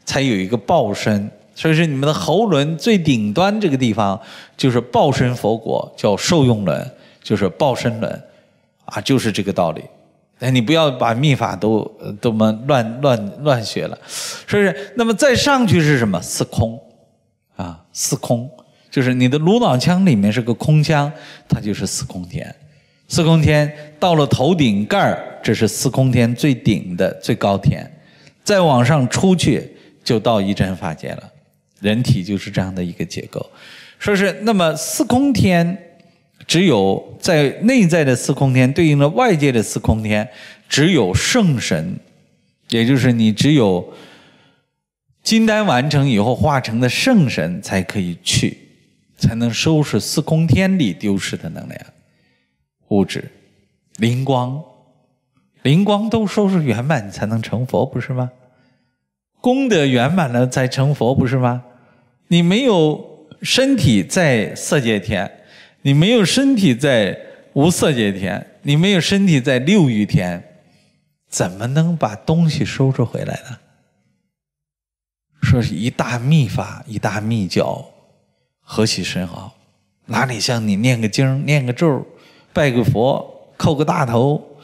Speaker 1: 才有一个报身。所以说，你们的喉轮最顶端这个地方就是报身佛果，叫受用轮，就是报身轮。啊，就是这个道理，哎，你不要把秘法都都么乱乱乱学了，说是那么再上去是什么？四空，啊，四空就是你的颅脑腔里面是个空腔，它就是四空天，四空天到了头顶盖儿，这是四空天最顶的最高天，再往上出去就到一真法界了。人体就是这样的一个结构，说是那么四空天。只有在内在的四空天对应了外界的四空天，只有圣神，也就是你，只有金丹完成以后化成的圣神才可以去，才能收拾四空天里丢失的能量、物质、灵光、灵光都收拾圆满，你才能成佛，不是吗？功德圆满了再成佛，不是吗？你没有身体在色界天。你没有身体在无色界天，你没有身体在六欲天，怎么能把东西收着回来呢？说是一大秘法，一大秘教，何其深奥！哪里像你念个经、念个咒、拜个佛、叩个大头？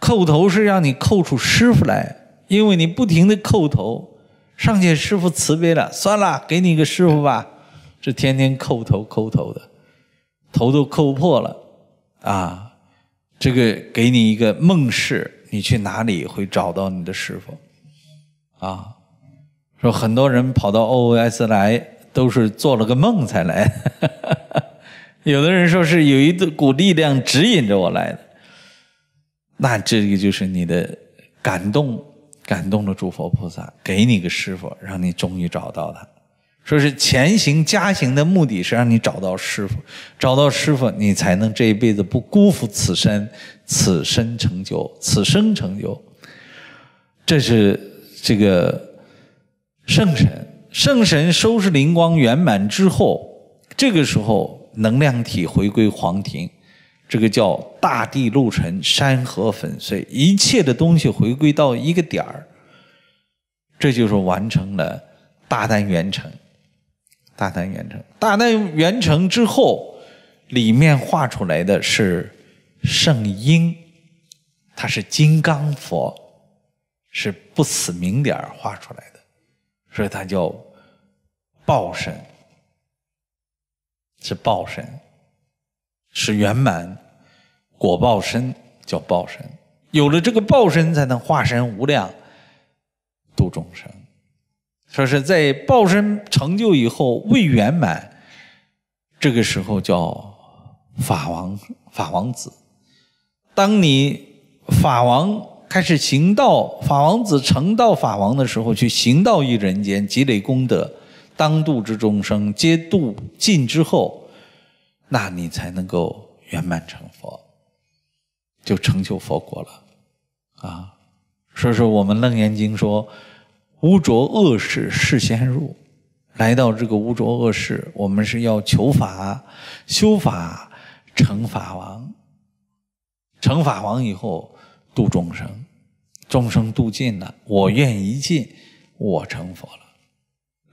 Speaker 1: 叩头是让你叩出师傅来，因为你不停的叩头，上界师傅慈悲了，算了，给你个师傅吧。这天天叩头叩头的。头都扣破了啊！这个给你一个梦式，你去哪里会找到你的师傅啊？说很多人跑到 OOS 来，都是做了个梦才来。有的人说是有一股力量指引着我来的，那这个就是你的感动，感动了诸佛菩萨，给你个师傅，让你终于找到他。说是前行加行的目的是让你找到师傅，找到师傅，你才能这一辈子不辜负此生，此生成就，此生成就。这是这个圣神，圣神收拾灵光圆满之后，这个时候能量体回归黄庭，这个叫大地露尘，山河粉碎，一切的东西回归到一个点儿，这就是完成了大单元成。大丹圆成，大难圆成之后，里面画出来的是圣婴，他是金刚佛，是不死明点儿画出来的，所以他叫报身，是报身，是圆满果报身，叫报身，有了这个报身才能化身无量度众生。说是在报身成就以后未圆满，这个时候叫法王、法王子。当你法王开始行道，法王子成道法王的时候，去行道于人间，积累功德，当度之众生皆度尽之后，那你才能够圆满成佛，就成就佛果了啊！所以说，我们《楞严经》说。污浊恶世事先入，来到这个污浊恶世，我们是要求法、修法、成法王。成法王以后度众生，众生度尽了，我愿一尽，我成佛了。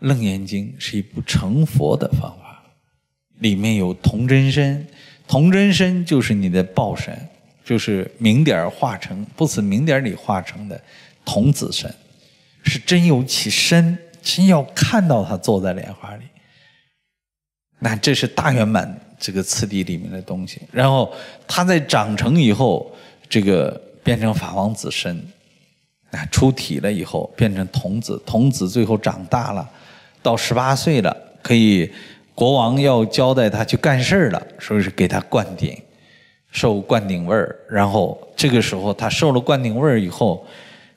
Speaker 1: 《楞严经》是一部成佛的方法，里面有童真身，童真身就是你的报身，就是明点化成，不死明点里化成的童子身。是真有其身，真要看到他坐在莲花里，那这是大圆满这个次第里面的东西。然后他在长成以后，这个变成法王子身，那出体了以后变成童子，童子最后长大了，到十八岁了，可以国王要交代他去干事儿了，说是给他灌顶，受灌顶味儿。然后这个时候他受了灌顶味儿以后。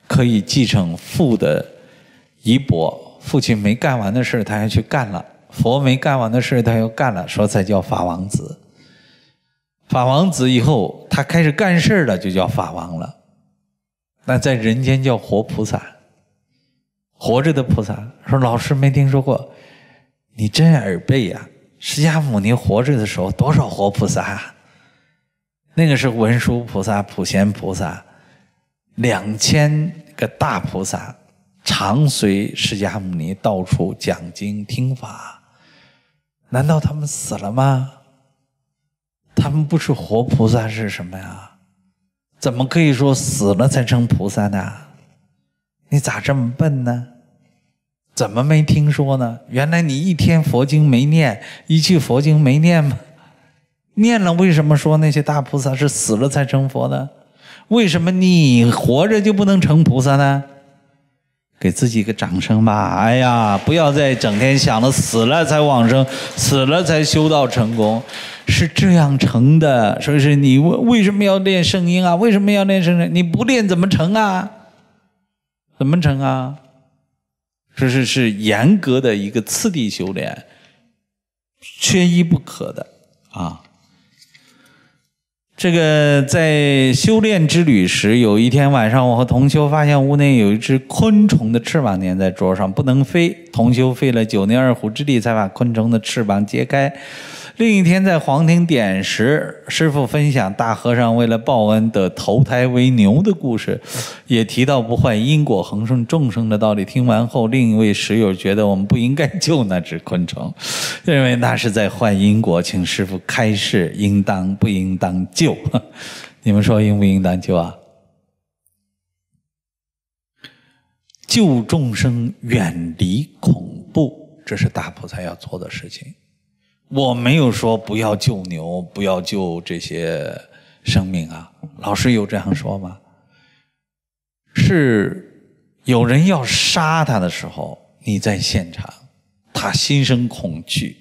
Speaker 1: 可以继承父的遗钵，父亲没干完的事，他还去干了；佛没干完的事，他又干了。说才叫法王子。法王子以后，他开始干事了，就叫法王了。那在人间叫活菩萨，活着的菩萨。说老师没听说过，你真耳背呀！释迦牟尼活着的时候，多少活菩萨？那个是文殊菩萨、普贤菩萨。两千个大菩萨常随释迦牟尼到处讲经听法，难道他们死了吗？他们不是活菩萨是什么呀？怎么可以说死了才成菩萨呢？你咋这么笨呢？怎么没听说呢？原来你一天佛经没念，一句佛经没念吗？念了，为什么说那些大菩萨是死了才成佛的？为什么你活着就不能成菩萨呢？给自己一个掌声吧！哎呀，不要再整天想着死了才往生，死了才修道成功，是这样成的。所以说，你为为什么要练圣音啊？为什么要练圣人？你不练怎么成啊？怎么成啊？这是是，严格的一个次第修炼，缺一不可的啊。这个在修炼之旅时，有一天晚上，我和同修发现屋内有一只昆虫的翅膀粘在桌上，不能飞。同修费了九牛二虎之力，才把昆虫的翅膀揭开。另一天在黄庭点时，师傅分享大和尚为了报恩得投胎为牛的故事，也提到不坏因果、恒顺众生的道理。听完后，另一位石友觉得我们不应该救那只昆虫，认为那是在坏因果，请师傅开示应当不应当救。你们说应不应当救啊？救众生远离恐怖，这是大菩萨要做的事情。我没有说不要救牛，不要救这些生命啊！老师有这样说吗？是有人要杀他的时候，你在现场，他心生恐惧，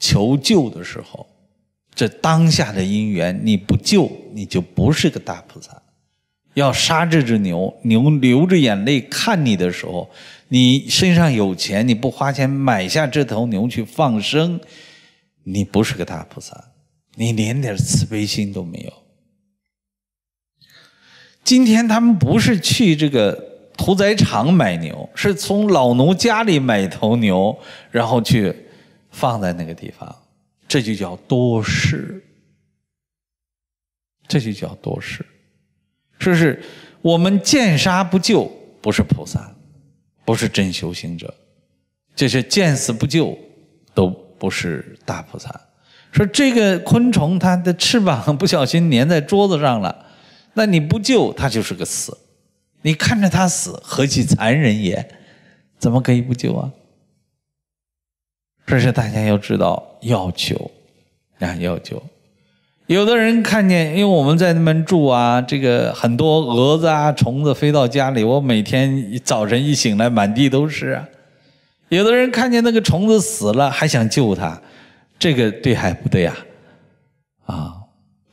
Speaker 1: 求救的时候，这当下的因缘，你不救你就不是个大菩萨。要杀这只牛，牛流着眼泪看你的时候，你身上有钱，你不花钱买下这头牛去放生。你不是个大菩萨，你连点慈悲心都没有。今天他们不是去这个屠宰场买牛，是从老奴家里买头牛，然后去放在那个地方，这就叫多事，这就叫多事。是不是？我们见杀不救，不是菩萨，不是真修行者，这是见死不救都。不是大菩萨，说这个昆虫它的翅膀不小心粘在桌子上了，那你不救它就是个死，你看着它死何其残忍也，怎么可以不救啊？这是大家要知道要求，啊要求，有的人看见因为我们在那边住啊，这个很多蛾子啊虫子飞到家里，我每天早晨一醒来满地都是啊。有的人看见那个虫子死了，还想救它，这个对还不对啊？啊，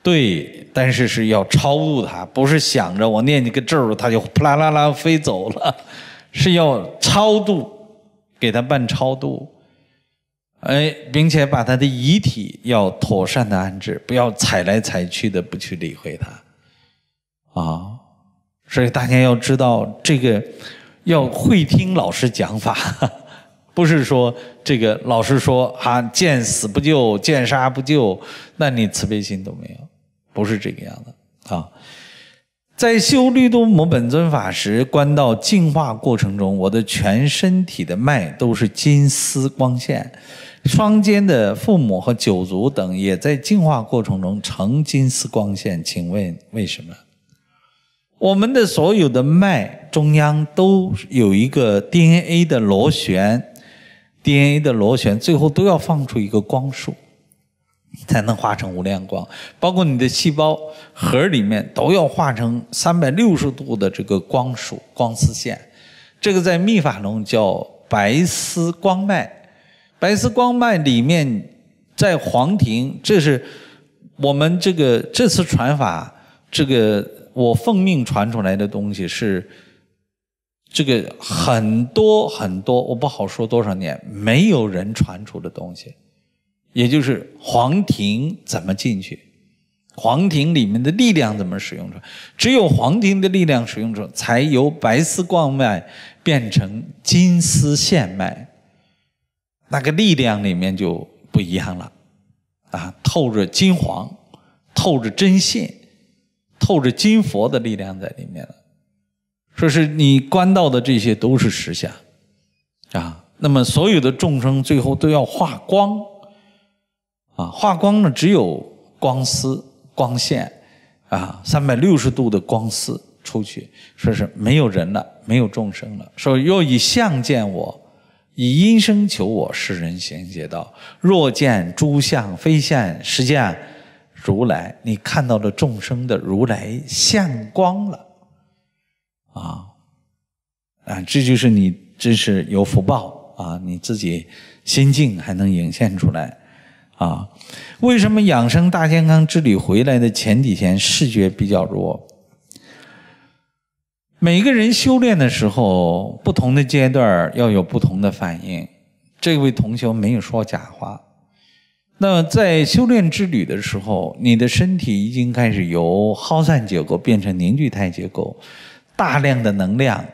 Speaker 1: 对，但是是要超度它，不是想着我念几个咒儿，它就扑啦啦啦飞走了，是要超度，给它办超度，哎，并且把它的遗体要妥善的安置，不要踩来踩去的，不去理会它，啊，所以大家要知道这个，要会听老师讲法。不是说这个老师说啊，见死不救，见杀不救，那你慈悲心都没有，不是这个样子啊。在修绿度母本尊法时，观到净化过程中，我的全身体的脉都是金丝光线，双间的父母和九族等也在净化过程中成金丝光线，请问为什么？我们的所有的脉中央都有一个 DNA 的螺旋。DNA 的螺旋最后都要放出一个光束，才能化成无量光，包括你的细胞核里面都要化成三百六十度的这个光束、光丝线。这个在密法中叫白丝光脉，白丝光脉里面，在黄庭，这是我们这个这次传法，这个我奉命传出来的东西是。这个很多很多，我不好说多少年，没有人传出的东西，也就是皇庭怎么进去，皇庭里面的力量怎么使用着，只有皇庭的力量使用着，才由白丝挂脉变成金丝线脉，那个力量里面就不一样了，啊，透着金黄，透着针线，透着金佛的力量在里面了。说是你观到的这些都是实相，啊，那么所有的众生最后都要化光，啊，化光呢只有光丝光线，啊，三百六十度的光丝出去，说是没有人了，没有众生了，说要以相见我，以音声求我，世人行邪道，若见诸相非相，实相如来，你看到了众生的如来相光了。啊，啊，这就是你真是有福报啊！你自己心境还能涌现出来啊！为什么养生大健康之旅回来的前几天视觉比较弱？每个人修炼的时候，不同的阶段要有不同的反应。这位同学没有说假话。那在修炼之旅的时候，你的身体已经开始由耗散结构变成凝聚态结构。大量的能量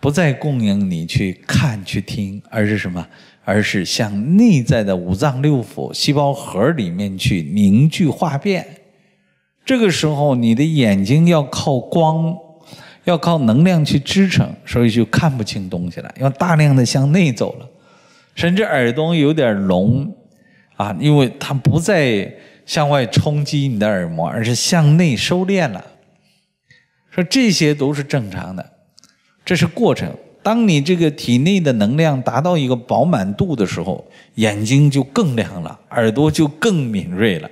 Speaker 1: 不再供应你去看、去听，而是什么？而是向内在的五脏六腑、细胞核里面去凝聚化变。这个时候，你的眼睛要靠光，要靠能量去支撑，所以就看不清东西了。要大量的向内走了，甚至耳朵有点聋啊，因为它不再向外冲击你的耳膜，而是向内收敛了。说这些都是正常的，这是过程。当你这个体内的能量达到一个饱满度的时候，眼睛就更亮了，耳朵就更敏锐了，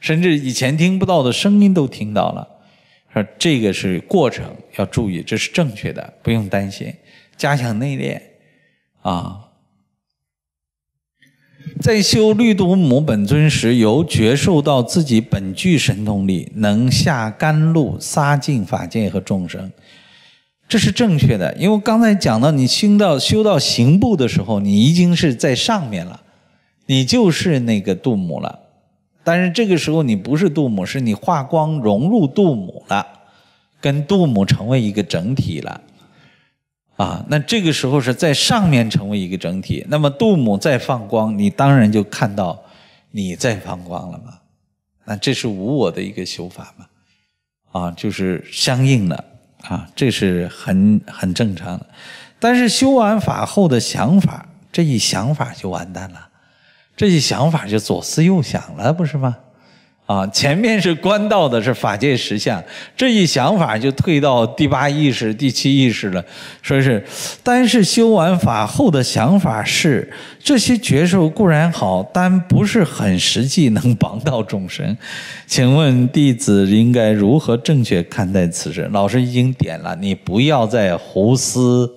Speaker 1: 甚至以前听不到的声音都听到了。说这个是过程，要注意，这是正确的，不用担心，加强内练，啊。在修绿度母本尊时，由觉受到自己本具神通力，能下甘露杀尽法界和众生，这是正确的。因为刚才讲到，你修到修到行部的时候，你已经是在上面了，你就是那个度母了。但是这个时候，你不是度母，是你化光融入度母了，跟度母成为一个整体了。啊，那这个时候是在上面成为一个整体，那么度母在放光，你当然就看到，你在放光了嘛，那这是无我的一个修法嘛，啊，就是相应的啊，这是很很正常，但是修完法后的想法，这一想法就完蛋了，这一想法就左思右想了，不是吗？啊，前面是观道的，是法界实相。这一想法就退到第八意识、第七意识了。说是，但是修完法后的想法是，这些觉受固然好，但不是很实际，能帮到众生。请问弟子应该如何正确看待此事？老师已经点了，你不要再胡思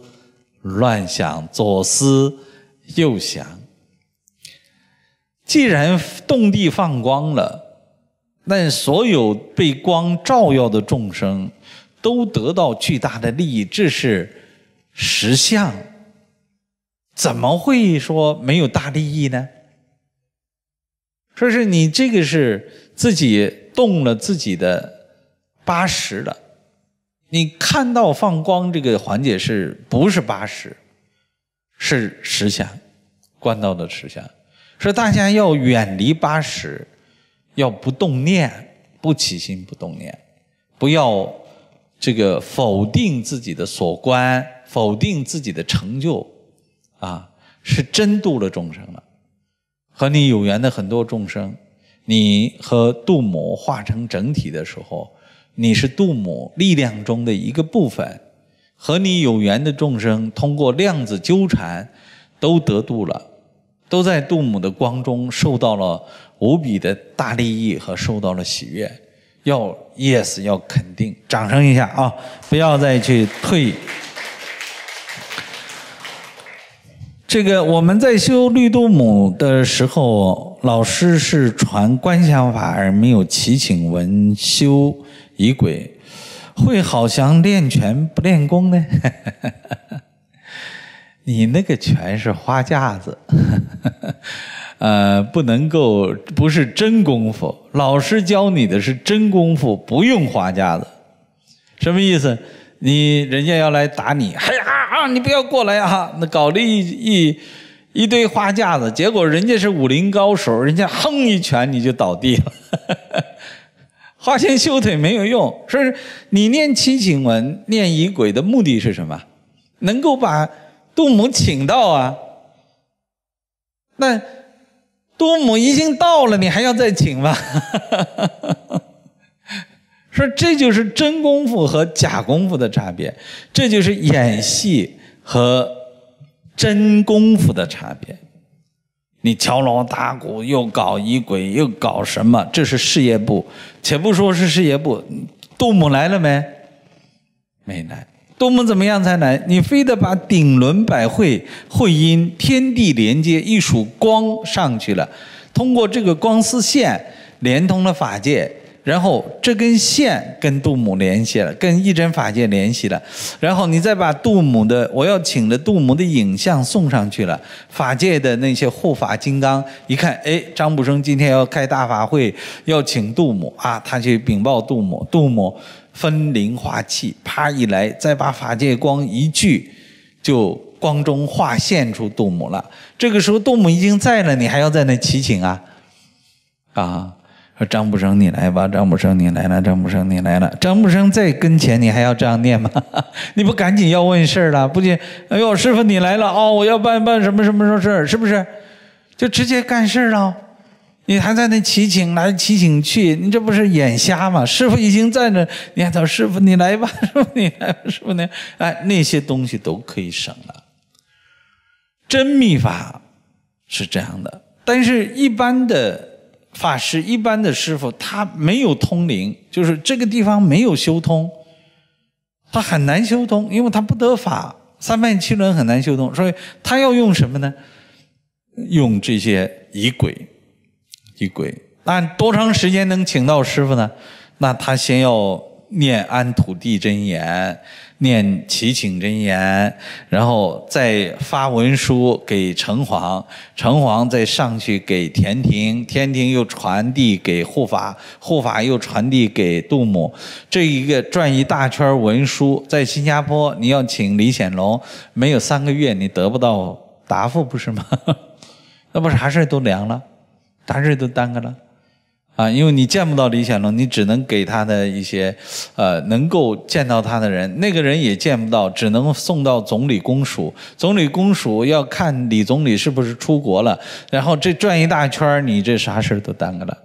Speaker 1: 乱想，左思右想。既然动地放光了。那所有被光照耀的众生都得到巨大的利益，这是实相。怎么会说没有大利益呢？说是你这个是自己动了自己的八十了。你看到放光这个环节是不是八十？是实相，观道的实相。说大家要远离八十。要不动念，不起心，不动念，不要这个否定自己的所观，否定自己的成就，啊，是真度了众生了。和你有缘的很多众生，你和度母化成整体的时候，你是度母力量中的一个部分，和你有缘的众生通过量子纠缠都得度了，都在度母的光中受到了。无比的大利益和受到了喜悦，要 yes 要肯定，掌声一下啊！不要再去退。这个我们在修绿度母的时候，老师是传观想法，而没有祈请文修仪轨，会好像练拳不练功呢。你那个拳是花架子。呃，不能够不是真功夫。老师教你的是真功夫，不用花架子。什么意思？你人家要来打你，嘿啊啊，你不要过来啊！那搞了一一一堆花架子，结果人家是武林高手，人家哼一拳你就倒地了。花拳绣腿没有用。说你念七情文、念仪轨的目的是什么？能够把杜母请到啊？那。杜母已经到了，你还要再请吗？说这就是真功夫和假功夫的差别，这就是演戏和真功夫的差别。你敲锣打鼓又搞一鬼又搞什么？这是事业部，且不说是事业部，杜母来了没？没来。杜母怎么样才难？你非得把顶轮、百会、会阴、天地连接，一束光上去了，通过这个光丝线连通了法界，然后这根线跟杜母联系了，跟一真法界联系了，然后你再把杜母的，我要请的杜母的影像送上去了，法界的那些护法金刚一看，哎，张卜生今天要开大法会，要请杜母啊，他去禀报杜母，杜母。分灵化气，啪一来，再把法界光一聚，就光中化现出杜母了。这个时候杜母已经在了，你还要在那祈请啊？啊，说张不生你来吧，张不生你来了，张不生你来了，张不生在跟前，你还要这样念吗？你不赶紧要问事儿了？不仅，哎呦，师傅你来了哦，我要办办什么什么什么事儿，是不是？就直接干事了。你还在那祈请来祈请去，你这不是眼瞎吗？师傅已经在那，你还找师傅，你来吧，师傅你来，师傅你哎，那些东西都可以省了。真秘法是这样的，但是一般的法师、一般的师傅，他没有通灵，就是这个地方没有修通，他很难修通，因为他不得法，三脉七轮很难修通，所以他要用什么呢？用这些仪轨。地鬼，那多长时间能请到师傅呢？那他先要念安土地真言，念祈请真言，然后再发文书给城隍，城隍再上去给天庭，天庭又传递给护法，护法又传递给杜母，这一个转一大圈文书。在新加坡，你要请李显龙，没有三个月你得不到答复，不是吗？那不啥事儿都凉了。大事都耽搁了，啊，因为你见不到李显龙，你只能给他的一些，呃，能够见到他的人，那个人也见不到，只能送到总理公署，总理公署要看李总理是不是出国了，然后这转一大圈你这啥事都耽搁了。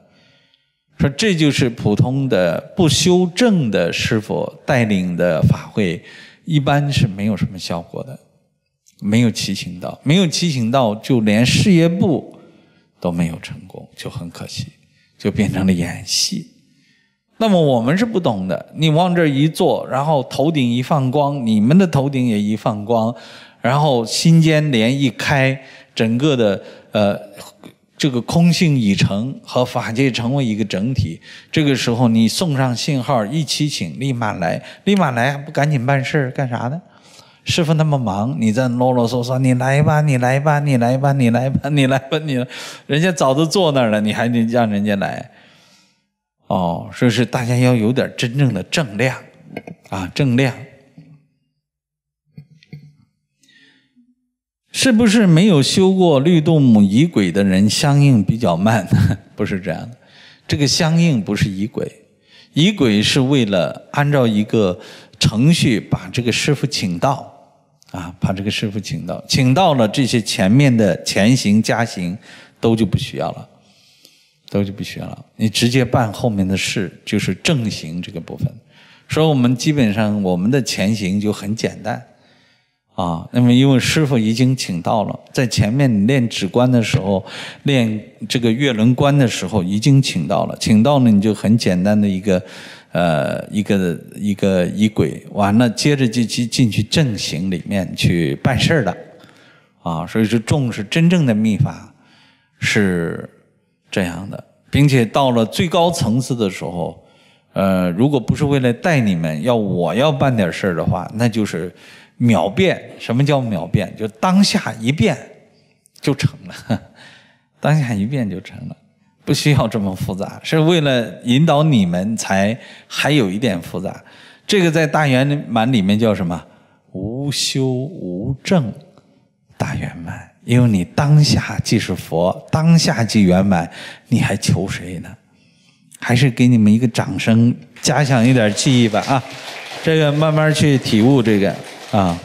Speaker 1: 说这就是普通的不修正的师傅带领的法会，一般是没有什么效果的，没有骑行道，没有骑行道，就连事业部。都没有成功，就很可惜，就变成了演戏。那么我们是不懂的，你往这一坐，然后头顶一放光，你们的头顶也一放光，然后心间帘一开，整个的呃这个空性已成和法界成为一个整体。这个时候你送上信号，一起请，立马来，立马来，不赶紧办事儿干啥呢？师傅那么忙，你这啰啰嗦嗦，你来吧，你来吧，你来吧，你来吧，你来吧，你，人家早都坐那儿了，你还得让人家来？哦，说是大家要有点真正的正量，啊，正量，是不是没有修过绿度母仪轨的人相应比较慢？不是这样的，这个相应不是仪轨，仪轨是为了按照一个程序把这个师傅请到。啊，把这个师傅请到，请到了，这些前面的前行、加行，都就不需要了，都就不需要了。你直接办后面的事，就是正行这个部分。所以，我们基本上我们的前行就很简单，啊，那么因为师傅已经请到了，在前面你练止观的时候，练这个月轮观的时候已经请到了，请到了你就很简单的一个。呃，一个一个仪鬼完了，接着就进进去阵型里面去办事儿了，啊，所以说重是真正的秘法，是这样的，并且到了最高层次的时候，呃，如果不是为了带你们，要我要办点事儿的话，那就是秒变。什么叫秒变？就当下一变就成了，当下一变就成了。不需要这么复杂，是为了引导你们才还有一点复杂。这个在大圆满里面叫什么？无修无证大圆满。因为你当下即是佛，当下即圆满，你还求谁呢？还是给你们一个掌声，加强一点记忆吧啊！这个慢慢去体悟这个啊。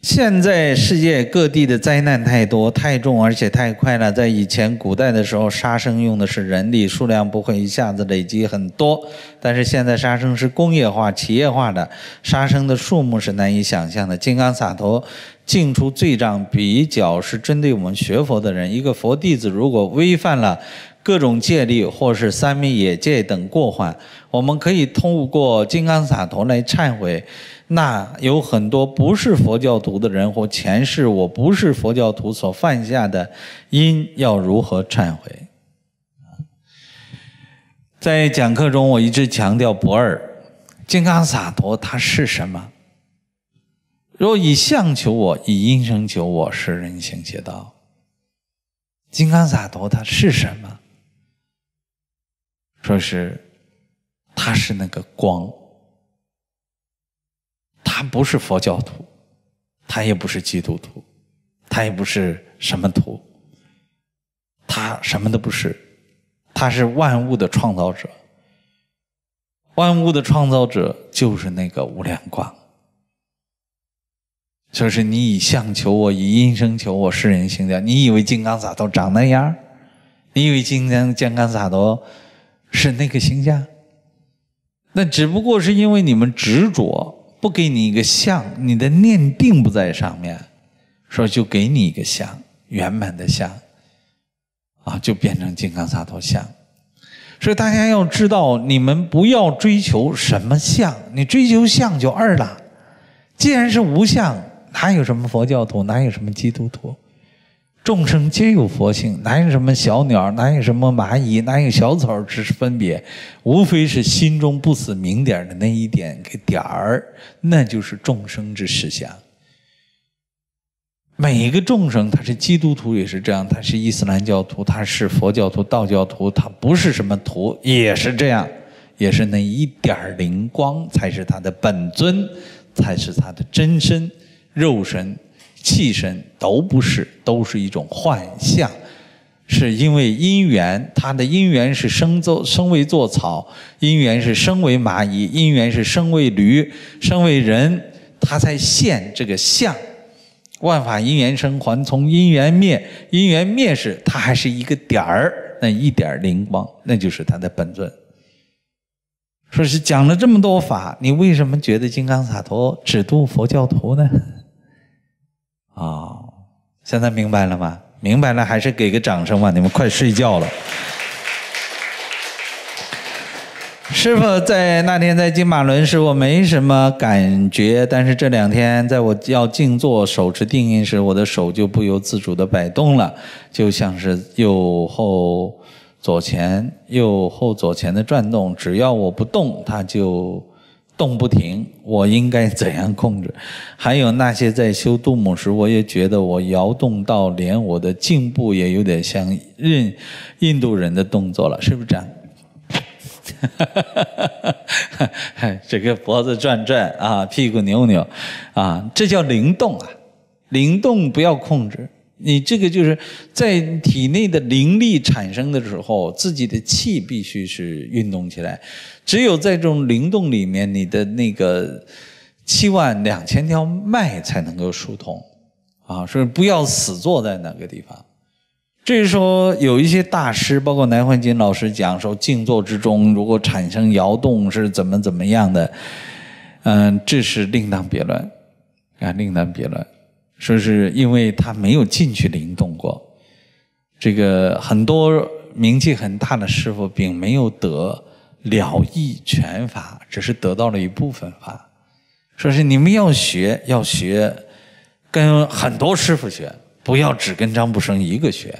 Speaker 1: 现在世界各地的灾难太多、太重，而且太快了。在以前古代的时候，杀生用的是人力，数量不会一下子累积很多；但是现在杀生是工业化、企业化的，杀生的数目是难以想象的。金刚洒陀进出罪障比较是针对我们学佛的人，一个佛弟子如果违反了各种戒律，或是三昧野戒等过患。我们可以通过金刚洒脱来忏悔，那有很多不是佛教徒的人或前世我不是佛教徒所犯下的因要如何忏悔？在讲课中我一直强调不二，金刚洒脱它是什么？若以相求我，以因生求我，是人行邪道。金刚洒脱它是什么？说是。他是那个光，他不是佛教徒，他也不是基督徒，他也不是什么徒，他什么都不是，他是万物的创造者，万物的创造者就是那个无量光，就是你以相求我，以因生求我，是人性的。你以为金刚萨埵长那样？你以为金刚金刚萨埵是那个形象？那只不过是因为你们执着，不给你一个相，你的念定不在上面，说就给你一个相，圆满的相，啊，就变成金刚萨埵相。所以大家要知道，你们不要追求什么相，你追求相就二了。既然是无相，哪有什么佛教徒，哪有什么基督徒？众生皆有佛性，哪有什么小鸟？哪有什么蚂蚁？哪有小草之分别？无非是心中不死明点的那一点个点儿，那就是众生之实相。每一个众生，他是基督徒也是这样，他是伊斯兰教徒，他是佛教徒、道教徒，他不是什么徒也是这样，也是那一点灵光才是他的本尊，才是他的真身肉身。气身都不是，都是一种幻象，是因为因缘，它的因缘是生做生为做草，因缘是生为蚂蚁，因缘是生为驴，生为人，它才现这个相。万法因缘生，还从因缘灭，因缘灭时，它还是一个点儿，那一点灵光，那就是它的本尊。说是讲了这么多法，你为什么觉得金刚萨陀只度佛教徒呢？哦，现在明白了吗？明白了，还是给个掌声吧。你们快睡觉了。师傅在那天在金马轮时，我没什么感觉，但是这两天在我要静坐、手持定音时，我的手就不由自主的摆动了，就像是右后、左前、右后、左前的转动。只要我不动，它就。动不停，我应该怎样控制？还有那些在修杜姆时，我也觉得我摇动到连我的颈部也有点像印印度人的动作了，是不是这样？这个脖子转转啊，屁股扭扭，啊，这叫灵动啊，灵动不要控制。你这个就是在体内的灵力产生的时候，自己的气必须是运动起来。只有在这种灵动里面，你的那个七万两千条脉才能够疏通啊！所以不要死坐在那个地方。至于说有一些大师，包括南怀瑾老师讲说，静坐之中如果产生摇动是怎么怎么样的，嗯，这是另当别论啊，另当别论。说是因为他没有进去灵动过，这个很多名气很大的师傅，并没有得了义全法，只是得到了一部分法。说是你们要学，要学，跟很多师傅学，不要只跟张步生一个学。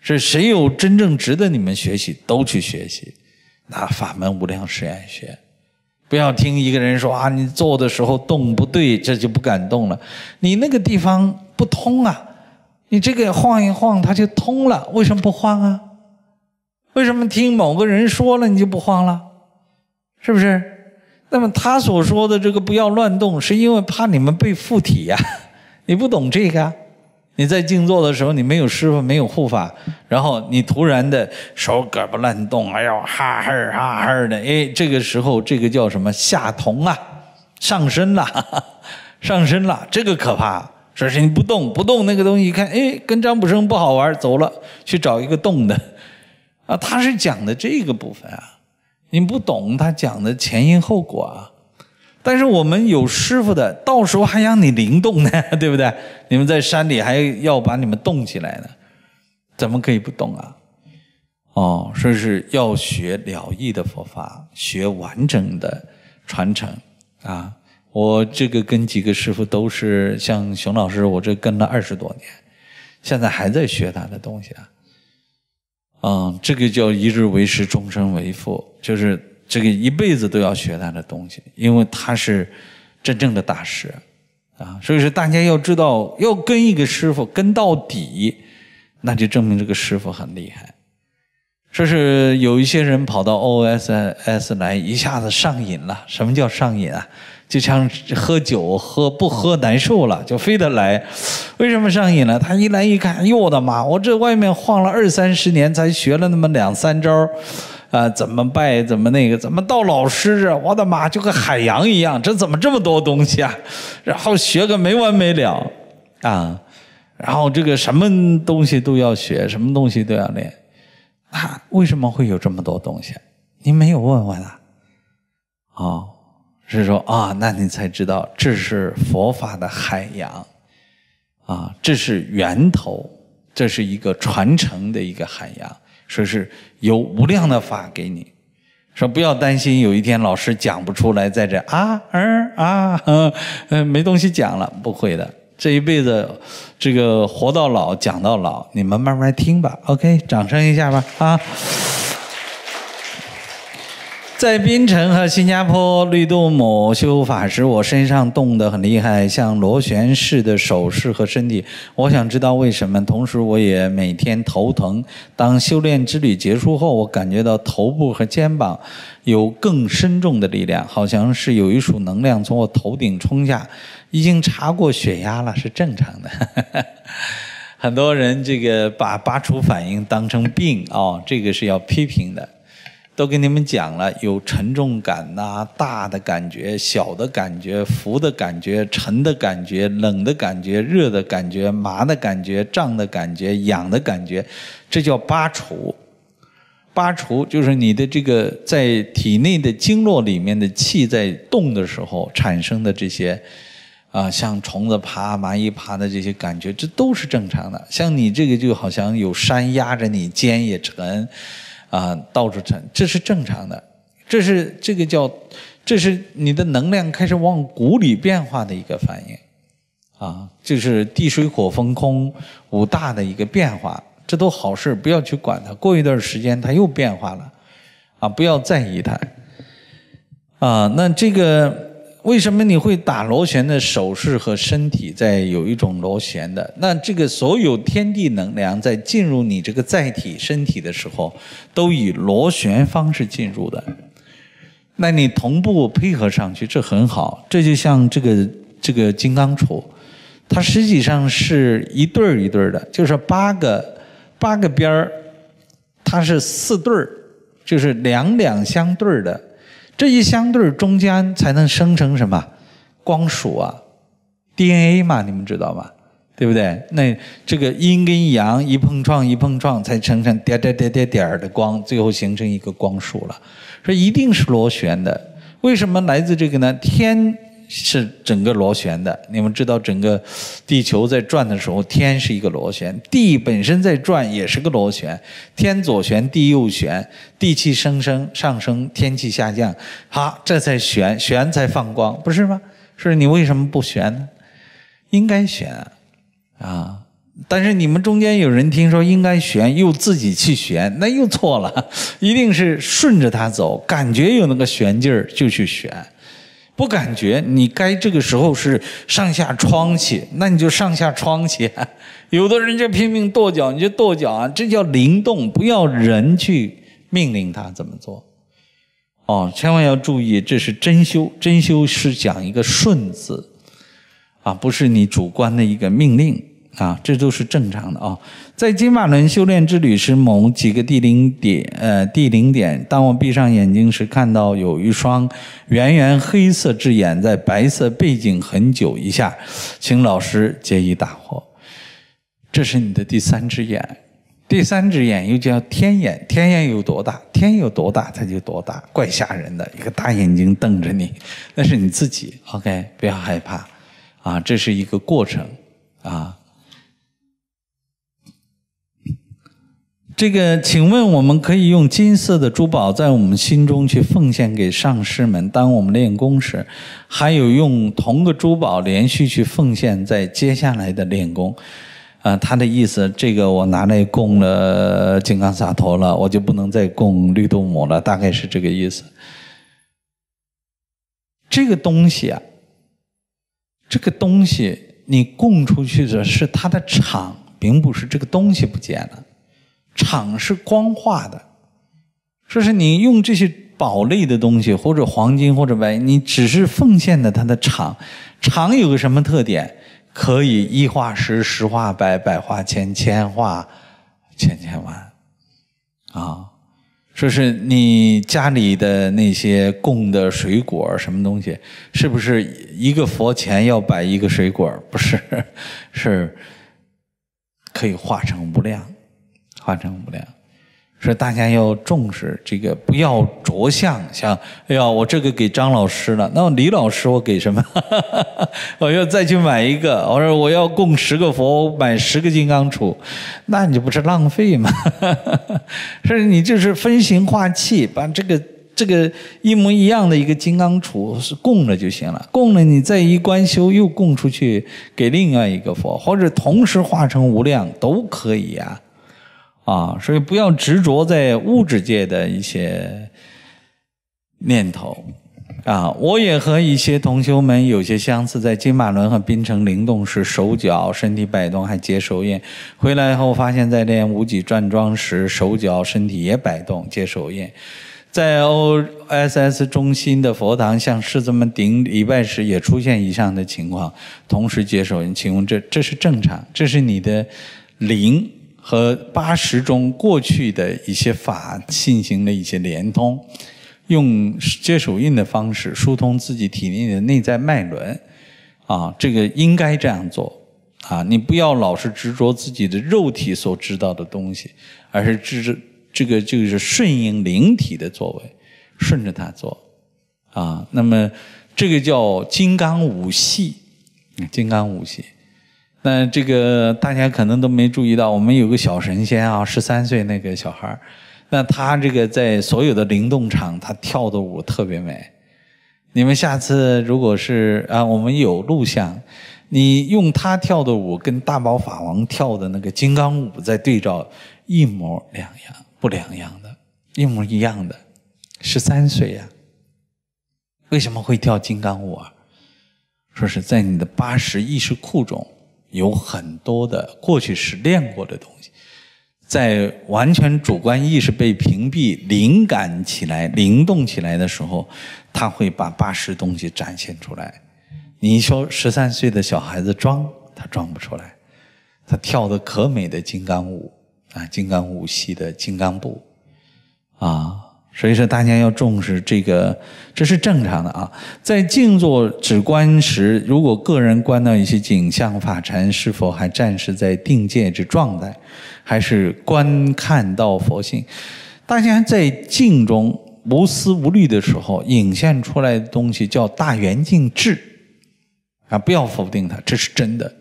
Speaker 1: 是谁有真正值得你们学习，都去学习，那法门无量誓愿学。不要听一个人说啊，你做的时候动不对，这就不敢动了。你那个地方不通啊，你这个晃一晃它就通了，为什么不晃啊？为什么听某个人说了你就不晃了？是不是？那么他所说的这个不要乱动，是因为怕你们被附体呀？你不懂这个。你在静坐的时候，你没有师傅，没有护法，然后你突然的手胳膊乱动，哎呦，哈哈哈哈的，哎，这个时候这个叫什么下同啊，上身了，上身了，这个可怕，说是你不动不动，那个东西一看，哎，跟张步生不好玩，走了，去找一个动的，啊，他是讲的这个部分啊，你不懂他讲的前因后果啊。但是我们有师傅的，到时候还让你灵动呢，对不对？你们在山里还要把你们动起来呢，怎么可以不动啊？哦，说是要学了义的佛法，学完整的传承啊！我这个跟几个师傅都是，像熊老师，我这跟了二十多年，现在还在学他的东西啊。嗯，这个叫一日为师，终身为父，就是。这个一辈子都要学他的东西，因为他是真正的大师啊。所以说，大家要知道，要跟一个师傅跟到底，那就证明这个师傅很厉害。说是有一些人跑到 OSS 来，一下子上瘾了。什么叫上瘾啊？就像喝酒，喝不喝难受了，就非得来。为什么上瘾了？他一来一看，哎呦我的妈！我这外面晃了二三十年，才学了那么两三招。啊，怎么拜？怎么那个？怎么到老师啊？我的妈，就跟海洋一样，这怎么这么多东西啊？然后学个没完没了，啊，然后这个什么东西都要学，什么东西都要练，啊，为什么会有这么多东西？你没有问问啊？哦，是说啊，那你才知道，这是佛法的海洋，啊，这是源头，这是一个传承的一个海洋，说是。有无量的法给你，说不要担心，有一天老师讲不出来，在这啊儿啊，嗯，没东西讲了，不会的，这一辈子，这个活到老讲到老，你们慢慢听吧。OK，掌声一下吧，啊。在槟城和新加坡绿度母修法时，我身上冻得很厉害，像螺旋式的手势和身体。我想知道为什么，同时我也每天头疼。当修炼之旅结束后，我感觉到头部和肩膀有更深重的力量，好像是有一束能量从我头顶冲下。已经查过血压了，是正常的。很多人这个把拔除反应当成病啊，这个是要批评的。都跟你们讲了，有沉重感呐，大的感觉、小的感觉、浮的感觉、沉的感觉、冷的感觉、热的感觉、麻的感觉、胀的感觉、痒的感觉，这叫八除。八除就是你的这个在体内的经络里面的气在动的时候产生的这些，啊，像虫子爬、蚂蚁爬的这些感觉，这都是正常的。像你这个就好像有山压着你，肩也沉。啊，到处沉，这是正常的，这是这个叫，这是你的能量开始往谷里变化的一个反应，啊，就是地水火风空五大的一个变化，这都好事，不要去管它，过一段时间它又变化了，啊，不要在意它，啊，那这个。为什么你会打螺旋的手势和身体在有一种螺旋的？那这个所有天地能量在进入你这个载体身体的时候，都以螺旋方式进入的。那你同步配合上去，这很好。这就像这个这个金刚杵，它实际上是一对儿一对儿的，就是八个八个边儿，它是四对儿，就是两两相对的。这一相对中间才能生成什么光束啊？DNA 嘛，你们知道吗？对不对？那这个阴跟阳一碰撞，一碰撞才生成点点点点点儿的光，最后形成一个光束了。说一定是螺旋的，为什么来自这个呢？天。是整个螺旋的，你们知道，整个地球在转的时候，天是一个螺旋，地本身在转也是个螺旋，天左旋，地右旋，地气升升上升，天气下降，好，这才旋，旋才放光，不是吗？是你为什么不旋呢？应该旋啊，但是你们中间有人听说应该旋，又自己去旋，那又错了，一定是顺着它走，感觉有那个旋劲儿就去旋。不感觉你该这个时候是上下窗去，那你就上下窗去。有的人就拼命跺脚，你就跺脚，啊，这叫灵动，不要人去命令他怎么做。哦，千万要注意，这是真修，真修是讲一个顺字啊，不是你主观的一个命令。啊，这都是正常的啊。在金马伦修炼之旅时，某几个地零点，呃，地零点。当我闭上眼睛时，看到有一双圆圆黑色之眼在白色背景很久一下，请老师解疑大获。这是你的第三只眼，第三只眼又叫天眼。天眼有多大？天有多大，它就多大，怪吓人的一个大眼睛瞪着你，那是你自己。OK，不要害怕，啊，这是一个过程，啊。这个，请问我们可以用金色的珠宝在我们心中去奉献给上师们，当我们练功时，还有用同个珠宝连续去奉献在接下来的练功。啊，他的意思，这个我拿来供了金刚萨陀了，我就不能再供绿度母了，大概是这个意思。这个东西啊，这个东西你供出去的是它的场，并不是这个东西不见了。场是光化的，说是你用这些宝类的东西，或者黄金，或者白，你只是奉献的它的场。场有个什么特点？可以一化十，十化百，百化千，千化千千万啊！说是你家里的那些供的水果，什么东西，是不是一个佛前要摆一个水果？不是，是可以化成无量。化成无量，说大家要重视这个，不要着相。像哎呀，我这个给张老师了，那李老师我给什么？我要再去买一个。我说我要供十个佛，买十个金刚杵，那你就不是浪费吗？所 你就是分形化器，把这个这个一模一样的一个金刚杵是供了就行了。供了你再一观修，又供出去给另外一个佛，或者同时化成无量都可以啊。啊，所以不要执着在物质界的一些念头，啊，我也和一些同修们有些相似，在金马伦和槟城灵动时，手脚身体摆动还接手印，回来后发现，在练五脊转桩时，手脚身体也摆动接手印，在 OSS 中心的佛堂向师子们顶礼拜时，也出现以上的情况，同时接手印，请问这这是正常？这是你的灵。和八十中过去的一些法进行了一些连通，用接手印的方式疏通自己体内的内在脉轮，啊，这个应该这样做，啊，你不要老是执着自己的肉体所知道的东西，而是执着这个就是顺应灵体的作为，顺着它做，啊，那么这个叫金刚五系，金刚五系。那这个大家可能都没注意到，我们有个小神仙啊，十三岁那个小孩那他这个在所有的灵动场，他跳的舞特别美。你们下次如果是啊，我们有录像，你用他跳的舞跟大宝法王跳的那个金刚舞在对照，一模两样，不两样的，一模一样的，十三岁呀，为什么会跳金刚舞啊？说是在你的八十意识库中。有很多的过去是练过的东西，在完全主观意识被屏蔽、灵感起来、灵动起来的时候，他会把八十东西展现出来。你说十三岁的小孩子装，他装不出来。他跳的可美的金刚舞啊，金刚舞系的金刚步啊。所以说，大家要重视这个，这是正常的啊。在静坐止观时，如果个人观到一些景象法禅，是否还暂时在定界之状态，还是观看到佛性？大家在静中无思无虑的时候，引现出来的东西叫大圆镜智啊，不要否定它，这是真的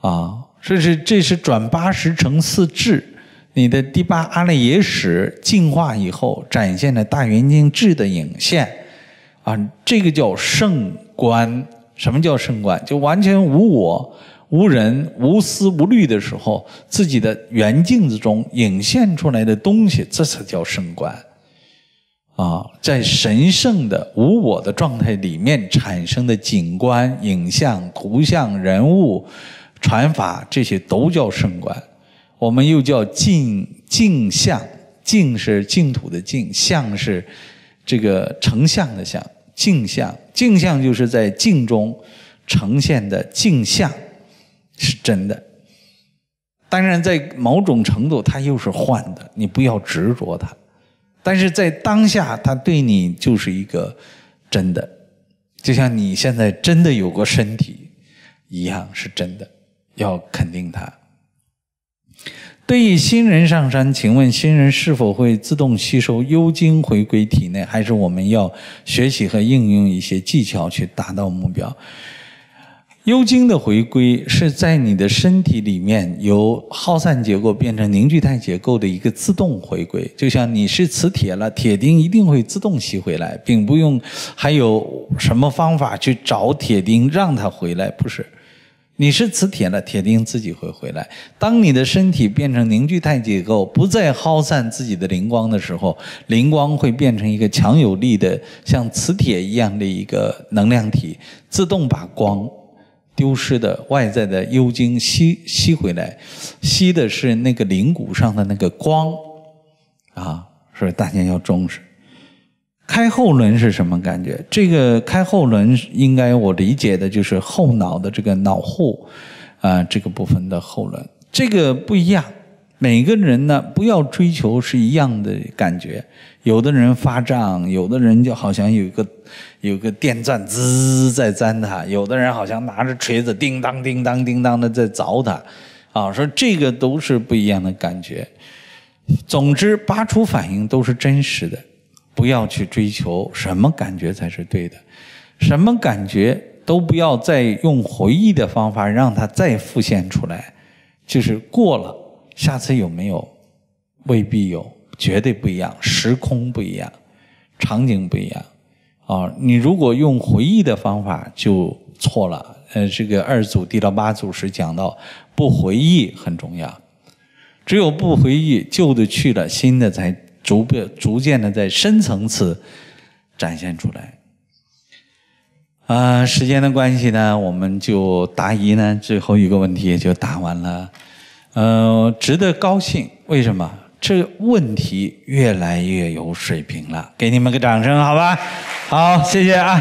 Speaker 1: 啊。这是这是转八十成四智。你的第八阿赖耶识净化以后，展现的大圆镜智的影现，啊，这个叫圣观。什么叫圣观？就完全无我、无人、无思无虑的时候，自己的圆镜子中影现出来的东西，这才叫圣观。啊，在神圣的无我的状态里面产生的景观、影像、图像、人物、传法，这些都叫圣观。我们又叫镜镜像，镜是净土的镜，像，是这个成像的像。镜像，镜像就是在镜中呈现的镜像，是真的。当然，在某种程度，它又是幻的，你不要执着它。但是在当下，它对你就是一个真的，就像你现在真的有个身体一样，是真的，要肯定它。对于新人上山，请问新人是否会自动吸收幽精回归体内？还是我们要学习和应用一些技巧去达到目标？幽精的回归是在你的身体里面由耗散结构变成凝聚态结构的一个自动回归，就像你是磁铁了，铁钉一定会自动吸回来，并不用还有什么方法去找铁钉让它回来，不是？你是磁铁了，铁钉自己会回来。当你的身体变成凝聚态结构，不再耗散自己的灵光的时候，灵光会变成一个强有力的，像磁铁一样的一个能量体，自动把光丢失的外在的幽精吸吸回来，吸的是那个灵骨上的那个光啊！所以大家要重视。开后轮是什么感觉？这个开后轮应该我理解的就是后脑的这个脑后啊，这个部分的后轮，这个不一样。每个人呢，不要追求是一样的感觉。有的人发胀，有的人就好像有个有个电钻滋在钻它，有的人好像拿着锤子叮当叮当叮当的在凿它啊。说这个都是不一样的感觉。总之，八出反应都是真实的。不要去追求什么感觉才是对的，什么感觉都不要再用回忆的方法让它再浮现出来，就是过了，下次有没有未必有，绝对不一样，时空不一样，场景不一样。啊，你如果用回忆的方法就错了。呃，这个二组第到八组时讲到，不回忆很重要，只有不回忆，旧的去了，新的才。逐步、逐渐的在深层次展现出来。啊，时间的关系呢，我们就答疑呢，最后一个问题也就答完了。嗯，值得高兴，为什么？这问题越来越有水平了，给你们个掌声，好吧？好，谢谢啊。